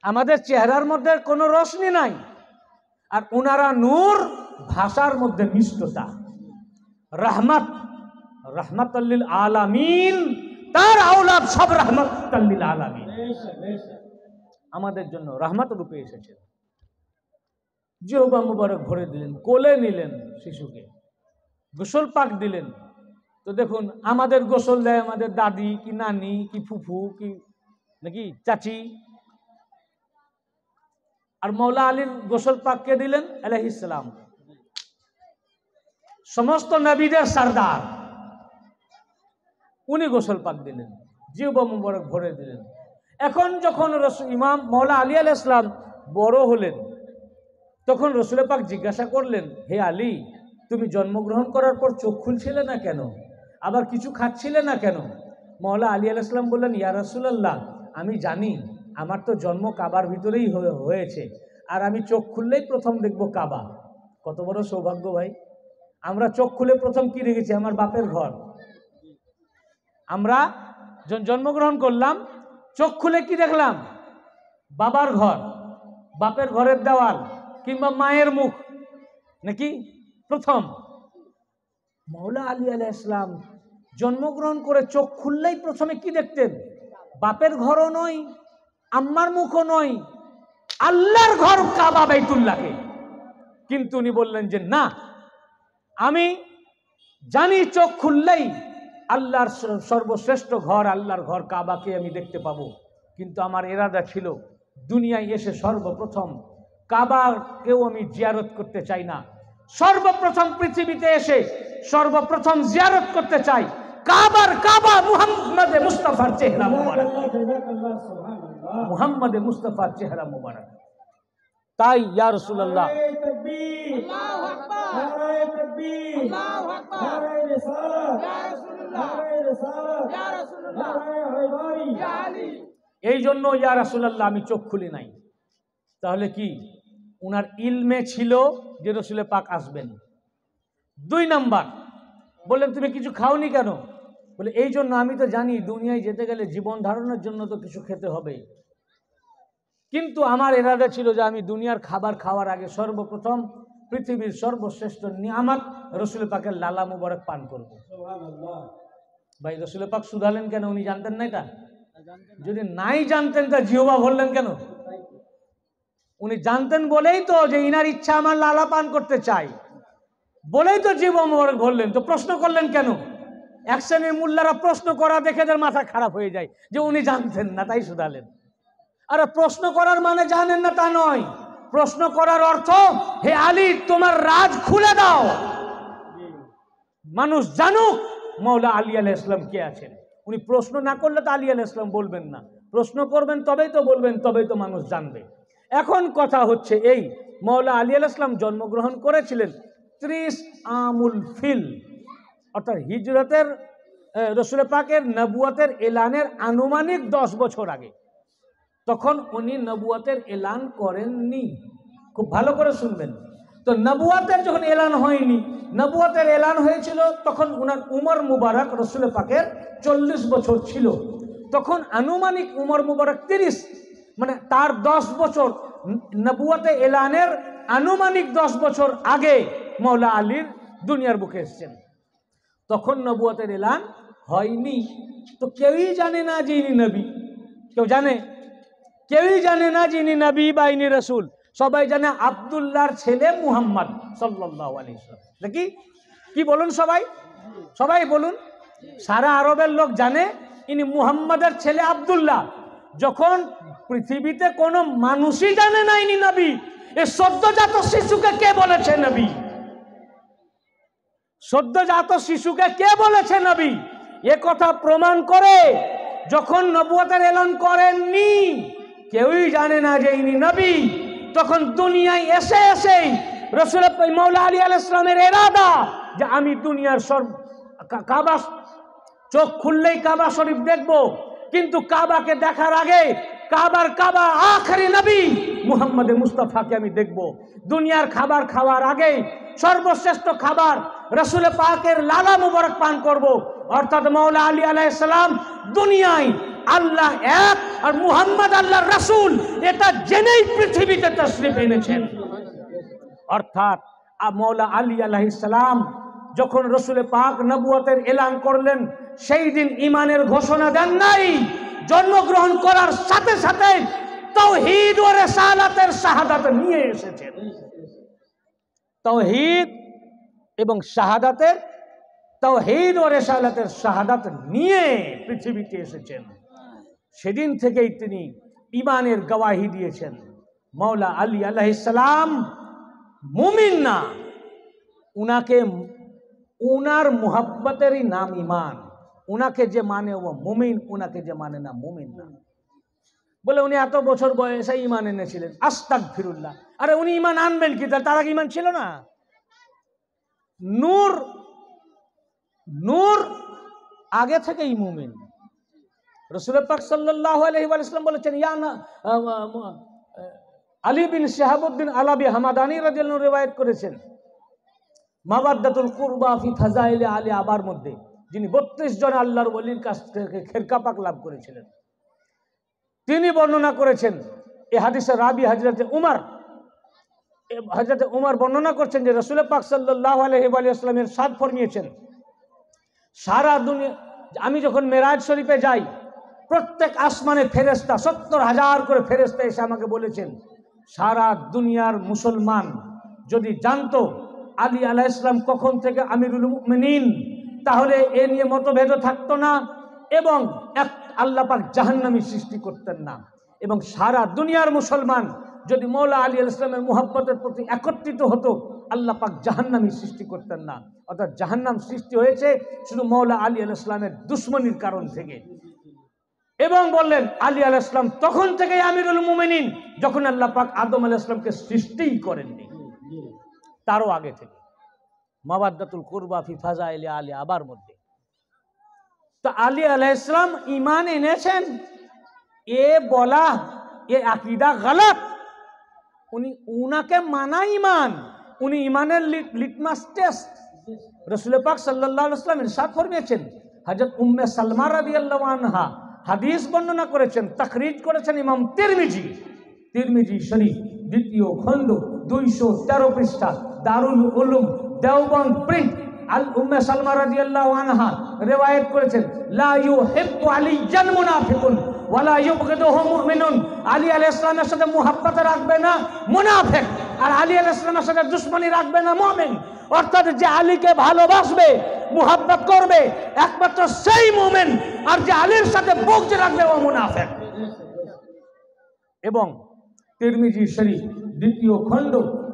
আমাদের চেহারার মধ্যে কোনো রশ্মি নাই আর ওনারা নূর ভাষার মধ্যে মিষ্টতা রহমত রহমত আলামিন তার আওলাদ সব রহমত তল্লিল আলামিন আমাদের জন্য রহমত রূপে এসেছেন জিহবা মুবারক ভরে দিলেন কোলে নিলেন শিশুকে গোসল পাক দিলেন তো দেখুন আমাদের গোসল দেয় আমাদের দাদি কি নানি কি ফুফু কি নাকি চাচি আর মৌলা আলীর গোসল পাককে দিলেন আলহিসাম সমস্ত নবীদের সর্দার উনি গোসল পাক দিলেন জিউব মুবরক ভরে দিলেন এখন যখন ইমাম মৌলা আলী আল ইসলাম বড় হলেন তখন রসুল পাক জিজ্ঞাসা করলেন হে আলী তুমি জন্মগ্রহণ করার পর চোখ খুলছিলে না কেন আবার কিছু খাচ্ছিলে না কেন মৌলা আলী আল ইসলাম বললেন ইয়া রসুল্লাহ আমি জানি আমার তো জন্ম কাবার ভিতরেই হয়েছে আর আমি চোখ খুললেই প্রথম দেখব কাবা কত বড় সৌভাগ্য ভাই আমরা চোখ খুলে প্রথম কি রেখেছি আমার বাপের ঘর আমরা জন্মগ্রহণ করলাম চোখ খুলে কি দেখলাম বাবার ঘর বাপের ঘরের দেওয়াল কিংবা মায়ের মুখ নাকি প্রথম মৌলা আলী আলিয়া ইসলাম জন্মগ্রহণ করে চোখ খুললেই প্রথমে কি দেখতেন বাপের ঘরও নয় আম্মার মুখও নয় আল্লাহর ঘর কাবা বাইতুল্লাহকে কিন্তু উনি বললেন যে না আমি জানি চোখ খুললেই আল্লাহর সর্বশ্রেষ্ঠ ঘর আল্লাহর ঘর কাবাকে আমি দেখতে পাবো কিন্তু আমার এরাদা ছিল দুনিয়ায় এসে সর্বপ্রথম কাবাকেও আমি জিয়ারত করতে চাই না সর্বপ্রথম পৃথিবীতে এসে সর্বপ্রথম জিয়ারত করতে চাই কাবার কাবা মুহাম্মদে মুস্তাফার চেহারা মুহাম্মদে মুস্তফার চেহারা মোবারক তাই ইয়া রসুল্লাহ এই জন্য ইয়া রসুল্লাহ আমি চোখ খুলি নাই তাহলে কি উনার ইলমে ছিল যে রসুলে পাক আসবেন দুই নাম্বার বললেন তুমি কিছু খাওনি কেন বলে এই জন্য আমি তো জানি দুনিয়ায় যেতে গেলে জীবন ধারণের জন্য তো কিছু খেতে হবেই কিন্তু আমার এরাদা ছিল যে আমি দুনিয়ার খাবার খাওয়ার আগে সর্বপ্রথম পৃথিবীর সর্বশ্রেষ্ঠ নিয়ামাক রসুল পাকের লালা মুবারক পান করব ভাই রসুল পাক শুধালেন কেন উনি জানতেন না এটা যদি নাই জানতেন তা জিওবা ভরলেন কেন উনি জানতেন বলেই তো যে ইনার ইচ্ছা আমার লালা পান করতে চাই বলেই তো জীব মুবারক ভরলেন তো প্রশ্ন করলেন কেন এক শ্রেণীর মূল্যারা প্রশ্ন করা দেখে তার মাথা খারাপ হয়ে যায় যে উনি জানতেন না তাই শুধালেন আরে প্রশ্ন করার মানে জানেন না তা নয় প্রশ্ন করার অর্থ হে আলী তোমার রাজ খুলে দাও মানুষ জানুক মৌলা আলী আল ইসলাম কে আছেন উনি প্রশ্ন না করলে তো আলী আল ইসলাম বলবেন না প্রশ্ন করবেন তবেই তো বলবেন তবেই তো মানুষ জানবে এখন কথা হচ্ছে এই মৌলা আলী আল ইসলাম জন্মগ্রহণ করেছিলেন ত্রিশ আমুল ফিল অর্থাৎ হিজরতের রসুল পাকের নবুয়তের এলানের আনুমানিক দশ বছর আগে তখন উনি নবুয়াতের এলান করেননি খুব ভালো করে শুনবেন তো নবুয়াতের যখন এলান হয়নি নবুয়াতের এলান হয়েছিল তখন উনার উমর মুবারক রসুল পাকের চল্লিশ বছর ছিল তখন আনুমানিক উমর মুবারক তিরিশ মানে তার দশ বছর নবুয়াতে এলানের আনুমানিক দশ বছর আগে মৌলা আলীর দুনিয়ার বুকে এসছেন তখন নবুয়তের এলান হয়নি তো কেউই জানে না যে ইনি নবী কেউ জানে কেউই জানে না যে ইনি নবী বা ইনি রসুল সবাই জানে আবদুল্লাহর ছেলে মুহাম্মদ সাল্লাহ নাকি কি বলুন সবাই সবাই বলুন সারা আরবের লোক জানে ইনি মুহাম্মদের ছেলে আবদুল্লাহ যখন পৃথিবীতে কোনো মানুষই জানে না ইনি নবী এ সদ্যজাত শিশুকে কে বলেছে নবী সদ্যজাত শিশুকে কে বলেছে নবী এ কথা প্রমাণ করে যখন নবুয়তের এলন করেননি কেউই জানে না যে ইনি নবী তখন দুনিয়ায় এসে এসেই রসুল মৌলা আলী আল ইসলামের এরাদা যে আমি দুনিয়ার সর্ব কাবা চোখ খুললেই কাবা শরীফ দেখব কিন্তু কাবাকে দেখার আগে কাবার কাবা আখরি নবী মুহাম্মদে মুস্তাফাকে আমি দেখব দুনিয়ার খাবার খাওয়ার আগে সর্বশ্রেষ্ঠ খাবার রসুল পাকের লালা মুবারক পান করব। অর্থাৎ মৌলা আলী আলাইসালাম দুনিয়ায় আল্লাহ এক আর মুহাম্মদ আল্লাহ রসুল এটা জেনেই পৃথিবীতে তশরিফ এনেছেন অর্থাৎ মৌলা আলী আলাইসালাম যখন রসুল পাক নবুয়তের এলান করলেন সেই দিন ইমানের ঘোষণা দেন নাই জন্মগ্রহণ করার সাথে সাথে তৌহিদ ও রেসালাতের শাহাদাত নিয়ে এসেছেন তৌহিদ এবং শাহাদাতের তৌহিদ ও রেসালাতের শাহাদাত নিয়ে পৃথিবীতে এসেছেন সেদিন থেকেই তিনি ইমানের গওয়াহি দিয়েছেন মৌলা আলী আল্লাহ মুমিন না উনাকে উনার মোহাব্বতেরই নাম ইমান উনাকে যে মানে ও মুমিন উনাকে যে মানে না মুমিন না বলে উনি এত বছর বয়সে ইমান এনেছিলেন আস্তাক ফিরুল্লাহ আরে উনি ইমান আনবেন কি তার তারা ইমান ছিল না নূর নূর আগে থেকেই মুমিন রসুল পাক সাল্লাহ আলহিম বলেছেন ইয়ান আলী বিন শাহাবুদ্দিন আলাবি হামাদানি রাজিয়াল রেওয়ায়ত করেছেন মাবাদ্দাতুল কুরবাফি ফি ফাজাইলে আলী আবার মধ্যে যিনি বত্রিশ জন আল্লাহর বলির কাছ থেকে খেরকাপাক লাভ করেছিলেন তিনি বর্ণনা করেছেন এ হাদিসে রাবি হাজরতে উমার হাজরতে উমার বর্ণনা করছেন যে রসুল পাক সাল্লাহ আলহিবাস্লামের সাদ ফরমিয়েছেন সারা দুনিয়া আমি যখন মেরাজ শরীফে যাই প্রত্যেক আসমানে ফেরেস্তা সত্তর হাজার করে ফেরেস্তা এসে আমাকে বলেছেন সারা দুনিয়ার মুসলমান যদি জানত আলী আলাহ ইসলাম কখন থেকে আমিরুল মিন তাহলে এ নিয়ে মতভেদও থাকতো না এবং এক আল্লাপাক জাহান্নামি সৃষ্টি করতেন না এবং সারা দুনিয়ার মুসলমান যদি মৌলা আলী আল ইসলামের মোহাব্বতের প্রতি একত্রিত হতো আল্লাহ পাক জাহান্নামি সৃষ্টি করতেন না অর্থাৎ জাহান্নাম সৃষ্টি হয়েছে শুধু মৌলা আলী আল ইসলামের দুশ্মনির কারণ থেকে এবং বললেন আলী আল ইসলাম তখন থেকে আমিরুল মুমিনিন যখন আল্লাহ পাক আদম আল ইসলামকে সৃষ্টিই করেননি তারও আগে থেকে মাবাদ্দাতুল কোরবা ফিফাজা আলী আলী আবার মধ্যে তো আলী আলাইসলাম ইমান এনেছেন এ বলা এ আকিদা গালাত উনি উনাকে মানা ইমান উনি ইমানের লিটমাস টেস্ট রসুল সাল্লাহাম ইরশাদ ফরমিয়েছেন হজরত উম্মে সালমা রাদি আনহা হাদিস বর্ণনা করেছেন তাকরিজ করেছেন ইমাম তিরমিজি তিরমিজি শরীফ দ্বিতীয় খন্ড দুইশো তেরো পৃষ্ঠা দারুল উলুম দেওবন প্রিন্ট আল উম্মে সালমা রাদিয়াল্লাহু আনহা রেওয়ায়ত করেছেন লা ইউহিব্বু আলী আলাইহিস সালামের রাখবে না আর রাখবে না অর্থাৎ ভালোবাসবে মুহাব্বত করবে একমাত্র সেই মুমিন আর যে আলীর সাথে বুকজ রাখবে ও মুনাফেক এবং তিরমিজি শরীফ দ্বিতীয় খণ্ড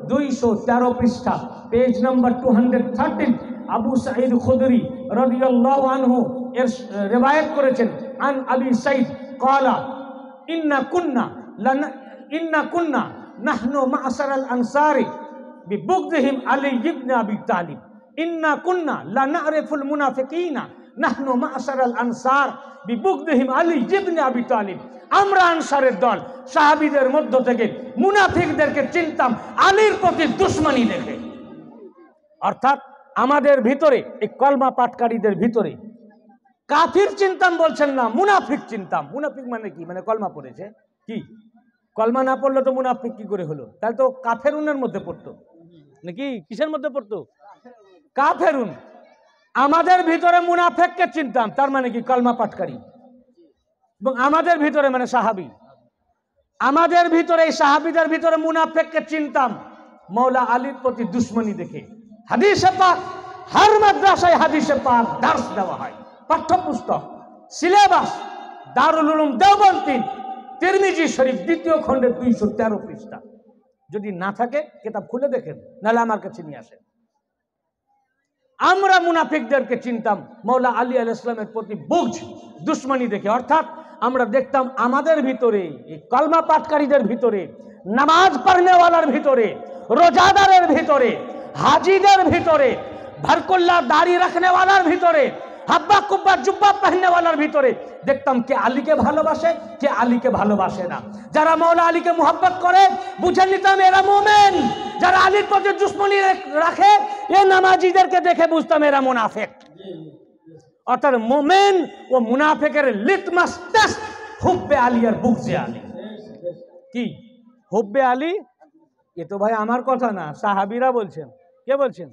দুইশো তেরো পৃষ্ঠা page number two hundred thirteen আবু সাঈদ খুদরি রাদিয়াল্লাহু আনহু এর রেবায়ত করেছেন আন আবি সাঈদ কলা ইন্না কুন্না ইন্না কুন্না নাহনু আল আনসারি বিবগদিহিম আলী ইবনে আবি তালিব ইন্না কুন্না লা না'রিফুল মুনাফিকিনা নাহনু আল আনসার বিবগদিহিম আলী ইবনে আবি তালিব আমরা আনসারের দল সাহাবীদের মধ্য থেকে মুনাফিকদেরকে চিনতাম আলীর প্রতি দুশ্মনী দেখে অর্থাৎ আমাদের ভিতরে এই কলমা পাটকারীদের ভিতরে কাফির চিন্তাম বলছেন না মুনাফিক চিন্তাম মুনাফিক মানে কি মানে কলমা পড়েছে কি কলমা না পড়লে তো মুনাফিক কি করে হলো তাহলে তো কাফের উনের মধ্যে পড়তো নাকি কিসের মধ্যে পড়তো কাফেরুন আমাদের ভিতরে মুনাফেককে চিনতাম তার মানে কি কলমা পাটকারী এবং আমাদের ভিতরে মানে সাহাবি আমাদের ভিতরে এই সাহাবিদের ভিতরে মুনাফেককে চিনতাম মৌলা আলীর প্রতি দুশ্মনী দেখে হাদিসে পাক হার মাদ্রাসায় হাদিসে পাক দার্স দেওয়া হয় পাঠ্যপুস্তক সিলেবাস দারুল উলুম দেওবন তিন তিরমিজি শরীফ দ্বিতীয় খণ্ডে দুইশো তেরো পৃষ্ঠা যদি না থাকে কিতাব খুলে দেখেন নাহলে আমার কাছে নিয়ে আসেন আমরা মুনাফিকদেরকে চিনতাম মৌলা আলী আল ইসলামের প্রতি বুঝ দুশ্মনী দেখে অর্থাৎ আমরা দেখতাম আমাদের ভিতরে এই কলমা পাটকারীদের ভিতরে নামাজ পড়নেওয়ালার ভিতরে রোজাদারের ভিতরে হাজিদের ভিতরে ভারকোল্লা দাড়ি রাখনেওয়ালার ভিতরে হাব্বা কুব্বা জুব্বা পেহনেওয়ালার ভিতরে দেখতাম কে আলীকে ভালোবাসে কে আলীকে ভালোবাসে না যারা মৌলা আলীকে মোহাব্বত করে বুঝে নিতাম এরা মোমেন যারা আলীর প্রতি দুশ্মনী রাখে এ নামাজিদেরকে দেখে বুঝতাম এরা মুনাফেক অর্থাৎ মোমেন ও মুনাফেকের লিটমাস টেস্ট হুব্বে আলী আর বুকজে আলী কি হুব্বে আলী এ তো ভাই আমার কথা না সাহাবিরা বলছেন কে বলছেন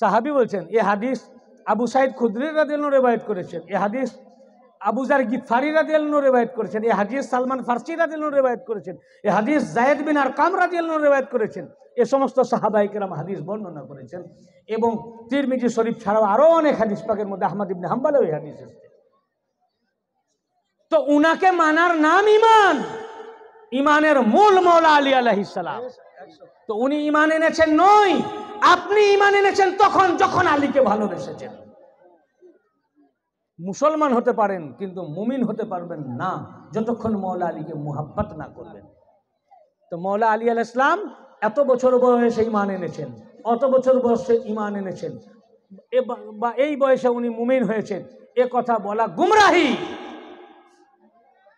সাহাবি বলছেন এ হাদিস আবু সাইদ খুদ্রির রাদিয়াল রেবায়ত করেছেন এ হাদিস আবুজার গিফারি রাদিয়াল রেবায়ত করেছেন এ হাদিস সালমান ফার্সি রাদিয়াল রেবায়ত করেছেন এ হাদিস জায়েদ বিন আর কাম রাদিয়াল রেবায়ত করেছেন এ সমস্ত সাহাবাহিকেরাম হাদিস বর্ণনা করেছেন এবং তিরমিজি শরীফ ছাড়াও আরও অনেক হাদিস পাকের মধ্যে আহমদ ইবনে হাম্বালে ওই হাদিস এসছে তো উনাকে মানার নাম ইমান ইমানের মূল মৌলা আলী আলাহিসাল্লাম তো উনি ইমান এনেছেন নই আপনি ইমান এনেছেন তখন যখন আলীকে ভালোবেসেছেন মুসলমান হতে পারেন কিন্তু মুমিন হতে পারবেন না যতক্ষণ মৌলা আলীকে মুহাব্বত না করবেন তো মৌলা আলী আল ইসলাম এত বছর বয়সে ইমান এনেছেন অত বছর বয়সে ইমান এনেছেন বা এই বয়সে উনি মুমিন হয়েছেন এ কথা বলা গুমরাহি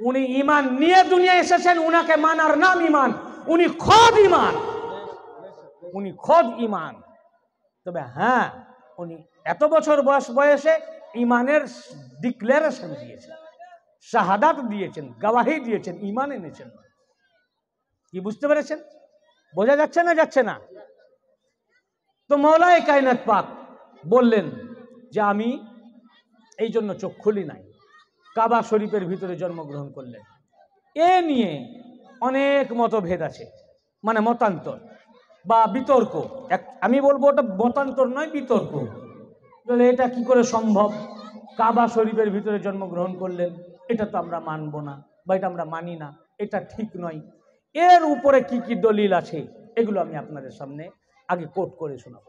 উনি ইমান নিয়ে দুনিয়া এসেছেন উনাকে মানার নাম ইমান উনি খদ ইমান উনি খদ ইমান তবে হ্যাঁ উনি এত বছর বয়স বয়সে ইমানের ডিক্লারেশন দিয়েছেন শাহাদাত দিয়েছেন গাওয়াহি দিয়েছেন ইমান এনেছেন কি বুঝতে পেরেছেন বোঝা যাচ্ছে না যাচ্ছে না তো মৌলায় কায়নাত পাক বললেন যে আমি এই জন্য চোখ খুলি নাই কাবা শরীফের ভিতরে জন্মগ্রহণ করলেন এ নিয়ে অনেক মতভেদ আছে মানে মতান্তর বা বিতর্ক এক আমি বলবো ওটা মতান্তর নয় বিতর্ক তাহলে এটা কি করে সম্ভব কাবা শরীফের ভিতরে জন্মগ্রহণ করলেন এটা তো আমরা মানব না বা এটা আমরা মানি না এটা ঠিক নয় এর উপরে কি কি দলিল আছে এগুলো আমি আপনাদের সামনে আগে কোট করে শোনাব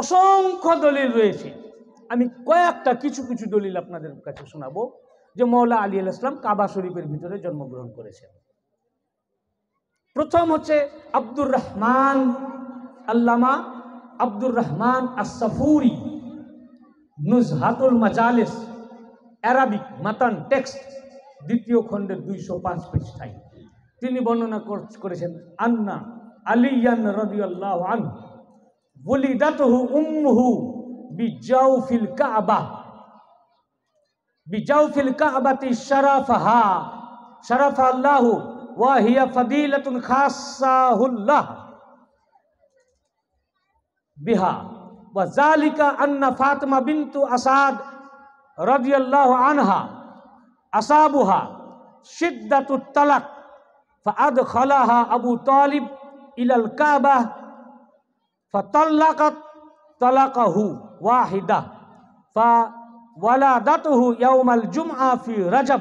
অসংখ্য দলিল রয়েছে আমি কয়েকটা কিছু কিছু দলিল আপনাদের কাছে শোনাবো যে মৌলা আলী আল ইসলাম কাবা শরীফের ভিতরে জন্মগ্রহণ করেছেন প্রথম হচ্ছে আব্দুর রহমান আল্লামা আব্দুর রহমান আসফুরি নুজহাতুল মাজালিস অ্যারাবিক মাতান টেক্সট দ্বিতীয় খণ্ডের দুইশো পাঁচ পৃষ্ঠায় তিনি বর্ণনা করেছেন আন্না আলিয়ান রবি আল্লাহ আন বলিদাতহু উম্মুহু বিজাউফিল কাবা বিজাউফিল কাবাতি শরাফাহা শরাফা আল্লাহু وهي فضيلة خاصة الله بها وذلك أن فاطمة بنت أسعد رضي الله عنها أصابها شدة الطلق فأدخلها أبو طالب إلى الكعبة فطلقت طلقه واحدة فولادته يوم الجمعة في رجب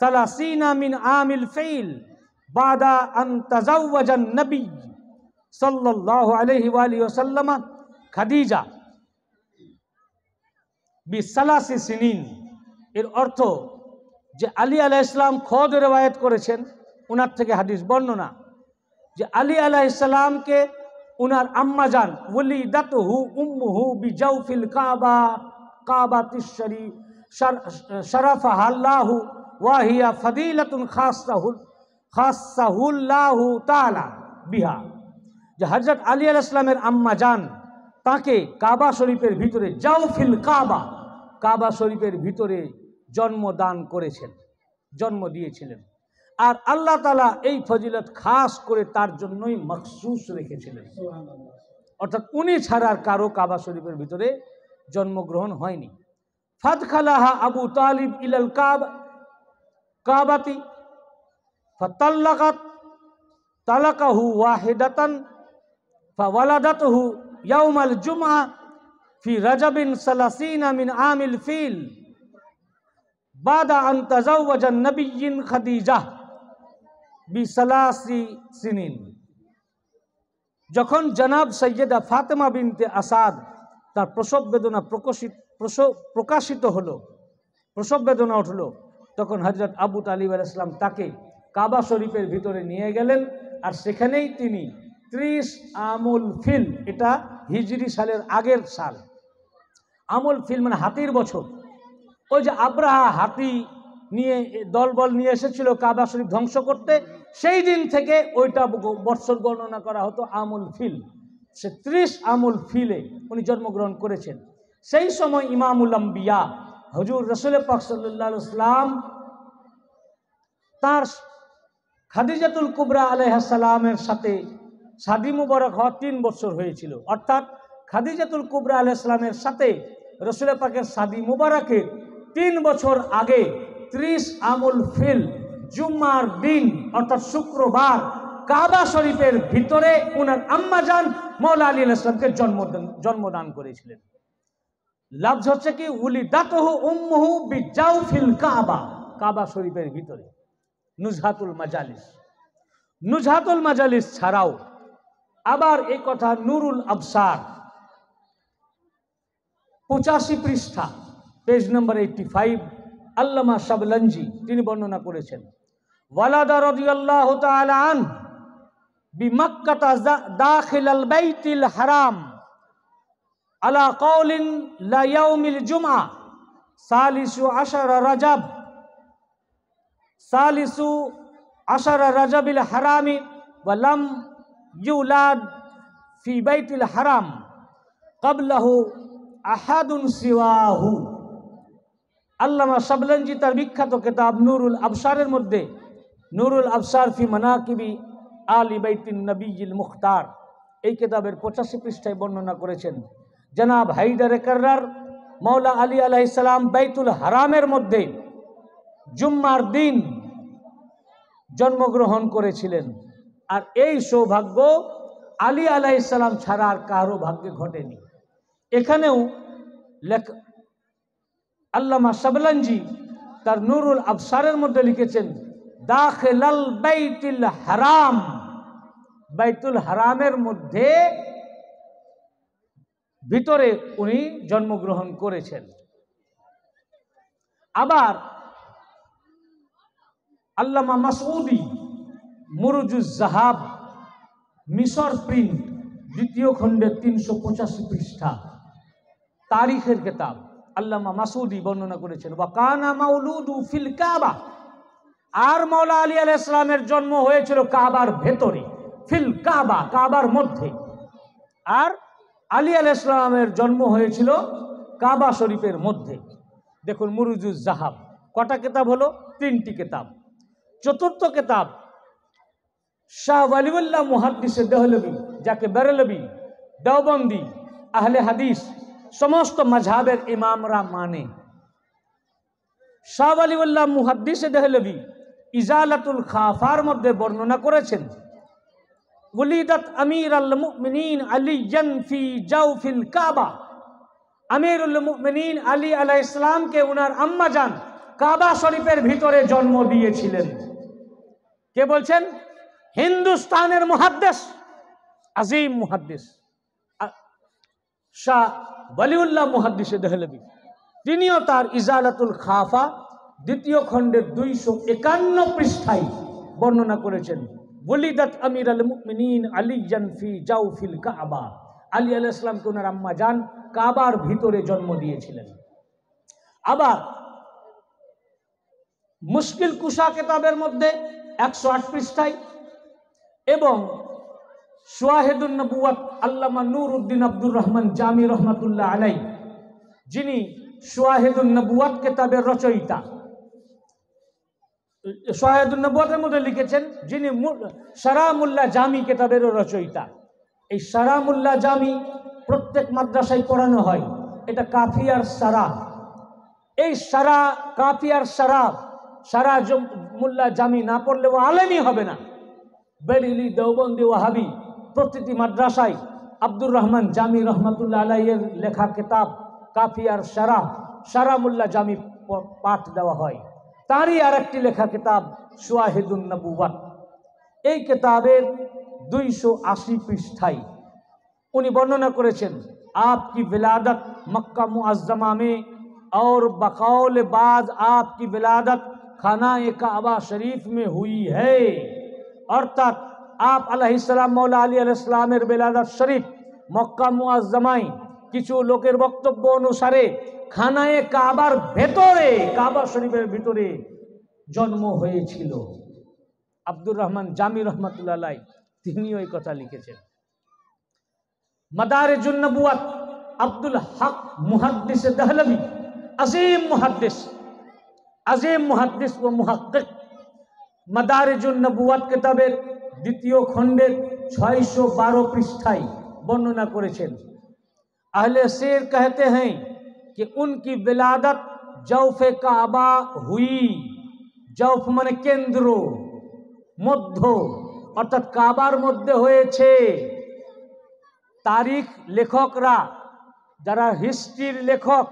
ثلاثين من عام الفيل বাদা আন্তাজাউজান নবী সাল্লাহ আলহি আলী ওসাল্লামা খাদিজা বি সালাসি সিনিন এর অর্থ যে আলী আলাহ ইসলাম খদ রেওয়ায়ত করেছেন ওনার থেকে হাদিস বর্ণনা যে আলী আলাহ ইসলামকে উনার আম্মা যান ওলিদাত হু বি বিজাউফিল কাবা কাবা তিশ্বরী শরাফা আল্লাহু ওয়াহিয়া খাস খাসাহুল বিহা যে হজরত আলী আল ইসলামের আম্মা যান তাকে কাবা শরীফের ভিতরে জাউফিল কাবা কাবা শরীফের ভিতরে জন্মদান করেছেন জন্ম দিয়েছিলেন আর আল্লাহ তালা এই ফজিলত খাস করে তার জন্যই মখসুস রেখেছিলেন অর্থাৎ উনি ছাড়ার কারো কাবা শরীফের ভিতরে জন্মগ্রহণ হয়নি ফাদখালাহা আবু তালিব ইলাল কাব কাবাতি ফতাল্লাকাত তালাকাহু ওয়াহিদাতান ফাওয়ালাদাতহু ইয়াউমাল জুমআ ফি রাজাবিন সালাসিনা মিন আমিল ফিল বাদা আন তাজাওয়াজা নবিয়িন খাদিজাহ বিসালাসি সিনিন যখন জনাব সৈয়দা ফাতেমা বিনতে আসাদ তার প্রসব বেদনা প্রকাশিত প্রকাশিত হলো প্রসব বেদনা উঠল তখন হজরত আবু তালিব আলাইসলাম তাকে কাবা শরীফের ভিতরে নিয়ে গেলেন আর সেখানেই তিনি ত্রিশ আমুল ফিল এটা হিজরি সালের আগের সাল আমুল ফিল মানে হাতির বছর ওই যে আব্রাহা হাতি নিয়ে দলবল নিয়ে এসেছিল কাবা শরীফ ধ্বংস করতে সেই দিন থেকে ওইটা বৎসর গণনা করা হতো আমুল ফিল সে ত্রিশ আমুল ফিলে উনি জন্মগ্রহণ করেছেন সেই সময় ইমামুল হজুর রসুল পাক সাল্লাহ ইসলাম তার খাদিজাতুল কুবরা আলাইহাসালামের সাথে সাদি মুবারক হওয়া তিন বছর হয়েছিল অর্থাৎ খাদিজাতুল কুবরা আলাইসালামের সাথে রসুল পাকের সাদি মুবারকের তিন বছর আগে ত্রিশ আমুল ফিল জুম্মার দিন অর্থাৎ শুক্রবার কাবা শরীফের ভিতরে উনার আম্মাজান মৌলা আলী ইসলামকে জন্ম জন্মদান করেছিলেন লাভ হচ্ছে কি উলি দাতহু উম্মহু বিজাউ ফিল কাবা কাবা শরীফের ভিতরে নুজহাতুল মাজালিস নুজহাতুল মাজালিস ছাড়াও আবার এই কথা নুরুল আবসার পঁচাশি পৃষ্ঠা পেজ নম্বর এইটটি ফাইভ আল্লামা সাবলঞ্জি তিনি বর্ণনা করেছেন ওয়ালাদা রদিয়াল্লাহ আন দাখিলাল আলা রাজাব সালিসু আশারা রাজাবিল হারামি বলাম ইউলাদ ফি বাইতিল হারাম কাবলাহু আহাদুন সিওয়াহু আল্লামা সাবলঞ্জি তার বিখ্যাত কেতাব নুরুল আবসারের মধ্যে নুরুল আবসার ফি মানাকিবি আলী বাইতিন নবীল মুখতার এই কেতাবের পঁচাশি পৃষ্ঠায় বর্ণনা করেছেন জনাব হাইদারে কার্রার মৌলা আলী আলাইসালাম বাইতুল হারামের মধ্যে জুম্মার দিন জন্মগ্রহণ করেছিলেন আর এই সৌভাগ্য আলী আলাইসাল্লাম ছাড়া আর কারো ভাগ্যে ঘটেনি এখানেও লেখ আল্লামা সাবলানজি তার নুরুল আফসারের মধ্যে লিখেছেন দাখিলাল বাইতুল হারাম বাইতুল হারামের মধ্যে ভিতরে উনি জন্মগ্রহণ করেছেন আবার আল্লামা মাসউদি মুরুজুজ জাহাব মিশর প্রিন্ট দ্বিতীয় খণ্ডের তিনশো পঁচাশি পৃষ্ঠা তারিখের কেতাব আল্লামা মাসৌদি বর্ণনা করেছেন বা কানা মাউলুদু ফিল কাবা আর মৌলা আলী আল ইসলামের জন্ম হয়েছিল কাবার ভেতরে ফিল কাবা কাবার মধ্যে আর আলী আল ইসলামের জন্ম হয়েছিল কাবা শরীফের মধ্যে দেখুন মুরুজুজ জাহাব কটা কেতাব হলো তিনটি কেতাব চতুর্থ কেতাব শাহ ওয়ালিউল্লাহ মুহাদ্দিসে দেহলবি যাকে বেরলবি দেওবন্দি আহলে হাদিস সমস্ত মাঝাবের ইমামরা মানে শাহ আলিউল্লাহ মুহাদ্দিসে দেহলবি ইজালাতুল খাফার মধ্যে বর্ণনা করেছেন উলিদাত আমির আল মুমিনিন আলী ফি জাউফিল কাবা আমিরুল মুমিনিন আলী আলাহ ইসলামকে উনার আম্মা জান কাবা শরীফের ভিতরে জন্ম দিয়েছিলেন কে বলছেন হিন্দুস্তানের মহাদ্দেশ আজিম মুহাদ্দেশ শাহ বলিউল্লাহ মুহাদ্দিসে দেহলবি তিনিও তার ইজালাতুল খাফা দ্বিতীয় খণ্ডের দুইশো একান্ন পৃষ্ঠায় বর্ণনা করেছেন বলিদাত আমির আল মুমিনিন আলী জানফি জাউফিল কাবা আলী আল ইসলামকে ওনার আম্মা যান কাবার ভিতরে জন্ম দিয়েছিলেন আবার মুশকিল কুষা কেতাবের মধ্যে একশো আট পৃষ্ঠায় এবং সোয়াহেদুল নবুয়াত আল্লামা নূর উদ্দিন আব্দুর রহমান জামি রহমাতুল্লাহ আলাই যিনি সোয়াহেদুল কেতাবের রচয়িতা সোয়াহেদুল মধ্যে লিখেছেন যিনি সারামুল্লাহ জামি কেতাবেরও রচয়িতা এই সারামুল্লাহ জামি প্রত্যেক মাদ্রাসায় পড়ানো হয় এটা কাফিয়ার সারা এই সারা কাফিয়ার সারা সারা মোল্লা জামি না পড়লেও আলেমই হবে না বেরিলি দেওবন্দি হাবি প্রতিটি মাদ্রাসায় আব্দুর রহমান জামি রহমতুল্লা আলাইয়ের লেখা কিতাব কাফিয়ার সারা সারা মোল্লা জামি পাঠ দেওয়া হয় তারই আর একটি লেখা কিতাব সোয়াহিদুল্নবুবাত এই কেতাবের দুইশো আশি পৃষ্ঠায় উনি বর্ণনা করেছেন আপ কি বেলাদত মক্কা মুআজ্জমা মে और বাদ আপ কি বেলাদত खाना কাবা শরীফ মে হুই হর্থাৎ অর্থাৎ আপ আলাইসালাম মৌলা আলী আলাইসলামের বেলাদার শরীফ মক্কা মুআজমাই কিছু লোকের বক্তব্য অনুসারে খানায়ে কাবার ভেতরে কাবা শরীফের ভিতরে জন্ম হয়েছিল আব্দুর রহমান জামি রহমতুল্লাহ তিনি ওই কথা লিখেছেন মাদারে জুন্নবুয়াত আব্দুল হক মুহাদ্দিস দেহলবি আজিম মুহাদ্দিস আজিম মহাদ্দিস ও মুহাক্কিক মাদারিজুন নবুয়াত কিতাবের দ্বিতীয় খণ্ডের ছয়শো বারো পৃষ্ঠায় বর্ণনা করেছেন আহলে শের কহতে হ্যাঁ কি উনকি বিলাদত জৌফে কাবা হুই জৌফ মানে কেন্দ্র মধ্য অর্থাৎ কাবার মধ্যে হয়েছে তারিখ লেখকরা যারা হিস্ট্রির লেখক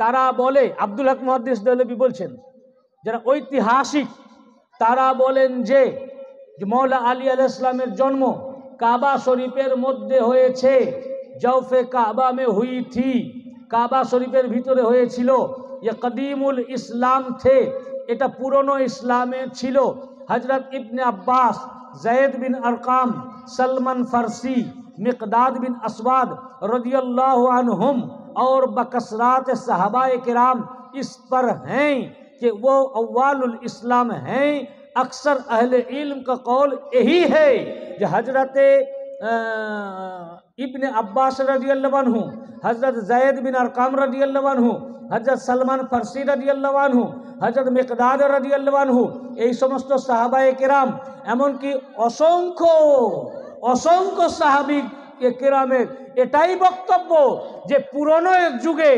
তারা বলে আব্দুল হক মহাদ্দিস দলবি বলছেন جر اہاسک تارا بولن جے مولا علی علیہ السلام جنم کعبہ شریفر مدد ہوئے جوف کعبہ میں ہوئی تھی کعبہ شریف کے بھیر ہوئے یہ قدیم الاسلام تھے ایٹا پرانو اسلام چلو حضرت ابن عباس زید بن ارقام سلمان فرسی مقداد بن اسواد رضی اللہ عنہم اور بقصرات صحابۂ کرام اس پر ہیں کہ وہ الاسلام ہیں اکثر اہل علم کا قول یہی ہے کہ حضرت ابن عباس رضی اللہ عنہ حضرت زید بن ارقام رضی اللہ عنہ حضرت سلمان فرسی رضی اللہ عنہ حضرت مقداد رضی اللہ یہ سمست صحابۂ کرام ایمن کہ اسنکھ اصونکھ صحابق کے کرامے اٹائی بکتب جی پورانو ایک جگے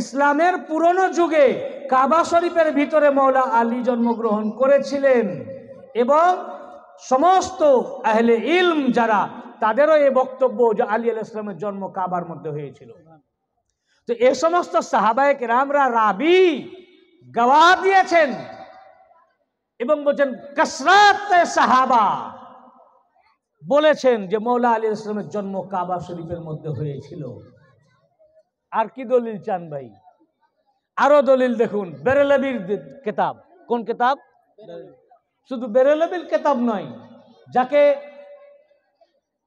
ইসলামের পুরনো যুগে কাবা শরীফের ভিতরে মৌলা আলী জন্মগ্রহণ করেছিলেন এবং সমস্ত আহলে ইলম যারা তাদেরও এ বক্তব্য যে আলী আল ইসলামের জন্ম কাবার মধ্যে হয়েছিল তো এ সমস্ত সাহাবায়ক রামরা রাবি গওয়া দিয়েছেন এবং বলছেন কসরাত সাহাবা বলেছেন যে মৌলা আলী ইসলামের জন্ম কাবা শরীফের মধ্যে হয়েছিল আর কি দলিল চান ভাই আরো দলিল দেখুন বেরেলাবির কেতাব কোন কেতাব শুধু বেরেলাবির কেতাব নয় যাকে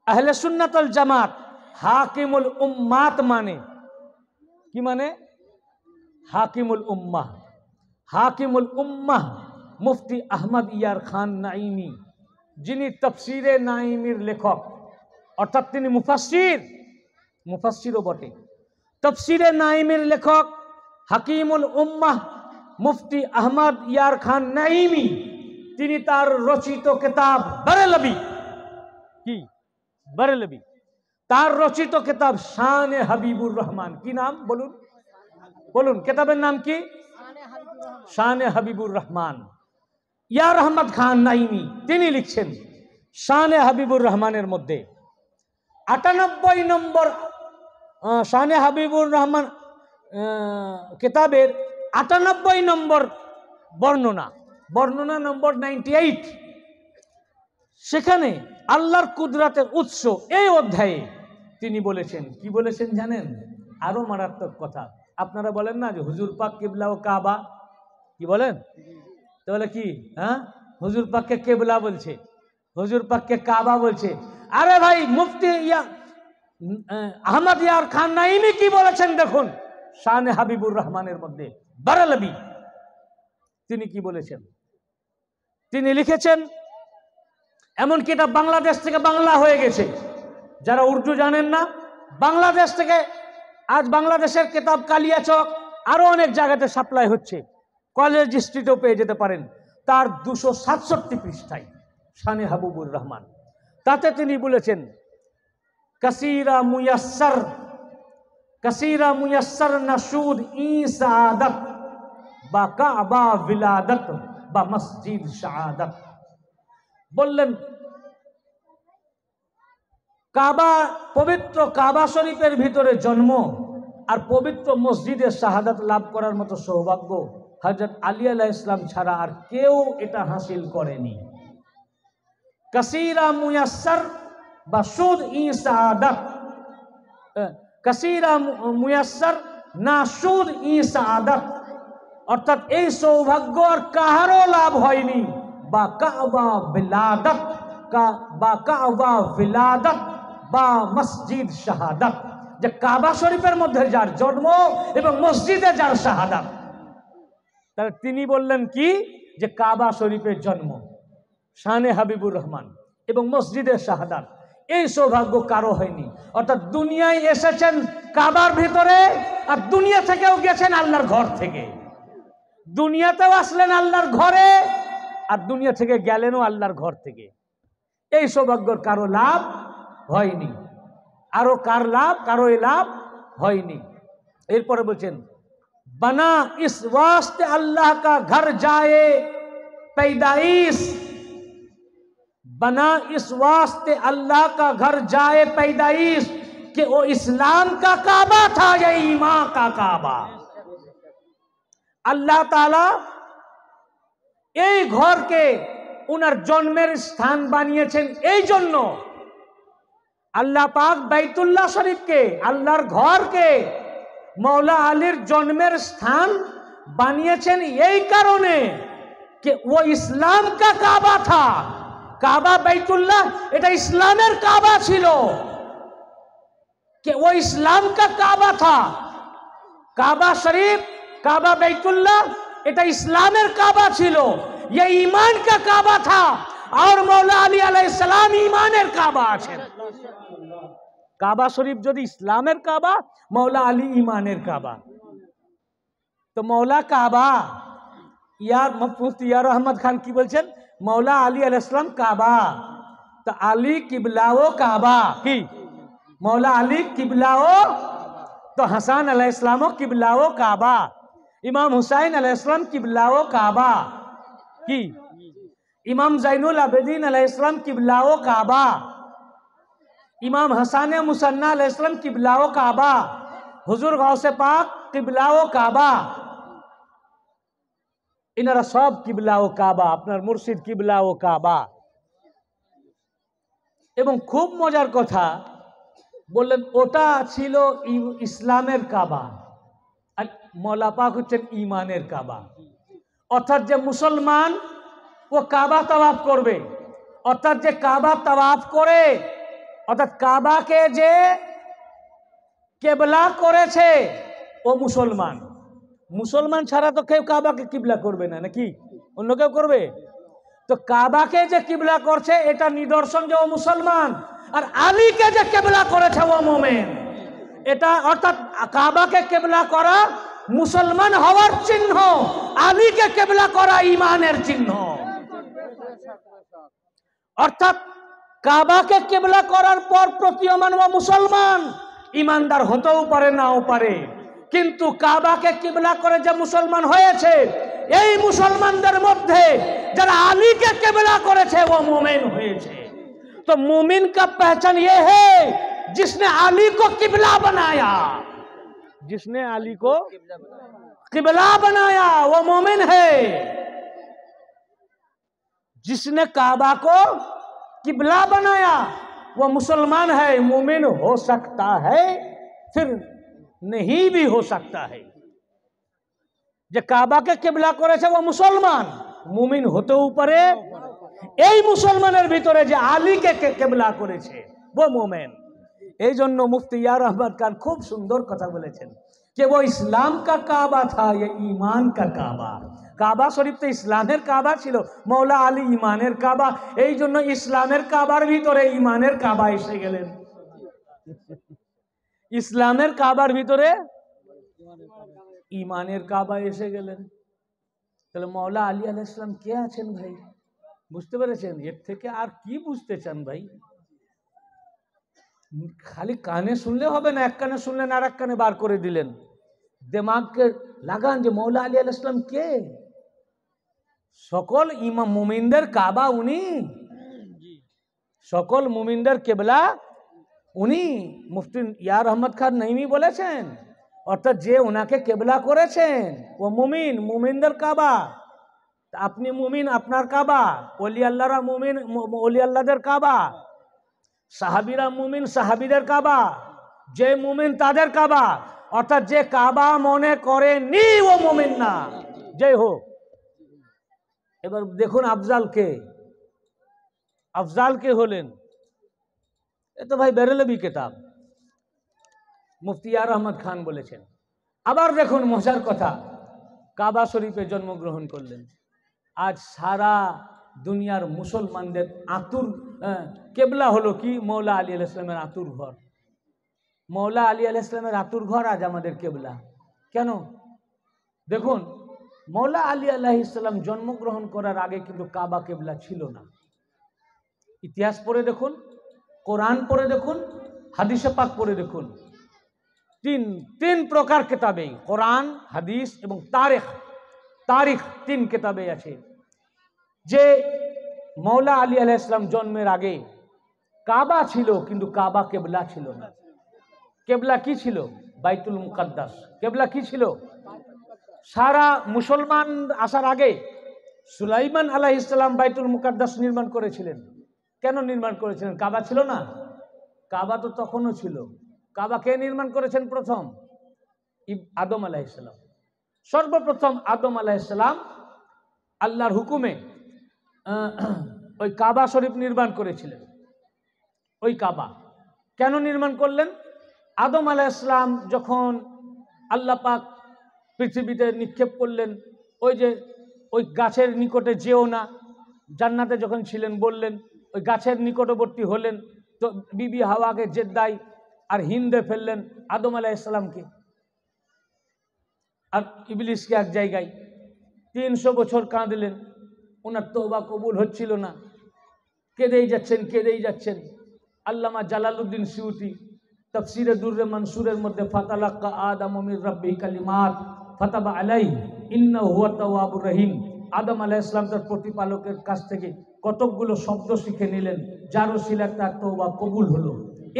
আহলে সুন্নাতল জামাত হাকিমুল উম্মাত মানে কি মানে হাকিমুল উম্মাহ হাকিমুল উম্মাহ মুফতি আহমদ ইয়ার খান নাইমি যিনি তফসিরে নাইমির লেখক অর্থাৎ তিনি মুফাসির মুফাসিরও বটে তফসিরে নাইমের লেখক হাকিমুল উম্মাহ মুফতি আহমদ ইয়ার খান নাইমি তিনি তার রচিত কেতাব বরেলবি কি বরেলবি তার রচিত কেতাব শান হাবিবুর রহমান কি নাম বলুন বলুন কেতাবের নাম কি শান হাবিবুর রহমান ইয়ার রহমদ খান নাইমি তিনি লিখছেন শান হাবিবুর রহমানের মধ্যে আটানব্বই নম্বর শাহনে হাবিবুর রহমান কেতাবের আটানব্বই নম্বর বর্ণনা বর্ণনা নম্বর নাইনটি এইট সেখানে আল্লাহর কুদরাতের উৎস এই অধ্যায়ে তিনি বলেছেন কি বলেছেন জানেন আরও মারাত্মক কথা আপনারা বলেন না যে হুজুর পাক কেবলা ও কাবা কি বলেন তাহলে কি হ্যাঁ হুজুর পাককে কেবলা বলছে হুজুর পাককে কাবা বলছে আরে ভাই মুফতি ইয়া হ্যাঁ। আহমদ ইয়ার খান নাইমি কি বলেছেন দেখুন শাহ হাবিবুর রহমানের মধ্যে বারালবি তিনি কি বলেছেন তিনি লিখেছেন এমনকি এটা বাংলাদেশ থেকে বাংলা হয়ে গেছে যারা উর্দু জানেন না বাংলাদেশ থেকে আজ বাংলাদেশের কেতাব কালিয়াচক আরও অনেক জায়গাতে সাপ্লাই হচ্ছে কলেজ স্ট্রিটেও পেয়ে যেতে পারেন তার দুশো সাতষট্টি পৃষ্ঠায় শানে হাবুবুর রহমান তাতে তিনি বলেছেন কসিরা মুয়সর কসিরা মুয়সর নসুদ ই সাদত বা কাবা বিলাদত বা মসজিদ শাহাদত বললেন কাবা পবিত্র কাবা শরীফের ভিতরে জন্ম আর পবিত্র মসজিদের শাহাদাত লাভ করার মতো সৌভাগ্য হজরত আলী আলাহ ইসলাম ছাড়া আর কেউ এটা হাসিল করেনি কাসিরা মুয়াসর বাসুদ ই সাদাত কাসিরা মুয়সর না সুদ ই সাদাত অর্থাৎ এই সৌভাগ্য আর কাহারও লাভ হয়নি বা কাবা বিলাদত বা কাবা বিলাদত বা মসজিদ শাহাদত যে কাবা শরীফের মধ্যে যার জন্ম এবং মসজিদে যার শাহাদাত তাহলে তিনি বললেন কি যে কাবা শরীফের জন্ম শানে হাবিবুর রহমান এবং মসজিদের শাহাদাত এই সৌভাগ্য কারো হয়নি অর্থাৎ দুনিয়ায় এসেছেন কাবার ভিতরে আর দুনিয়া থেকেও গেছেন আল্লাহর ঘর থেকে দুনিয়াতেও আসলেন আল্লাহর ঘরে আর দুনিয়া থেকে গেলেনও আল্লাহর ঘর থেকে এই সৌভাগ্যর কারো লাভ হয়নি আরও কার লাভ কারো এই লাভ হয়নি এরপরে বলছেন বানা ইস ওয়াস্তে আল্লাহ কা ঘর যায় पैदाइश بنا اس واسطے اللہ کا گھر جائے پیدائش کہ وہ اسلام کا کعبہ تھا یا ایمان کا کعبہ اللہ پاک بیت اللہ شریف کے اللہ گھر کے مولا علی جنمیر استھان کرونے کہ وہ اسلام کا کعبہ تھا কাবা বাইতুল্লাহ এটা ইসলামের কাবা ছিল কে ও ইসলাম কা কাবা থা কাবা শরীফ কাবা বাইতুল্লাহ এটা ইসলামের কাবা ছিল এ ইমান কা কাবা থা আর মৌলা अली আলাইসালাম ইমানের কাবা আছেন কাবা শরীফ যদি ইসলামের কাবা মৌলা আলী ইমানের কাবা তো মৌলা কাবা ইয়ার মুফতি ইয়ার আহমদ খান কি বলছেন مولا علی علیہ السلام کعبہ تو علی و کعبہ کی مولا علی و تو حسن علیہ السلام و و کعبہ امام حسین علیہ السلام و کعبہ کی امام زین العبدین علیہ قبلہ و کعبہ امام حسان مسنہ علیہ قبلہ و کعبہ حضور غوث پاک پاک و کعبہ এনারা সব কিবলা ও কাবা আপনার মুর্শিদ কিবলা ও কাবা এবং খুব মজার কথা বললেন ওটা ছিল ইসলামের কাবা আর মলাপাক হচ্ছেন ইমানের কাবা অর্থাৎ যে মুসলমান ও কাবা তাবাফ করবে অর্থাৎ যে কাবা তাবাফ করে অর্থাৎ কাবাকে যে কেবলা করেছে ও মুসলমান মুসলমান ছাড়া তো কেউ কাবাকে কিবলা করবে না নাকি অন্য কেউ করবে তো কাবাকে যে কিবলা করছে এটা নিদর্শন যে ও মুসলমান আর আলীকে যে কেবলা করেছে ও মোমেন এটা অর্থাৎ কাবাকে কেবলা করা মুসলমান হওয়ার চিহ্ন আলীকে কেবলা করা ইমানের চিহ্ন অর্থাৎ কাবাকে কেবলা করার পর প্রতীয়মান ও মুসলমান ইমানদার হতেও পারে নাও পারে قبلا کرے جب مسلمان ہوئے تھے یہی مسلمان درمود جب آلی کے قبلا کرے تھے وہ مومن ہوئے تو مومن کا پہچان یہ ہے جس نے آلی کو قبلا بنایا جس نے آلی کو قبلا بنایا وہ مومن ہے جس نے کعبہ کو قبلا بنایا وہ مسلمان ہے مومن ہو سکتا ہے پھر नहीं भी হো সকতা হে যে কাবাকে কিবলা করেছে ও মুসলমান মুমিন হতেও পারে এই মুসলমানের ভিতরে যে কে কিবলা করেছে ও মুমিন এই জন্য মুফতি ইয়ার আহমদ খান খুব সুন্দর কথা বলেছেন যে ও ইসলাম কা কাবা থা ইমান কা কাবা কাবা শরীফ তো ইসলামের কাবা ছিল মৌলা আলী ইমানের কাবা এই জন্য ইসলামের কাবার ভিতরে ইমানের কাবা এসে গেলেন ইসলামের কাবার ভিতরে ইমানের কাবা এসে গেলেন তাহলে মৌলা আলী আল ইসলাম কে আছেন ভাই বুঝতে পেরেছেন এর থেকে আর কি বুঝতে চান ভাই খালি কানে শুনলে হবে না এক কানে শুনলেন আর এক কানে বার করে দিলেন দেমাগকে লাগান যে মৌলা আলী আল ইসলাম কে সকল ইমাম মুমিনদের কাবা উনি সকল মুমিনদের কেবলা উনি মুফতি ইয়ার আহমদ খান নইমি বলেছেন অর্থাৎ যে ওনাকে কেবলা করেছেন ও মুমিন মুমিনদের কাবা আপনি মুমিন আপনার কাবা অলি আল্লাহরা মুমিন অলি আল্লাহদের কাবা সাহাবিরা মুমিন সাহাবিদের কাবা যে মুমিন তাদের কাবা অর্থাৎ যে কাবা মনে করে নি ও মুমিন না যাই হোক এবার দেখুন আফজালকে আফজালকে হলেন এ তো ভাই বেরেলবি কেতাব মুফতিয়ার আহমদ খান বলেছেন আবার দেখুন মজার কথা কাবা শরীফে জন্মগ্রহণ করলেন আজ সারা দুনিয়ার মুসলমানদের আতুর কেবলা হলো কি মৌলা আলী আল ইসলামের আতুর ঘর মৌলা আলী আল ইসলামের আতুর ঘর আজ আমাদের কেবলা কেন দেখুন মৌলা আলী আল্লাহ ইসলাম জন্মগ্রহণ করার আগে কিন্তু কাবা কেবলা ছিল না ইতিহাস পড়ে দেখুন কোরআন পড়ে দেখুন হাদিসে পাক পড়ে দেখুন তিন তিন প্রকার কেতাবেই কোরআন হাদিস এবং তারেখ তারিখ তিন কেতাবে আছে যে মৌলা আলী আলাহ ইসলাম জন্মের আগে কাবা ছিল কিন্তু কাবা কেবলা ছিল না কেবলা কি ছিল বাইতুল মুকাদ্দাস কেবলা কি ছিল সারা মুসলমান আসার আগে সুলাইমান আলাহ ইসলাম বাইতুল মুকাদ্দাস নির্মাণ করেছিলেন কেন নির্মাণ করেছিলেন কাবা ছিল না কাবা তো তখনও ছিল কাবা কে নির্মাণ করেছেন প্রথম আদম আলাহিসাল্লাম সর্বপ্রথম আদম আলাহিসাল্লাম আল্লাহর হুকুমে ওই কাবা শরীফ নির্মাণ করেছিলেন ওই কাবা কেন নির্মাণ করলেন আদম আলাইসলাম যখন আল্লাহ পাক পৃথিবীতে নিক্ষেপ করলেন ওই যে ওই গাছের নিকটে যেও না জান্নাতে যখন ছিলেন বললেন ওই গাছের নিকটবর্তী হলেন তো বিবি হাওয়াকে জেদ্দাই আর হিন্দে ফেললেন আদম আলাহ ইসলামকে আর ইবলিশকে এক জায়গায় তিনশো বছর কাঁদলেন ওনার তোবা কবুল হচ্ছিল না কেঁদেই যাচ্ছেন কেঁদেই যাচ্ছেন আল্লামা জালালুদ্দিন সিউতি তফসিরে দুর্রে মনসুরের মধ্যে ফাতালাক্কা আদম অমির রব্বি মার ফাতাবা আলাই ইন্না হুয়া তাবুর রহিম আদম আলাহ ইসলাম তার প্রতিপালকের কাছ থেকে কতকগুলো শব্দ শিখে নিলেন যার শিলা তার তৌবা কবুল হলো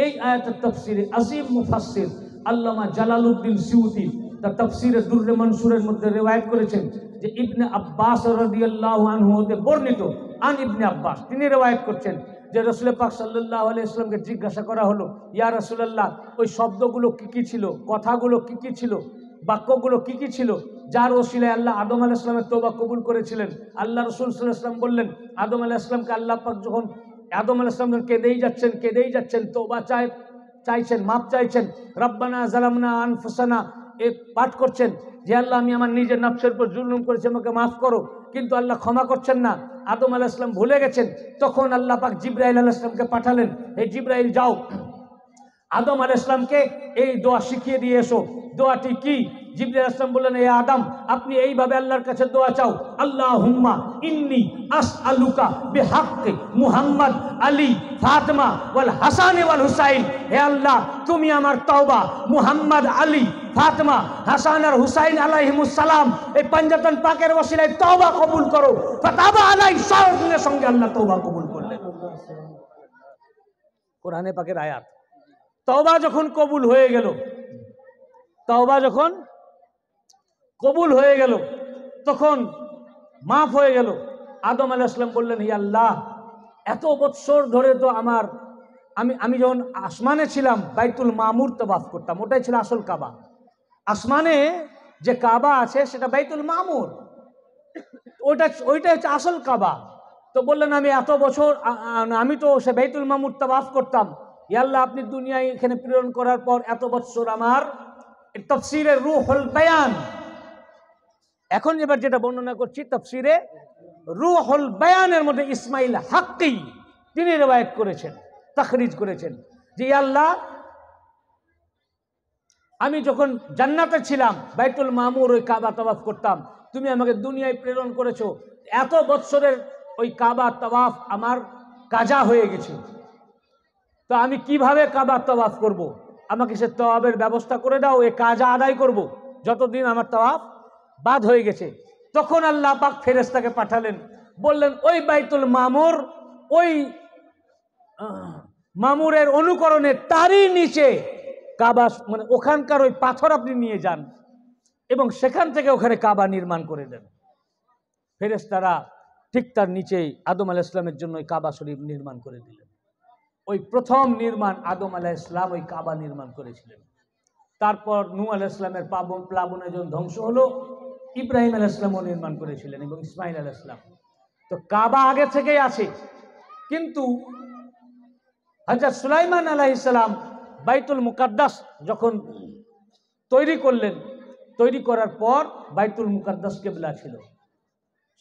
এই আয়াতের তফসিরে আজিম মুফাসির আল্লামা উদ্দিন সিউতি তার তফসিরে দুর্রে মনসুরের মধ্যে রেওয়ায়ত করেছেন যে ইবনে আব্বাস রদিয়াল্লাহ হতে বর্ণিত আন ইবনে আব্বাস তিনি রেওয়ায়ত করছেন যে রসুল পাক সাল্লাহ আলাইসলামকে জিজ্ঞাসা করা হলো ইয়া রসুল্লাহ ওই শব্দগুলো কী কী ছিল কথাগুলো কী কী ছিল বাক্যগুলো কি কি ছিল যার ওসিলায় আল্লাহ আদম আল ইসলামের তোবা কবুল করেছিলেন আল্লাহ রসুল ইসলাম বললেন আদম আল ইসলামকে আল্লাহ পাক যখন আদম আল ইসলাম যখন কেঁদেই যাচ্ছেন কেঁদেই যাচ্ছেন তোবা চায় চাইছেন মাপ চাইছেন রব্বানা জালামনা আনফুসানা এ পাঠ করছেন যে আল্লাহ আমি আমার নিজের নাফসের উপর জুলুম করেছি আমাকে মাফ করো কিন্তু আল্লাহ ক্ষমা করছেন না আদম আলাহ ইসলাম ভুলে গেছেন তখন আল্লাহ পাক জিব্রাহিল আলাহ ইসলামকে পাঠালেন হে জিব্রাহিল যাও আদম আল ইসলামকে এই দোয়া শিখিয়ে দিয়ে এসো দোয়াটি কি বললেন এ আদম আপনি এইভাবে আল্লাহর কাছে দোয়া চাও আল্লাহ হুম্মা ইন্নি আস আলুকা বেহাক্কে মুহাম্মদ আলী ফাতমা ওয়াল হাসান ওয়াল হুসাইন হে আল্লাহ তুমি আমার তওবা মুহাম্মদ আলী ফাতমা হাসান আর হুসাইন আলাইহিমুসালাম এই পাঞ্জাতন পাকের ওসিলায় তওবা কবুল করো ফাতাবা আলাই সঙ্গে আল্লাহ তওবা কবুল করলেন কোরআনে পাকের আয়াত তবা যখন কবুল হয়ে গেল তবা যখন কবুল হয়ে গেল তখন মাফ হয়ে গেল আদম আলাহ ইসলাম বললেন হি আল্লাহ এত বৎসর ধরে তো আমার আমি আমি যখন আসমানে ছিলাম বাইতুল মামুর তবাফ করতাম ওটাই ছিল আসল কাবা আসমানে যে কাবা আছে সেটা বাইতুল মামুর ওইটা ওইটা হচ্ছে আসল কাবা তো বললেন আমি এত বছর আমি তো সে বাইতুল মামুর বাফ করতাম ইয়াল্লাহ আপনি দুনিয়ায় এখানে প্রেরণ করার পর এত বৎসর আমার তফসিরে রুহল বায়ান এখন এবার যেটা বর্ণনা করছি তফসিরে রুহল বায়ানের মধ্যে ইসমাইল হাক্কি তিনি রেবায়ত করেছেন তাখরিজ করেছেন যে ইয়াল্লাহ আমি যখন জান্নাতে ছিলাম বাইতুল মামুর ওই কাবা তবাফ করতাম তুমি আমাকে দুনিয়ায় প্রেরণ করেছো এত বৎসরের ওই কাবা তবাফ আমার কাজা হয়ে গেছে তো আমি কিভাবে কাবার তওয়াফ করব। আমাকে সে তবাবের ব্যবস্থা করে দাও এ কাজ আদায় করব। যতদিন আমার তওয়াফ বাদ হয়ে গেছে তখন আল্লাহ পাক ফেরেস্তাকে পাঠালেন বললেন ওই বাইতুল মামুর ওই মামুরের অনুকরণে তারই নিচে কাবা মানে ওখানকার ওই পাথর আপনি নিয়ে যান এবং সেখান থেকে ওখানে কাবা নির্মাণ করে দেন ফেরেস্তারা ঠিক তার নিচেই আদম আল ইসলামের জন্য ওই কাবা শরীফ নির্মাণ করে দিলেন ওই প্রথম নির্মাণ আদম আলাহ ইসলাম ওই কাবা নির্মাণ করেছিলেন তারপর নু আলাহ ইসলামের পাবন প্লাবনে যখন ধ্বংস হলো ইব্রাহিম আলাহ ইসলামও নির্মাণ করেছিলেন এবং ইসমাইল আলাহ ইসলাম তো কাবা আগে থেকেই আছে কিন্তু হাজার সুলাইমান আলাহ ইসলাম বাইতুল মুকাদ্দাস যখন তৈরি করলেন তৈরি করার পর বাইতুল মুকাদ্দাস কেবলা ছিল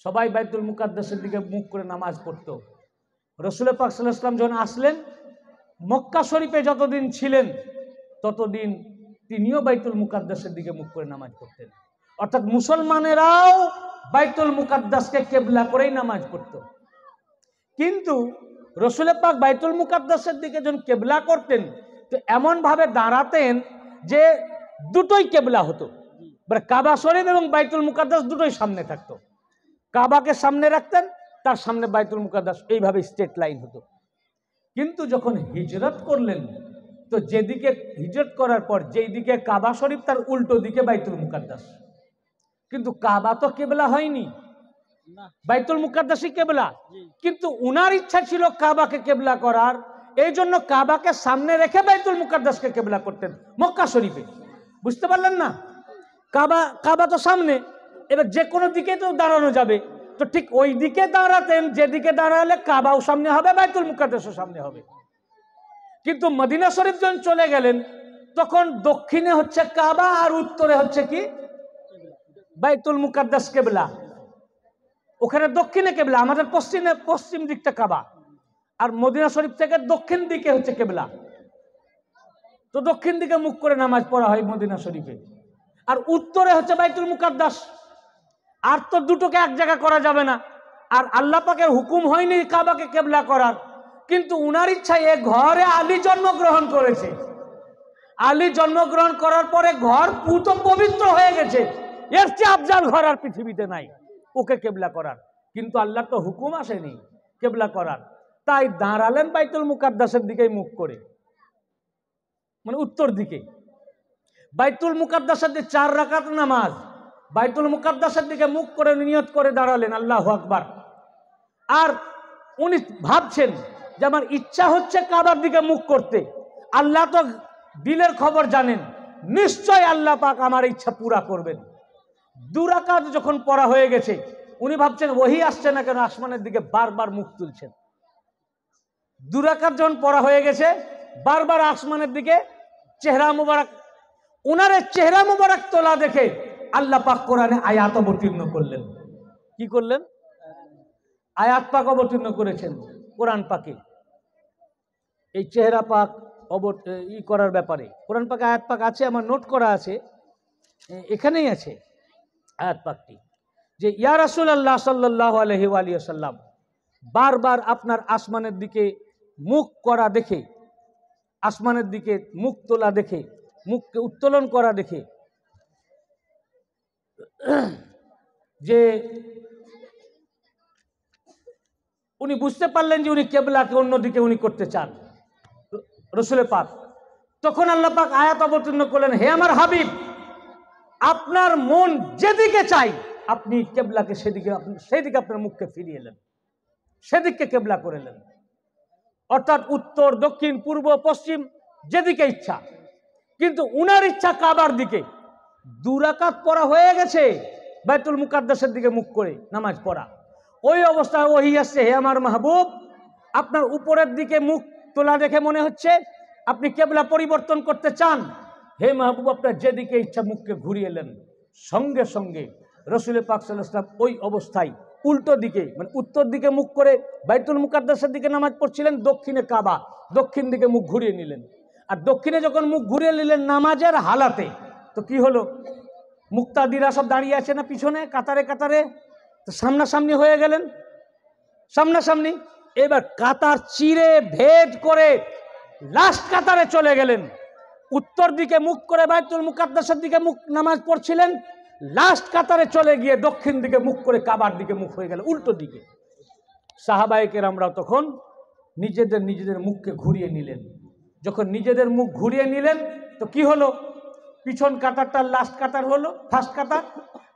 সবাই বাইতুল মুকাদ্দাসের দিকে মুখ করে নামাজ পড়তো রসুল পাক সাল্লাহ ইসলাম যখন আসলেন মক্কা শরীফে যতদিন ছিলেন ততদিন তিনিও বাইতুল মুকাদ্দাসের দিকে মুখ করে নামাজ পড়তেন অর্থাৎ মুসলমানেরাও বাইতুল মুকাদ্দাসকে কেবলা করেই নামাজ পড়ত কিন্তু রসুল পাক বাইতুল মুকাদ্দাসের দিকে যখন কেবলা করতেন তো এমনভাবে দাঁড়াতেন যে দুটোই কেবলা হতো কাবা শরীফ এবং বাইতুল মুকাদ্দাস দুটোই সামনে থাকতো কাবাকে সামনে রাখতেন তার সামনে বাইতুল মুকাদ্দাস এইভাবে স্ট্রেট লাইন হতো কিন্তু যখন হিজরত করলেন তো যেদিকে হিজরত করার পর যেই দিকে কাবা শরীফ তার উল্টো দিকে বাইতুল মুকাদ্দাস কিন্তু কাবা তো কেবলা হয়নি বাইতুল মুকাদ্দাসই কেবলা কিন্তু উনার ইচ্ছা ছিল কাবাকে কেবলা করার এই জন্য কাবাকে সামনে রেখে বাইতুল মুকাদ্দাসকে কেবলা করতেন মক্কা শরীফে বুঝতে পারলেন না কাবা কাবা তো সামনে এবার যে কোনো দিকে তো দাঁড়ানো যাবে তো ঠিক ওই দিকে দাঁড়াতেন যেদিকে দাঁড়ালে কাবাও সামনে হবে বাইতুল মুকাদেশও সামনে হবে কিন্তু মদিনা শরীফ যখন চলে গেলেন তখন দক্ষিণে হচ্ছে কাবা আর উত্তরে হচ্ছে কি বাইতুল মুকাদ্দাস কেবলা ওখানে দক্ষিণে কেবলা আমাদের পশ্চিমে পশ্চিম দিকটা কাবা আর মদিনা শরীফ থেকে দক্ষিণ দিকে হচ্ছে কেবলা তো দক্ষিণ দিকে মুখ করে নামাজ পড়া হয় মদিনা শরীফে আর উত্তরে হচ্ছে বাইতুল মুকাদ্দাস আর তো দুটোকে এক জায়গা করা যাবে না আর আল্লাহ পাকের হুকুম হয়নি কাবাকে কেবলা করার কিন্তু উনার ইচ্ছায় এ ঘরে আলী জন্মগ্রহণ করেছে আলী জন্মগ্রহণ করার পরে ঘর পুত পবিত্র হয়ে গেছে এর চেয়ে আফজাল ঘর আর পৃথিবীতে নাই ওকে কেবলা করার কিন্তু আল্লাহর তো হুকুম আসেনি কেবলা করার তাই দাঁড়ালেন বাইতুল মুকাদ্দাসের দিকেই মুখ করে মানে উত্তর দিকে বাইতুল মুকাদ্দাসের যে চার রাকাত নামাজ বাইতুল মুকাদ্দাসের দিকে মুখ করে নিয়ত করে দাঁড়ালেন আল্লাহ আকবার আর উনি ভাবছেন যে আমার ইচ্ছা হচ্ছে কাবার দিকে মুখ করতে আল্লাহ তো দিলের খবর জানেন নিশ্চয় আল্লাহ পাক আমার ইচ্ছা পুরা করবেন দুরাকাত যখন পড়া হয়ে গেছে উনি ভাবছেন ওহি আসছে না কেন আসমানের দিকে বারবার মুখ তুলছেন দুরাকাত যখন পড়া হয়ে গেছে বারবার আসমানের দিকে চেহারা মুবারক উনারের চেহারা মুবারক তোলা দেখে আল্লাহ পাক কোরআনে আয়াত অবতীর্ণ করলেন কি করলেন আয়াত পাক অবতীর্ণ করেছেন কোরআন পাকে এই চেহারা পাক অবত ই করার ব্যাপারে কোরআন পাকে আয়াত পাক আছে আমার নোট করা আছে এখানেই আছে আয়াত পাকটি যে ইয়া রাসুল আল্লাহ সাল্লাহ আলহি আসাল্লাম বারবার আপনার আসমানের দিকে মুখ করা দেখে আসমানের দিকে মুখ তোলা দেখে মুখকে উত্তোলন করা দেখে যে উনি বুঝতে পারলেন যে উনি কেবলাকে অন্যদিকে উনি করতে চান রসুলে পাক তখন আল্লাহ পাক আয়াত অবতীর্ণ করলেন হে আমার হাবিব আপনার মন যেদিকে চাই আপনি কেবলাকে সেদিকে আপনি সেদিকে আপনার মুখকে ফিরিয়ে এলেন সেদিককে কেবলা করেলেন অর্থাৎ উত্তর দক্ষিণ পূর্ব পশ্চিম যেদিকে ইচ্ছা কিন্তু উনার ইচ্ছা কাবার দিকে দুরাকাত পড়া হয়ে গেছে বাইতুল মুকাদ্দাসের দিকে মুখ করে নামাজ পড়া ওই অবস্থায় ওহি আসছে হে আমার মাহবুব আপনার উপরের দিকে মুখ তোলা দেখে মনে হচ্ছে আপনি কেবলা পরিবর্তন করতে চান হে মাহবুব আপনার যেদিকে ইচ্ছা মুখকে ঘুরিয়ে এলেন সঙ্গে সঙ্গে রসুল পাক সাল্লাম ওই অবস্থায় উল্টো দিকে মানে উত্তর দিকে মুখ করে বাইতুল মুকাদ্দাসের দিকে নামাজ পড়ছিলেন দক্ষিণে কাবা দক্ষিণ দিকে মুখ ঘুরিয়ে নিলেন আর দক্ষিণে যখন মুখ ঘুরিয়ে নিলেন নামাজের হালাতে তো কি হলো মুক্তাদিরা সব দাঁড়িয়ে আছে না পিছনে কাতারে কাতারে তো সামনাসামনি হয়ে গেলেন সামনাসামনি এবার কাতার চিরে ভেদ করে লাস্ট কাতারে চলে গেলেন উত্তর দিকে মুখ করে বায়তুল মুকাদ্দাসের দিকে মুখ নামাজ পড়ছিলেন লাস্ট কাতারে চলে গিয়ে দক্ষিণ দিকে মুখ করে কাবার দিকে মুখ হয়ে গেল উল্টো দিকে সাহাবাহিকের আমরা তখন নিজেদের নিজেদের মুখকে ঘুরিয়ে নিলেন যখন নিজেদের মুখ ঘুরিয়ে নিলেন তো কি হলো পিছন কাতারটা লাস্ট কাতার হলো ফার্স্ট কাতার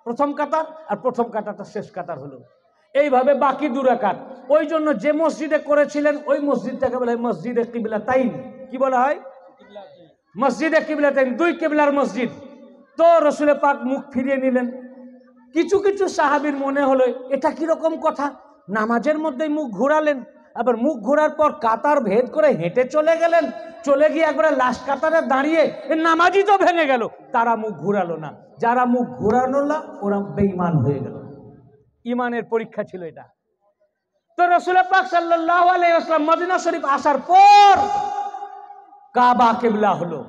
প্রথম কাতার আর প্রথম কাতারটা শেষ কাতার হলো এইভাবে বাকি দুরাকাত ওই জন্য যে মসজিদে করেছিলেন ওই মসজিদটাকে বলা হয় মসজিদে কিবলা তাইন কি বলা হয় মসজিদে কিবলা তাইন দুই কিবলার মসজিদ তো রসুলে পাক মুখ ফিরিয়ে নিলেন কিছু কিছু সাহাবির মনে হলো এটা কীরকম কথা নামাজের মধ্যেই মুখ ঘুরালেন আবার মুখ ঘোরার পর কাতার ভেদ করে হেঁটে চলে গেলেন চলে গিয়ে একবারে লাশ কাতারে দাঁড়িয়ে নামাজি তো ভেঙে গেল তারা মুখ ঘুরালো না যারা মুখ ঘুরানো না ওরা বেঈমান হয়ে গেল ইমানের পরীক্ষা ছিল এটা তো রসুল পাক সাল্লাহ আলাইসলাম মদিনা শরীফ আসার পর কাবা কেবলা হলো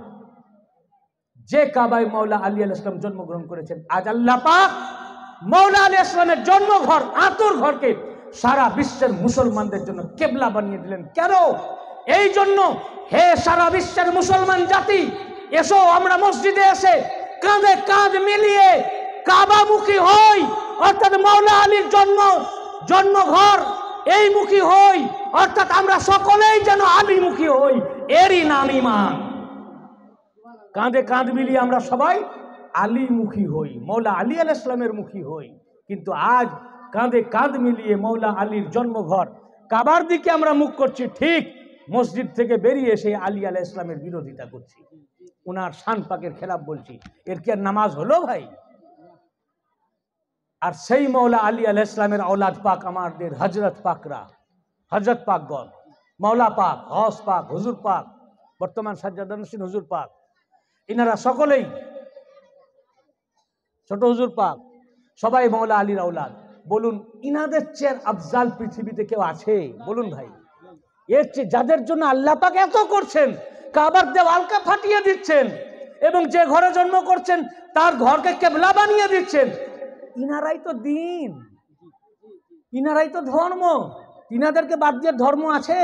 যে কাবায় মৌলা আলী আল ইসলাম জন্মগ্রহণ করেছেন আজ আল্লাহ পাক মৌলা আলী আসলামের জন্মঘর আতুর ঘরকে সারা বিশ্বের মুসলমানদের জন্য কেবলা বানিয়ে দিলেন কেন এই জন্য হে সারা বিশ্বের মুসলমান জাতি এসো আমরা মসজিদে এসে কাঁধে কাঁধ মিলিয়ে কাবামুখী হই অর্থাৎ মৌলা আলীর জন্ম জন্মঘর এই মুখী হই অর্থাৎ আমরা সকলেই যেন আলিমুখী হই এরই নাম ইমান কাঁধে কাঁধ মিলিয়ে আমরা সবাই মুখী হই মৌলা আলী আল ইসলামের মুখী হই কিন্তু আজ কাঁধে কাঁধ মিলিয়ে মৌলা আলীর জন্মঘর কাবার দিকে আমরা মুখ করছি ঠিক মসজিদ থেকে বেরিয়ে সেই আলী আলাহ ইসলামের বিরোধিতা করছি ওনার শান পাকের খেলাফ বলছি এর কি আর নামাজ হলো ভাই আর সেই মৌলা আলী আলাহ ইসলামের আওলাদ পাক আমাদের হজরত পাকরা হজরত পাকগণ মৌলা পাক হস পাক হুজুর পাক বর্তমান সাজ্জাদ হুজুর পাক ইনারা সকলেই ছোট হুজুর পাক সবাই মৌলা আলীর আওলাদ বলুন ইনাদের চেয়ে আফজাল পৃথিবীতে কেউ আছে বলুন ভাই এর চেয়ে যাদের জন্য আল্লাহ পাক এত করছেন কাবার দেওয়ালকে ফাটিয়ে দিচ্ছেন এবং যে ঘরে জন্ম করছেন তার ঘরকে কেবলা বানিয়ে দিচ্ছেন ইনারাই তো দিন ইনারাই তো ধর্ম ইনাদেরকে বাদ দিয়ে ধর্ম আছে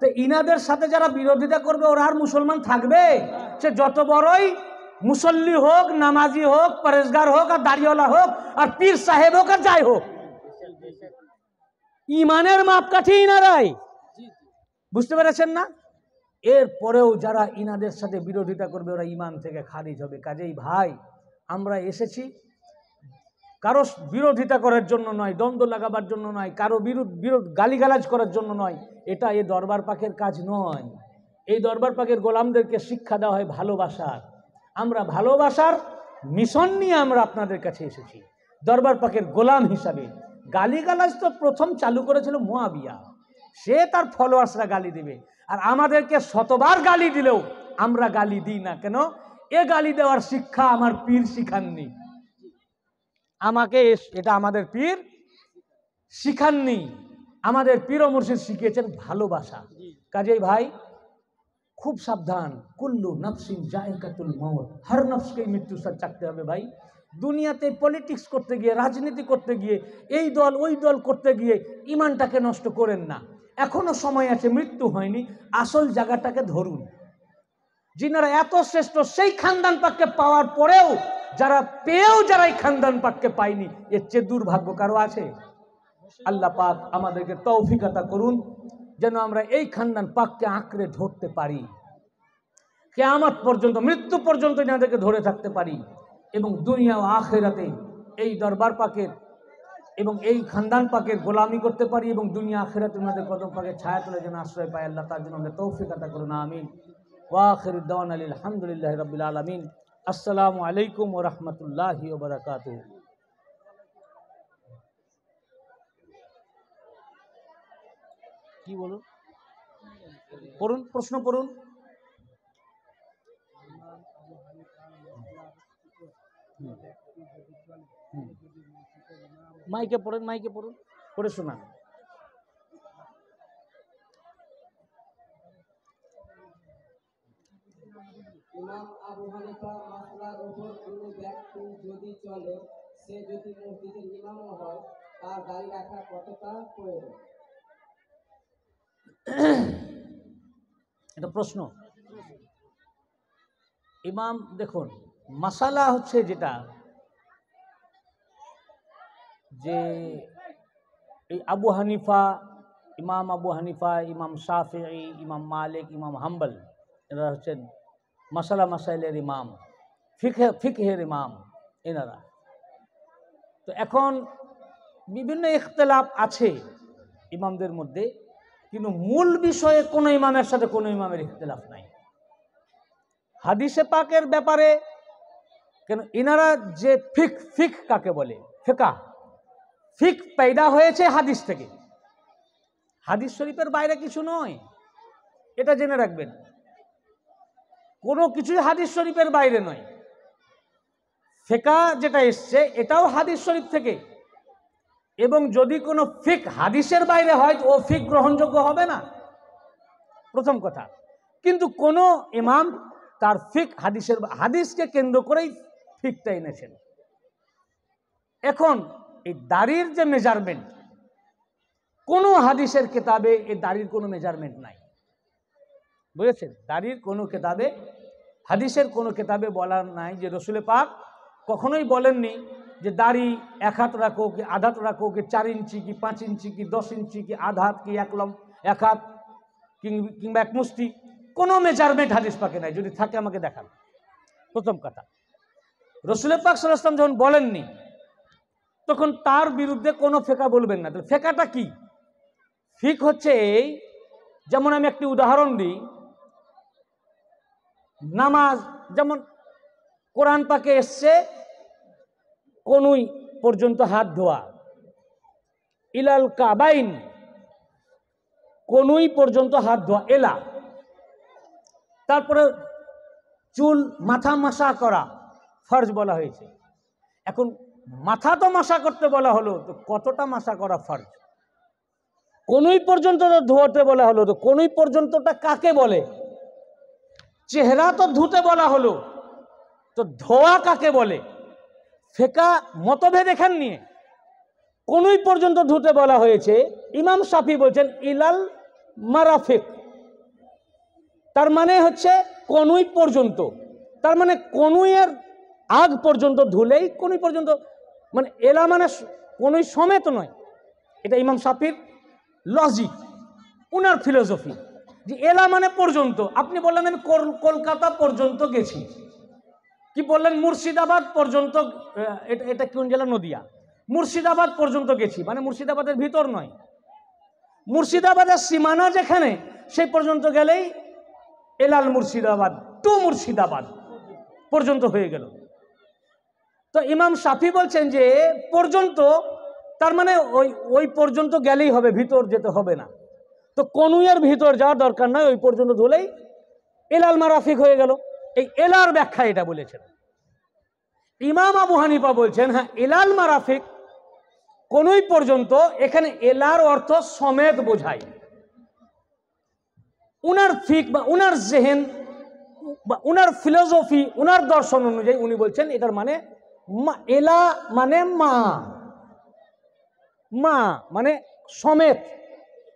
তো ইনাদের সাথে যারা বিরোধিতা করবে ওরা আর মুসলমান থাকবে সে যত বড়ই মুসল্লি হোক নামাজি হোক পরেজগার হোক আর দাড়িওয়ালা হোক আর পীর সাহেব হোক আর যাই হোক ইমানের মাপকাঠি ইনারাই বুঝতে পেরেছেন না এরপরেও যারা ইনাদের সাথে বিরোধিতা করবে ওরা ইমান থেকে খারিজ হবে কাজেই ভাই আমরা এসেছি কারো বিরোধিতা করার জন্য নয় দ্বন্দ্ব লাগাবার জন্য নয় কারো বিরোধ বিরোধ গালিগালাজ করার জন্য নয় এটা এ দরবার পাখের কাজ নয় এই দরবার পাখের গোলামদেরকে শিক্ষা দেওয়া হয় ভালোবাসার আমরা ভালোবাসার মিশন নিয়ে আমরা আপনাদের কাছে এসেছি দরবার পাখের গোলাম হিসাবে গালিগালাজ তো প্রথম চালু করেছিল মোয়াবিয়া সে তার ফলোয়ার্সরা গালি দিবে আর আমাদেরকে শতবার গালি দিলেও আমরা গালি দিই না কেন এ গালি দেওয়ার শিক্ষা আমার পীর শিখাননি আমাকে এটা আমাদের পীর শিখাননি আমাদের পীর মুর্শিদ শিখিয়েছেন ভালোবাসা কাজেই ভাই খুব সাবধান কুল্লু নফসিন জায়কাতুল মত হর নফসকেই মৃত্যু সার চাকতে হবে ভাই দুনিয়াতে পলিটিক্স করতে গিয়ে রাজনীতি করতে গিয়ে এই দল ওই দল করতে গিয়ে ইমানটাকে নষ্ট করেন না এখনও সময় আছে মৃত্যু হয়নি আসল জায়গাটাকে ধরুন যিনারা এত শ্রেষ্ঠ সেই খানদান পাককে পাওয়ার পরেও যারা পেয়েও যারা এই খানদান পাককে পায়নি এর চেয়ে দুর্ভাগ্য কারো আছে আল্লাহ পাক আমাদেরকে তৌফিকতা করুন যেন আমরা এই খানদান পাককে আঁকড়ে ধরতে পারি কেয়ামত পর্যন্ত মৃত্যু পর্যন্ত যাদেরকে ধরে থাকতে পারি এবং দুনিয়া ও আখেরাতে এই দরবার পাকের এবং এই খানদান পাকের গোলামি করতে পারি এবং দুনিয়া আখেরাতে ওনাদের কদম পাকে ছায়া তুলে যেন আশ্রয় পায় আল্লাহ তার জন্য আমাদের তৌফিক আতা করুন আমিন ওয়াখিরুদ্দান আলী আলহামদুলিল্লাহ রবিল আলমিন আসসালামু আলাইকুম ও রহমতুল্লাহি ওবরাকাতু কি বলুন পড়ুন প্রশ্ন পড়ুন মাইকে পড়েন মাইকে পড়ুন পড়ে শোনান ইমাম আবু হানিফা মাসলার উপর কোনো ব্যক্তি যদি চলে সে যদি মসজিদের ইমামও হয় তার দাঁড়িয়ে রাখা কতটা প্রয়োজন *clears throat* এটা প্রশ্ন ইমাম দেখুন মাসালা হচ্ছে যেটা যে এই আবু হানিফা ইমাম আবু হানিফা ইমাম সাফে ইমাম মালিক ইমাম হাম্বল এনারা হচ্ছেন মাসালা মাসাইলের ইমাম ফিখে ফিকহের ইমাম এনারা তো এখন বিভিন্ন ইখতলাপ আছে ইমামদের মধ্যে কিন্তু মূল বিষয়ে কোনো ইমামের সাথে কোনো ইমামের ইখতলাফ নাই হাদিসে পাকের ব্যাপারে কেন ইনারা যে ফিক ফিক কাকে বলে ফেকা ফিক পেদা হয়েছে হাদিস থেকে হাদিস শরীফের বাইরে কিছু নয় এটা জেনে রাখবেন কোনো কিছুই হাদিস শরীফের বাইরে নয় ফেকা যেটা এসছে এটাও হাদিস শরীফ থেকে এবং যদি কোনো ফিক হাদিসের বাইরে হয় ও ফিক গ্রহণযোগ্য হবে না প্রথম কথা কিন্তু কোনো ইমাম তার ফিক হাদিসের হাদিসকে কেন্দ্র করেই ফিকটা এনেছেন এখন এই দাড়ির যে মেজারমেন্ট কোনো হাদিসের কেতাবে এই দাড়ির কোনো মেজারমেন্ট নাই বুঝেছেন দাড়ির কোনো কেতাবে হাদিসের কোনো কেতাবে বলার নাই যে রসুলে পাক কখনোই বলেননি যে দাড়ি এক হাত রাখো কি আধাত রাখো কি চার ইঞ্চি কি পাঁচ ইঞ্চি কি দশ ইঞ্চি কি আধাত কি এক লম এক হাত কিংবা এক মুষ্টি কোনো মেজারমেন্ট হাদিস পাকে নাই যদি থাকে আমাকে দেখান প্রথম কথা রসুলের পাক সাল্লাম যখন বলেননি তখন তার বিরুদ্ধে কোনো ফেকা বলবেন না তাহলে ফেকাটা কি ফিক হচ্ছে এই যেমন আমি একটি উদাহরণ দিই নামাজ যেমন কোরআন পাকে এসছে কনুই পর্যন্ত হাত ধোয়া ইলাল কাবাইন কনুই পর্যন্ত হাত ধোয়া এলা তারপরে চুল মাথা মাসা করা ফর্জ বলা হয়েছে এখন মাথা তো মাসা করতে বলা হলো তো কতটা মাসা করা ফর্জ কনুই পর্যন্ত তো ধোয়াতে বলা হলো তো কনুই পর্যন্তটা কাকে বলে চেহারা তো ধুতে বলা হলো তো ধোয়া কাকে বলে ফেকা মতভেদ এখান নিয়ে কোনই পর্যন্ত ধুতে বলা হয়েছে ইমাম সাফি বলছেন ইলাল মারাফেক তার মানে হচ্ছে কনুই পর্যন্ত তার মানে কনুইয়ের আগ পর্যন্ত ধুলেই কনুই পর্যন্ত মানে এলা মানে কনুই সমেত নয় এটা ইমাম সাফির লজিক ওনার ফিলোসফি যে এলা মানে পর্যন্ত আপনি বললেন আমি কলকাতা পর্যন্ত গেছি কি বললেন মুর্শিদাবাদ পর্যন্ত এটা কোন জেলা নদিয়া মুর্শিদাবাদ পর্যন্ত গেছি মানে মুর্শিদাবাদের ভিতর নয় মুর্শিদাবাদের সীমানা যেখানে সেই পর্যন্ত গেলেই এলাল মুর্শিদাবাদ টু মুর্শিদাবাদ পর্যন্ত হয়ে গেল তো ইমাম সাফি বলছেন যে পর্যন্ত তার মানে ওই ওই পর্যন্ত গেলেই হবে ভিতর যেতে হবে না তো কনুইয়ের ভিতর যাওয়ার দরকার নয় ওই পর্যন্ত ধুলেই এলাল মারাফিক হয়ে গেল এই এলার ব্যাখ্যা এটা বলেছেন ইমাম আবু হানিফা বলছেন হ্যাঁ এলাল মারাফিক কোনই পর্যন্ত এখানে এলার অর্থ সমেত বোঝায় উনার ফিক বা উনার জেহেন বা উনার ফিলোসফি উনার দর্শন অনুযায়ী উনি বলছেন এটার মানে এলা মানে মা মা মানে সমেত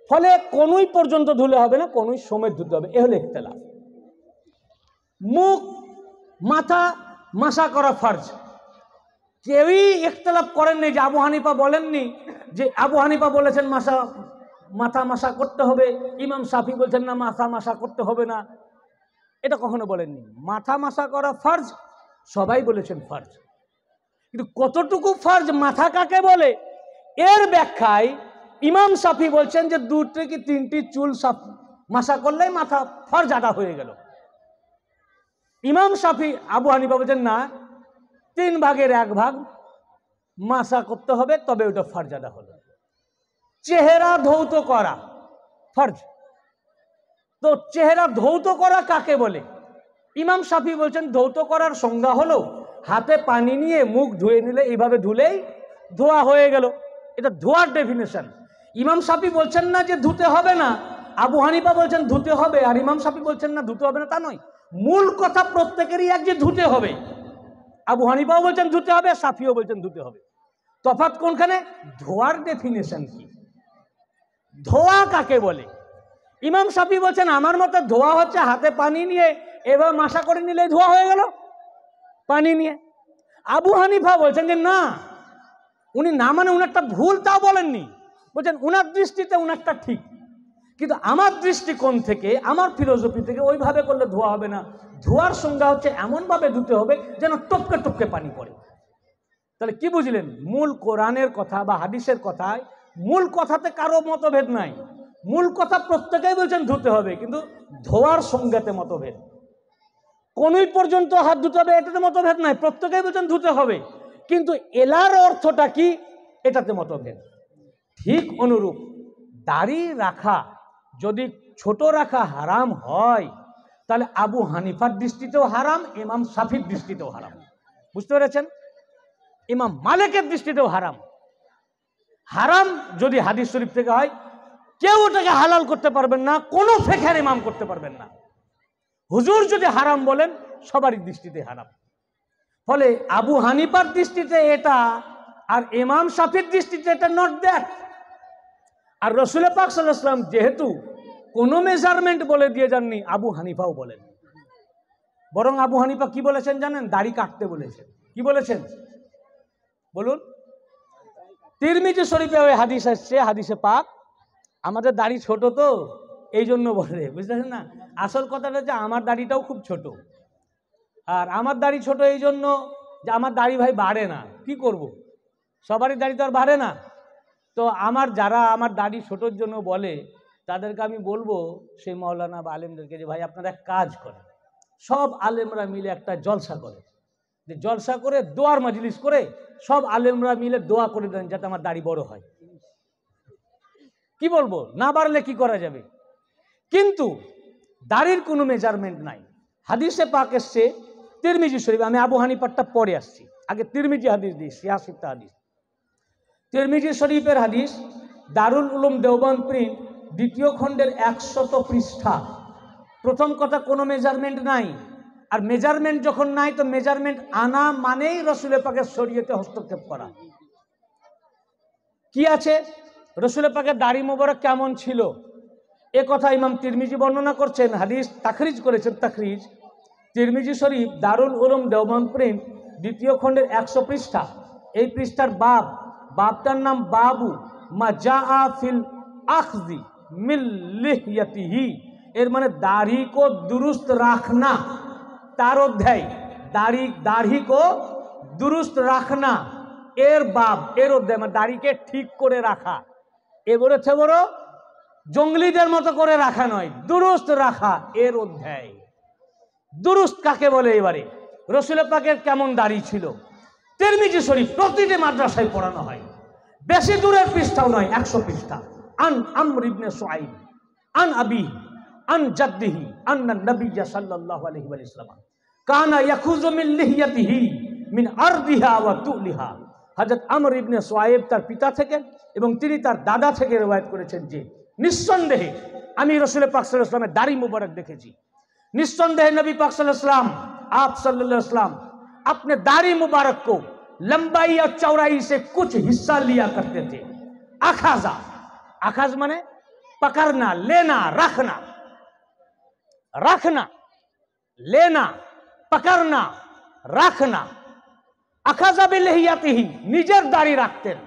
ফলে কোনই পর্যন্ত ধুলে হবে না কোনই সমেত ধুতে হবে এ হলো ইখতলাফ মুখ মাথা মাসা করা ফার্জ কেউই একতলাপ করেননি যে আবু হানিফা বলেননি যে আবু হানিফা বলেছেন মাসা মাথা মাসা করতে হবে ইমাম সাফি বলছেন না মাথা মাসা করতে হবে না এটা কখনো বলেননি মাথা মাসা করা ফার্জ সবাই বলেছেন ফার্জ কিন্তু কতটুকু ফার্জ মাথা কাকে বলে এর ব্যাখ্যায় ইমাম সাফি বলছেন যে দুটি কি তিনটি চুল সাফ মাসা করলেই মাথা ফার্জ আদা হয়ে গেল ইমাম শাফি আবু হানিফা বলছেন না তিন ভাগের এক ভাগ মাসা করতে হবে তবে ওটা ফরজাদা হলো চেহারা ধৌত করা ফর্জ তো চেহারা ধৌত করা কাকে বলে ইমাম সাফি বলছেন ধৌত করার সংজ্ঞা হলো হাতে পানি নিয়ে মুখ ধুয়ে নিলে এইভাবে ধুলেই ধোয়া হয়ে গেল এটা ধোয়ার ডেফিনেশন ইমাম সাফি বলছেন না যে ধুতে হবে না আবু হানিপা বলছেন ধুতে হবে আর ইমাম সাফি বলছেন না ধুতে হবে না তা নয় মূল কথা প্রত্যেকেরই এক যে ধুতে হবে আবু হানিফাও বলছেন ধুতে হবে সাফিও বলছেন ধুতে হবে তফাত কোনখানে ধোয়ার ডেফিনেশন কি ধোয়া কাকে বলে ইমাম সাফি বলছেন আমার মতো ধোয়া হচ্ছে হাতে পানি নিয়ে এবার মাসা করে নিলে ধোয়া হয়ে গেল পানি নিয়ে আবু হানিফা বলছেন যে না উনি না মানে উনারটা ভুল তাও বলেননি বলছেন উনার দৃষ্টিতে উনারটা ঠিক কিন্তু আমার দৃষ্টিকোণ থেকে আমার ফিলোসফি থেকে ওইভাবে করলে ধোয়া হবে না ধোয়ার সংজ্ঞা হচ্ছে এমনভাবে ধুতে হবে যেন টপকে টপকে পানি পড়ে তাহলে কি বুঝলেন মূল কোরআনের কথা বা হাদিসের কথায় মূল কথাতে কারো মতভেদ নাই মূল কথা প্রত্যেকেই বলছেন ধুতে হবে কিন্তু ধোয়ার সংজ্ঞাতে মতভেদ কোনই পর্যন্ত হাত ধুতে হবে এটাতে মতভেদ নাই প্রত্যেকেই বলছেন ধুতে হবে কিন্তু এলার অর্থটা কি এটাতে মতভেদ ঠিক অনুরূপ দাড়ি রাখা যদি ছোট রাখা হারাম হয় তাহলে আবু হানিফার দৃষ্টিতেও হারাম ইমাম সাফির দৃষ্টিতেও হারাম বুঝতে পেরেছেন ইমাম মালিকের দৃষ্টিতেও হারাম হারাম যদি হাদিস শরীফ থেকে হয় কেউ ওটাকে হালাল করতে পারবেন না কোনো ফেখার ইমাম করতে পারবেন না হুজুর যদি হারাম বলেন সবারই দৃষ্টিতে হারাম ফলে আবু হানিফার দৃষ্টিতে এটা আর ইমাম সাফির দৃষ্টিতে এটা নট দ্যাট আর রসুলে পাক সাল্লাহাম যেহেতু কোনো মেজারমেন্ট বলে দিয়ে যাননি আবু হানিফাও বলেন বরং আবু হানিফা কি বলেছেন জানেন দাড়ি কাটতে বলেছেন কি বলেছেন বলুন তিরমিজি শরীফে ওই হাদিস আসছে হাদিসে পাক আমাদের দাড়ি ছোট তো এই জন্য বলে বুঝতেছেন না আসল কথাটা যে আমার দাড়িটাও খুব ছোট আর আমার দাড়ি ছোট এই জন্য যে আমার দাড়ি ভাই বাড়ে না কি করব। সবারই দাড়ি তো আর বাড়ে না তো আমার যারা আমার দাড়ি ছোটোর জন্য বলে তাদেরকে আমি বলবো সেই মৌলানা বা আলেমদেরকে যে ভাই আপনারা কাজ করেন সব আলেমরা মিলে একটা জলসা করে যে জলসা করে দোয়ার মাজলিস করে সব আলেমরা মিলে দোয়া করে দেন যাতে আমার দাড়ি বড় হয় কি বলবো না বাড়লে কি করা যাবে কিন্তু দাড়ির কোনো মেজারমেন্ট নাই হাদিসে পাক এসছে তিরমিজি শরীফ আমি আবু হানিপারটা পরে আসছি আগে তিরমিজি হাদিস দিই সিয়াসিফটা হাদিস তেরমিজি শরীফের হাদিস দারুল উলুম দেওবান প্রিন্ট দ্বিতীয় খণ্ডের একশত পৃষ্ঠা প্রথম কথা কোনো মেজারমেন্ট নাই আর মেজারমেন্ট যখন নাই তো মেজারমেন্ট আনা মানেই রসুলে পাকে সরিয়েতে হস্তক্ষেপ করা কি আছে রসুলে পাকের দাড়ি মোবারক কেমন ছিল এ কথা ইমাম তিরমিজি বর্ণনা করছেন হাদিস তাখরিজ করেছেন তাখরিজ তিরমিজি শরীফ দারুল উলুম দেওবান প্রিন্ট দ্বিতীয় খণ্ডের একশো পৃষ্ঠা এই পৃষ্ঠার বাপ বাপটার নাম বাবু মা যা ফিল আখজি মিল্লিহি এর মানে দাড়ি কো দুরুস্ত রাখনা তার অধ্যায় দাড়ি দাড়ি কো দুরুস্ত রাখনা এর বাপ এর অধ্যায় মানে দাড়িকে ঠিক করে রাখা এ বলেছে বড় জঙ্গলিদের মতো করে রাখা নয় দুরুস্ত রাখা এর অধ্যায় দুরুস্ত কাকে বলে এবারে রসুলের পাকের কেমন দাড়ি ছিল তেরমিজি শরীফ প্রতিটি মাদ্রাসায় পড়ানো হয় বেশি দূরের পৃষ্ঠাও নয় একশো পৃষ্ঠা আন আমর ইবনে সোয়াইব আন আবি আন জাদ্দিহি আন্না নবিয়া সাল্লাল্লাহু আলাইহি ওয়া সাল্লাম কানা ইয়াখুযু মিন লিহিয়াতিহি মিন আরদিহা ওয়া তুলিহা হযরত আমর ইবনে সোয়াইব তার পিতা থেকে এবং তিনি তার দাদা থেকে রওয়ায়াত করেছেন যে নিঃসন্দেহে আমি রসুল পাক সাল্লাল্লাহু আলাইহি ওয়া সাল্লামের দাড়ি মুবারক দেখেছি নিঃসন্দেহে নবী পাক সাল্লাল্লাহু আলাইহি ওয়া সাল্লাম আপ সাল্লাল্লাহু আলাইহি ওয়া সাল্লাম اپنے داری مبارک کو لمبائی اور چورائی سے کچھ حصہ لیا کرتے تھے پکڑنا لینا رکھنا رکھنا لینا پکڑنا رکھنا اخازہ بھی لہیاتی ہی نجر داری رکھتے ہیں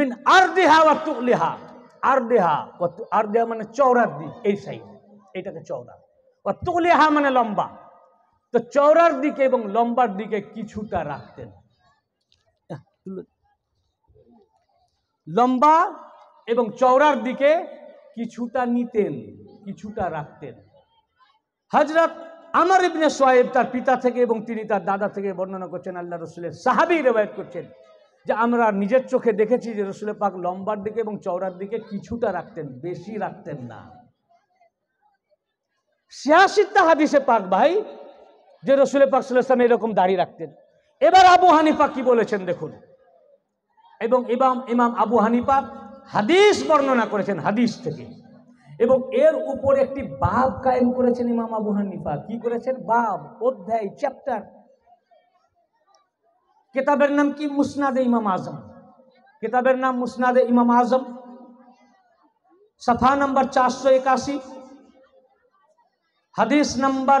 من اردہا و تغلہا اردہا اردہا منے چورہ دی ایسا ہی چورا چورہ و تغلہا میرے لمبا তো চওড়ার দিকে এবং লম্বার দিকে কিছুটা রাখতেন লম্বা এবং চওড়ার দিকে কিছুটা নিতেন কিছুটা রাখতেন হজরত আমার ইবনে সোয়েব তার পিতা থেকে এবং তিনি তার দাদা থেকে বর্ণনা করছেন আল্লাহ রসুলের সাহাবি রেবায়ত করছেন যে আমরা নিজের চোখে দেখেছি যে রসুলের পাক লম্বার দিকে এবং চওড়ার দিকে কিছুটা রাখতেন বেশি রাখতেন না ছিয়াশিটা হাদিসে পাক ভাই যে রসুল পাকসাল্লাম এরকম দাঁড়িয়ে রাখতেন এবার আবু হানিফা কি বলেছেন দেখুন এবং ইমাম ইমাম আবু হানিফা হাদিস বর্ণনা করেছেন হাদিস থেকে এবং এর উপর একটি বাব কায়েম করেছেন ইমাম আবু হানিফা কি করেছেন বাব অধ্যায় চ্যাপ্টার কেতাবের নাম কি মুসনাদে ইমাম আজম কেতাবের নাম মুসনাদে ইমাম আজম সাফা নম্বর চারশো একাশি হাদিস নম্বর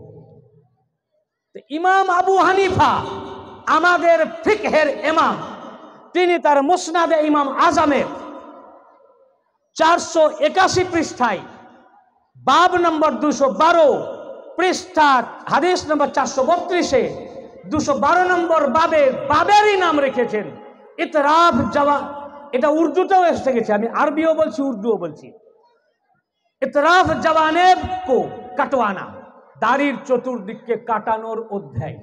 ইমাম আবু হানিফা আমাদের ফিকহের এমাম তিনি তার মুসনাদে ইমাম আজামের চারশো একাশি পৃষ্ঠায় বাব নম্বর দুশো বারো পৃষ্ঠা হাদিস নম্বর চারশো বত্রিশে দুশো বারো নম্বর বাবে বাবেরই নাম রেখেছেন ইতরাফ জওয়া এটা উর্দুতেও এসে গেছে আমি আরবিও বলছি উর্দুও বলছি ইতরাফ জওয়ানেব কো কাটওয়ানা দাড়ির চতুর্দিককে কাটানোর অধ্যায়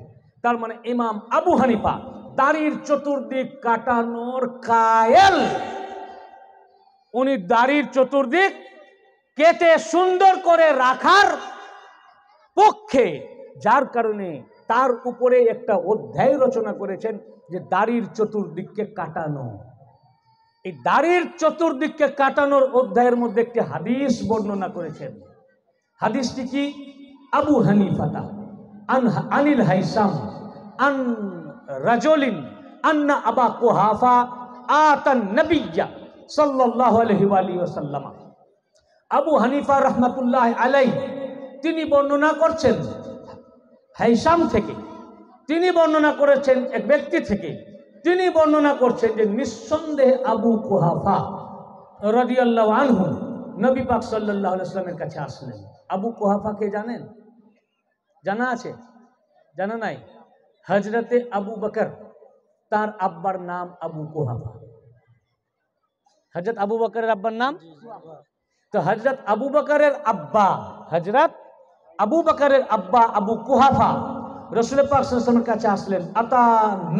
তার মানে ইমাম আবু হানিফা দাড়ির চতুর্দিক কাটানোর কায়েল উনি দাড়ির চতুর্দিক কেটে সুন্দর করে রাখার পক্ষে যার কারণে তার উপরে একটা অধ্যায় রচনা করেছেন যে দাড়ির চতুর্দিককে কাটানো এই দাড়ির চতুর্দিককে কাটানোর অধ্যায়ের মধ্যে একটি হাদিস বর্ণনা করেছেন হাদিসটি কি আবু হানিফাতা আন আনিল হাইসাম আন রাজলিন আন্না আবা কোহাফা আতান নবিয়া সাল্লাহ আলহি ওসাল্লামা আবু হানিফা রহমতুল্লাহ আলাই তিনি বর্ণনা করছেন হাইসাম থেকে তিনি বর্ণনা করেছেন এক ব্যক্তি থেকে তিনি বর্ণনা করছেন যে নিঃসন্দেহে আবু কুহাফা রদিয়াল্লাহ আনহু নবী পাক সাল্লাহ আসলামের কাছে আসলেন আবু কোহাফা কে জানেন জানা আছে জানা নাই হজরতে আবু বকর তার আব্বার নাম আবু কোহাফা হজরত আবু বকরের আব্বার নাম তো হজরত আবু বকরের আব্বা হজরত আবু বকরের আব্বা আবু কুহাফা রসুল পাকসালামের কাছে আসলেন আতা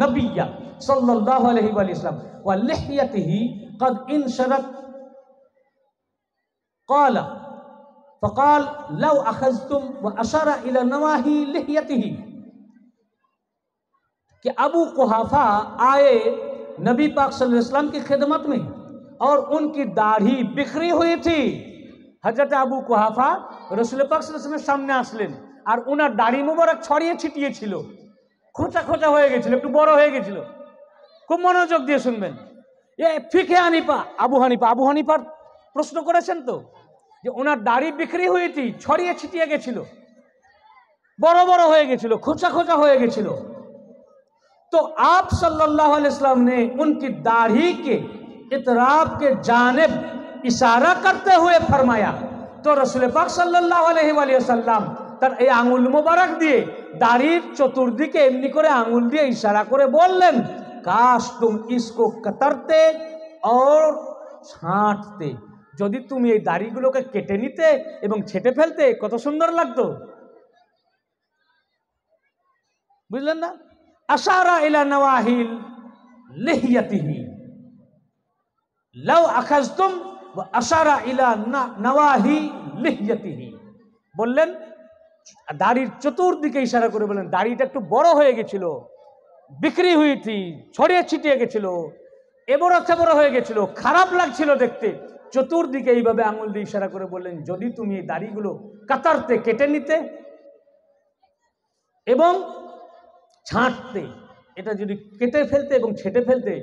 নবিয়া সাল্লাল্লাহু আলাইহি ওয়া ইসলাম ওয়া লিহিয়াতিহি কদ ইনশারাত ক্বালা فقال لو أخذتم وأشار إلى نواهي لحيته कि अबू कुहाफा आए नबी पाक सल्लल्लाहु की खिदमत में और उनकी दाढ़ी बिखरी हुई थी हजरत আবু কুহাফা রসুল পাক সাল্লামের সামনে আসলেন আর ওনার দাড়ি মোবারক ছড়িয়ে ছিটিয়েছিল খোঁচা খোঁচা হয়ে গেছিল একটু বড় হয়ে গেছিল খুব মনোযোগ দিয়ে শুনবেন এ ফিকে হানিফা আবু হানিফা আবু হানিফার প্রশ্ন করেছেন তো যে ওনার দাড়ি বিক্রি হয়েছি ছড়িয়ে ছিটিয়ে গেছিল বড় বড় হয়ে গেছিল খোঁচা খোঁচা হয়ে গেছিল তো আপ সাল্লাহ আলাইসলাম নে উনকি দাড়িকে ইতরাবকে জানে ইশারা করতে হয়ে ফরমায়া তো রসুল পাক সাল্লাহ रसूल তার এই আঙুল মোবারক দিয়ে দাড়ির চতুর্দিকে এমনি করে আঙুল দিয়ে ইশারা করে বললেন কাশ তুম ইসকো কতরতে ছাঁটতে যদি তুমি এই দাড়িগুলোকে কেটে নিতে এবং ছেটে ফেলতে কত সুন্দর লাগতো বুঝলেন না আশারা ইলা নওয়াহিল লেহিয়াতিহি লাউ আখাজতুম আশারা ইলা নওয়াহি লেহিয়াতিহি বললেন দাড়ির চতুর্দিকে ইশারা করে বললেন দাড়িটা একটু বড় হয়ে গেছিল বিক্রি হয়েছি ছড়িয়ে ছিটিয়ে গেছিল এবড়ো বড় হয়ে গেছিল খারাপ লাগছিল দেখতে চতুর্দিকে এইভাবে আঙুল দিয়ে ইশারা করে বললেন যদি তুমি এই দাড়িগুলো কাতারতে কেটে নিতে এবং ছাঁটতে এটা যদি কেটে ফেলতে এবং ছেটে ফেলতে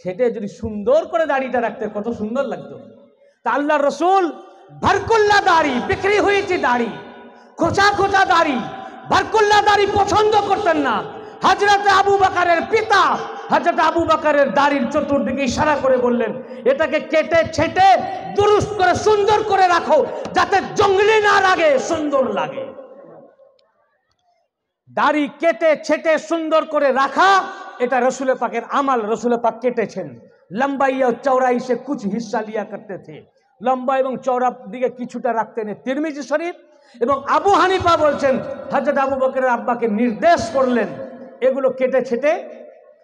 ছেটে যদি সুন্দর করে দাড়িটা রাখতে কত সুন্দর লাগতো তা আল্লাহ রসুল ভারকুল্লা দাড়ি বিক্রি হয়েছে দাড়ি খোঁচা খোঁচা দাড়ি ভারকুল্লা দাড়ি পছন্দ করতেন না হাজরতে আবু বাকারের পিতা হাজরত আবু বাকারের দাড়ির চতুর্দিকে ইশারা করে বললেন এটাকে কেটে ছেটে দুরুস্ত করে সুন্দর করে রাখো যাতে জঙ্গলি না লাগে সুন্দর লাগে দাড়ি কেটে ছেটে সুন্দর করে রাখা এটা রসুলে পাকের আমাল রসুলে পাক কেটেছেন লম্বাই ও চৌড়াই সে কুচ হিস্সা লিয়া করতে থে লম্বা এবং চৌড়া দিকে কিছুটা রাখতে নেই তিরমিজি শরীফ এবং আবু হানিফা বলছেন হাজরত আবু বকরের আব্বাকে নির্দেশ করলেন এগুলো কেটে ছেটে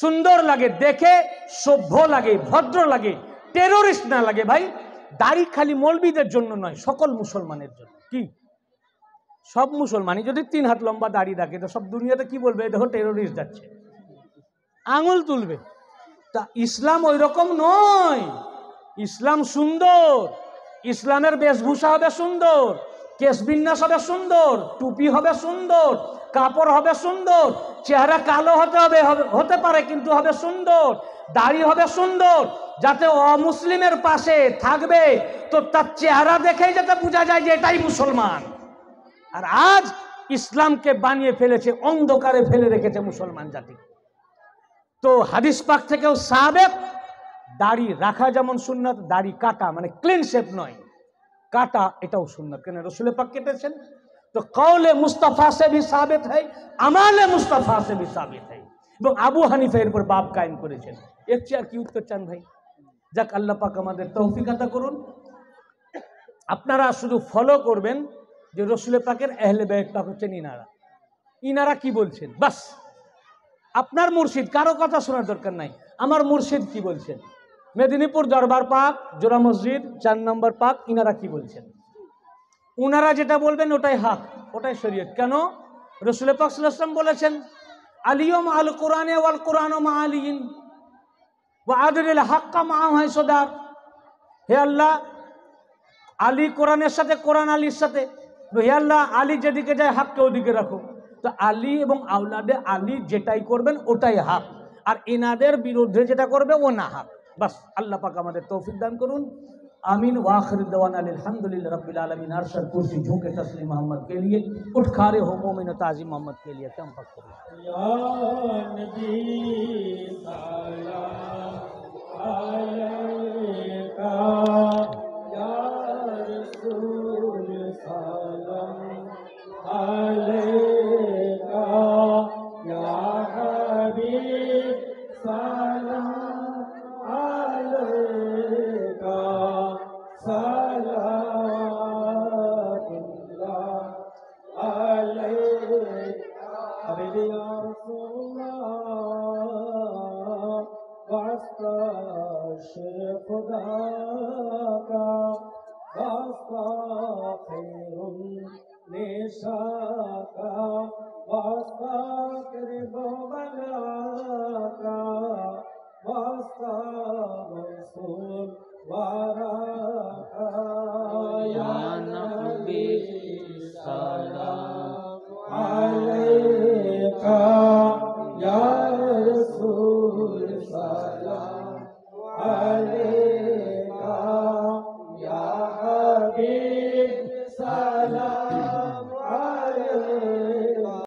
সুন্দর লাগে দেখে সভ্য লাগে ভদ্র লাগে টেরোরিস্ট না লাগে ভাই দাড়ি খালি মলবিদের জন্য নয় সকল মুসলমানের জন্য কি সব মুসলমানই যদি তিন হাত লম্বা দাড়ি রাখে তো সব দুনিয়াতে কি বলবে দেখো টেরোরিস্ট যাচ্ছে আঙুল তুলবে তা ইসলাম ওই রকম নয় ইসলাম সুন্দর ইসলামের বেশভূষা হবে সুন্দর কেশবিন্যাস হবে সুন্দর টুপি হবে সুন্দর কাপড় হবে সুন্দর চেহারা কালো হতে হবে হতে পারে কিন্তু হবে সুন্দর দাড়ি হবে সুন্দর যাতে অমুসলিমের পাশে থাকবে তো তার চেহারা দেখেই যাতে বোঝা যায় যে এটাই মুসলমান আর আজ ইসলামকে বানিয়ে ফেলেছে অন্ধকারে ফেলে রেখেছে মুসলমান জাতি তো হাদিস পাক থেকেও সাবেক দাড়ি রাখা যেমন সুন্নত দাড়ি কাটা মানে ক্লিন শেপ নয় কাটা এটাও সুন্নত কেন রসুলে পাক কেটেছেন তো কৌলে মুস্তাফা সে ভি সাবেত হয় আমালে মুস্তাফা সে ভি সাবেত হয় এবং আবু হানিফা এর উপর বাপ কায়েম করেছেন এর চেয়ে আর কি উত্তর চান ভাই যাক আল্লাহ পাক আমাদের তৌফিকাতা করুন আপনারা শুধু ফলো করবেন যে রসুলে পাকের এহলে ব্যয় হচ্ছেন ইনারা ইনারা কি বলছেন বাস আপনার মুর্শিদ কারো কথা শোনার দরকার নাই আমার মুর্শিদ কি বলছেন মেদিনীপুর দরবার পাক জোড়া মসজিদ চার নম্বর পাক ইনারা কি বলছেন উনারা যেটা বলবেন ওটাই হাক ওটাই শরীয়ত কেন রসুল পাকসুলাম বলেছেন আলিয়ম আল কোরআনে ওয়াল কোরআন মা আলিন বা আদরিল হাক্কা মা হয় সদার হে আল্লাহ আলী কোরআনের সাথে কোরআন আলীর সাথে হে আল্লাহ আলী যেদিকে যায় হাককে ওদিকে রাখো তো আলী এবং আউলাদে আলী যেটাই করবেন ওটাই হাক আর এনাদের বিরুদ্ধে যেটা করবে ও না হাক بس اللہ پاک ہمارے توفیق دان کرون آمین و آخر دوانحد رب العالمین ارشد کرسی جھوکے تسلیم محمد کے لیے اٹھ کھارے ہو مومن و تعظیم محمد کے لیے تمپک کر خیر وا خرو نشا واسکا کراس کا واسطہ رسول وارا کا سور بارہ نا